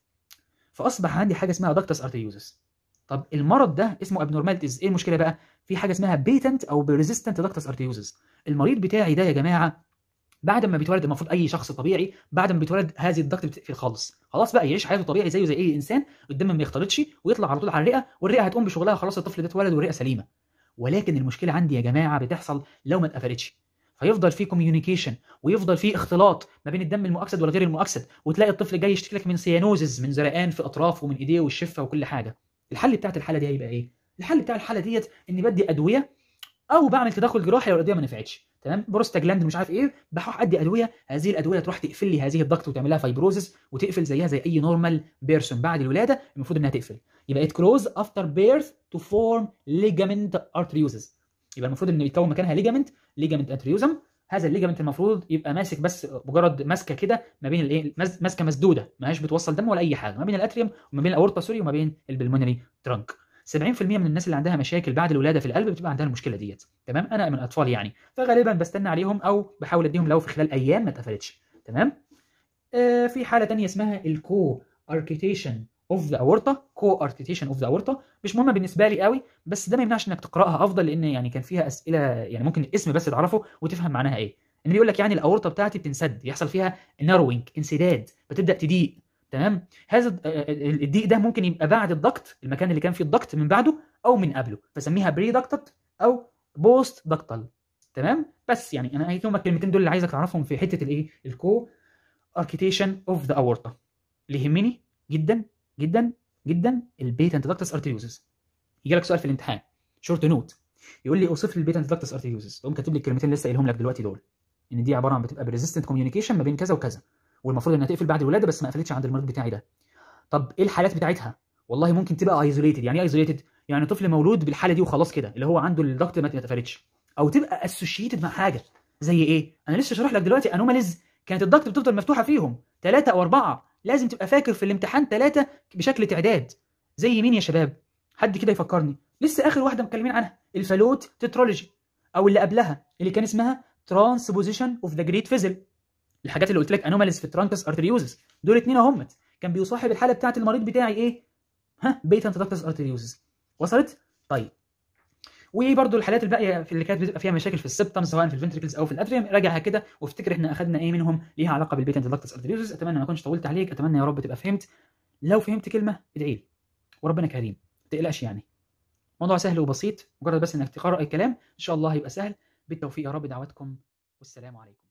فاصبح عندي حاجه اسمها داكتس ارتيوزس طب المرض ده اسمه ابنورماليتيز ايه المشكله بقى في حاجه اسمها بيتنت او بريزيستنت داكتس ارتيوزس المريض بتاعي ده يا جماعه بعد ما بيتولد المفروض اي شخص طبيعي بعد ما بيتولد هذه الضغط بتقفل خالص خلاص بقى يعيش حياته طبيعي زيه زي اي انسان الدم ما يختلطش ويطلع على طول على الرئه والرئه هتقوم بشغلها خلاص الطفل ده اتولد والرئه سليمه ولكن المشكله عندي يا جماعه بتحصل لو ما اتقفلتش فيفضل في كوميونيكيشن ويفضل في اختلاط ما بين الدم المؤكسد والغير المؤكسد وتلاقي الطفل جاي يشتكي لك من سيانوزز من زرقان في اطرافه ومن ايديه والشفه وكل حاجه الحل بتاعت الحاله دي هيبقى ايه الحل بتاع الحاله ديت اني بدي ادويه او بعمل تدخل جراحي لو الادويه ما نفعتش تمام بروستاجلاند مش عارف ايه بروح ادي ادويه هذه الادويه تروح تقفل لي هذه الضغط وتعملها فايبروزس وتقفل زيها زي اي نورمال بيرسون بعد الولاده المفروض انها تقفل يبقى ات كلوز افتر بيرث تو فورم ليجامنت ارتريوزز يبقى المفروض ان يتكون مكانها ليجامنت ليجامنت اتريوزم هذا الليجامنت المفروض يبقى ماسك بس مجرد ماسكه كده ما بين الايه ماسكه مسدوده ما هياش بتوصل دم ولا اي حاجه ما بين الاتريوم وما بين الاورطه سوري وما بين البلمونري ترانك 70% من الناس اللي عندها مشاكل بعد الولاده في القلب بتبقى عندها المشكله ديت تمام انا من اطفالي يعني فغالبا بستنى عليهم او بحاول اديهم لو في خلال ايام ما اتقفلتش تمام آه في حاله ثانيه اسمها الكو اركيتيشن اوف ذا اورتا كو ارتيتيشن اوف ذا اورتا مش مهمه بالنسبه لي قوي بس ده ما يمنعش انك تقراها افضل لان يعني كان فيها اسئله يعني ممكن الاسم بس تعرفه وتفهم معناها ايه ان بيقول لك يعني الاورطه بتاعتي بتنسد يحصل فيها ناروينج انسداد بتبدا تضيق تمام هذا الضيق ده ممكن يبقى بعد الضغط المكان اللي كان فيه الضغط من بعده او من قبله فسميها بري ضغطت او بوست ضغطل تمام بس يعني انا هيتهم الكلمتين دول اللي عايزك تعرفهم في حته الايه الكو اركيتيشن اوف ذا اورطه اللي يهمني جدا جدا جدا البيتا انتدكتس ارتيوزس يجي لك سؤال في الامتحان شورت نوت يقول لي اوصف لي البيتا انتدكتس ارتيوزس تقوم كاتب لي الكلمتين اللي لسه قايلهم لك دلوقتي دول ان دي عباره عن بتبقى بريزستنت كوميونيكيشن ما بين كذا وكذا والمفروض انها تقفل بعد الولاده بس ما قفلتش عند المريض بتاعي ده طب ايه الحالات بتاعتها والله ممكن تبقى ايزوليتد يعني ايه ايزوليتد يعني طفل مولود بالحاله دي وخلاص كده اللي هو عنده الضغط ما اتقفلتش او تبقى اسوشيتد مع حاجه زي ايه انا لسه شارح لك دلوقتي انوماليز كانت الضغط بتفضل مفتوحه فيهم ثلاثه او اربعه لازم تبقى فاكر في الامتحان ثلاثه بشكل تعداد زي مين يا شباب حد كده يفكرني لسه اخر واحده مكلمين عنها الفالوت تترولوجي او اللي قبلها اللي كان اسمها ترانسبوزيشن اوف ذا جريت فيزل الحاجات اللي قلت لك انوماليز في الترانكس ارتريوزس دول اتنين اهمت كان بيصاحب الحاله بتاعه المريض بتاعي ايه ها بيتا ترانكس ارتريوزس وصلت طيب وبرده الحالات الباقيه اللي كانت بتبقى فيها مشاكل في السبتم سواء في الفنتركلز او في الاتريوم راجعها كده وافتكر احنا اخذنا ايه منهم ليها علاقه بالبيت انتلاكتس ارتريوزز اتمنى ما اكونش طولت عليك اتمنى يا رب تبقى فهمت لو فهمت كلمه ادعي لي وربنا كريم ما تقلقش يعني موضوع سهل وبسيط مجرد بس انك تقرا الكلام ان شاء الله هيبقى سهل بالتوفيق يا رب دعواتكم والسلام عليكم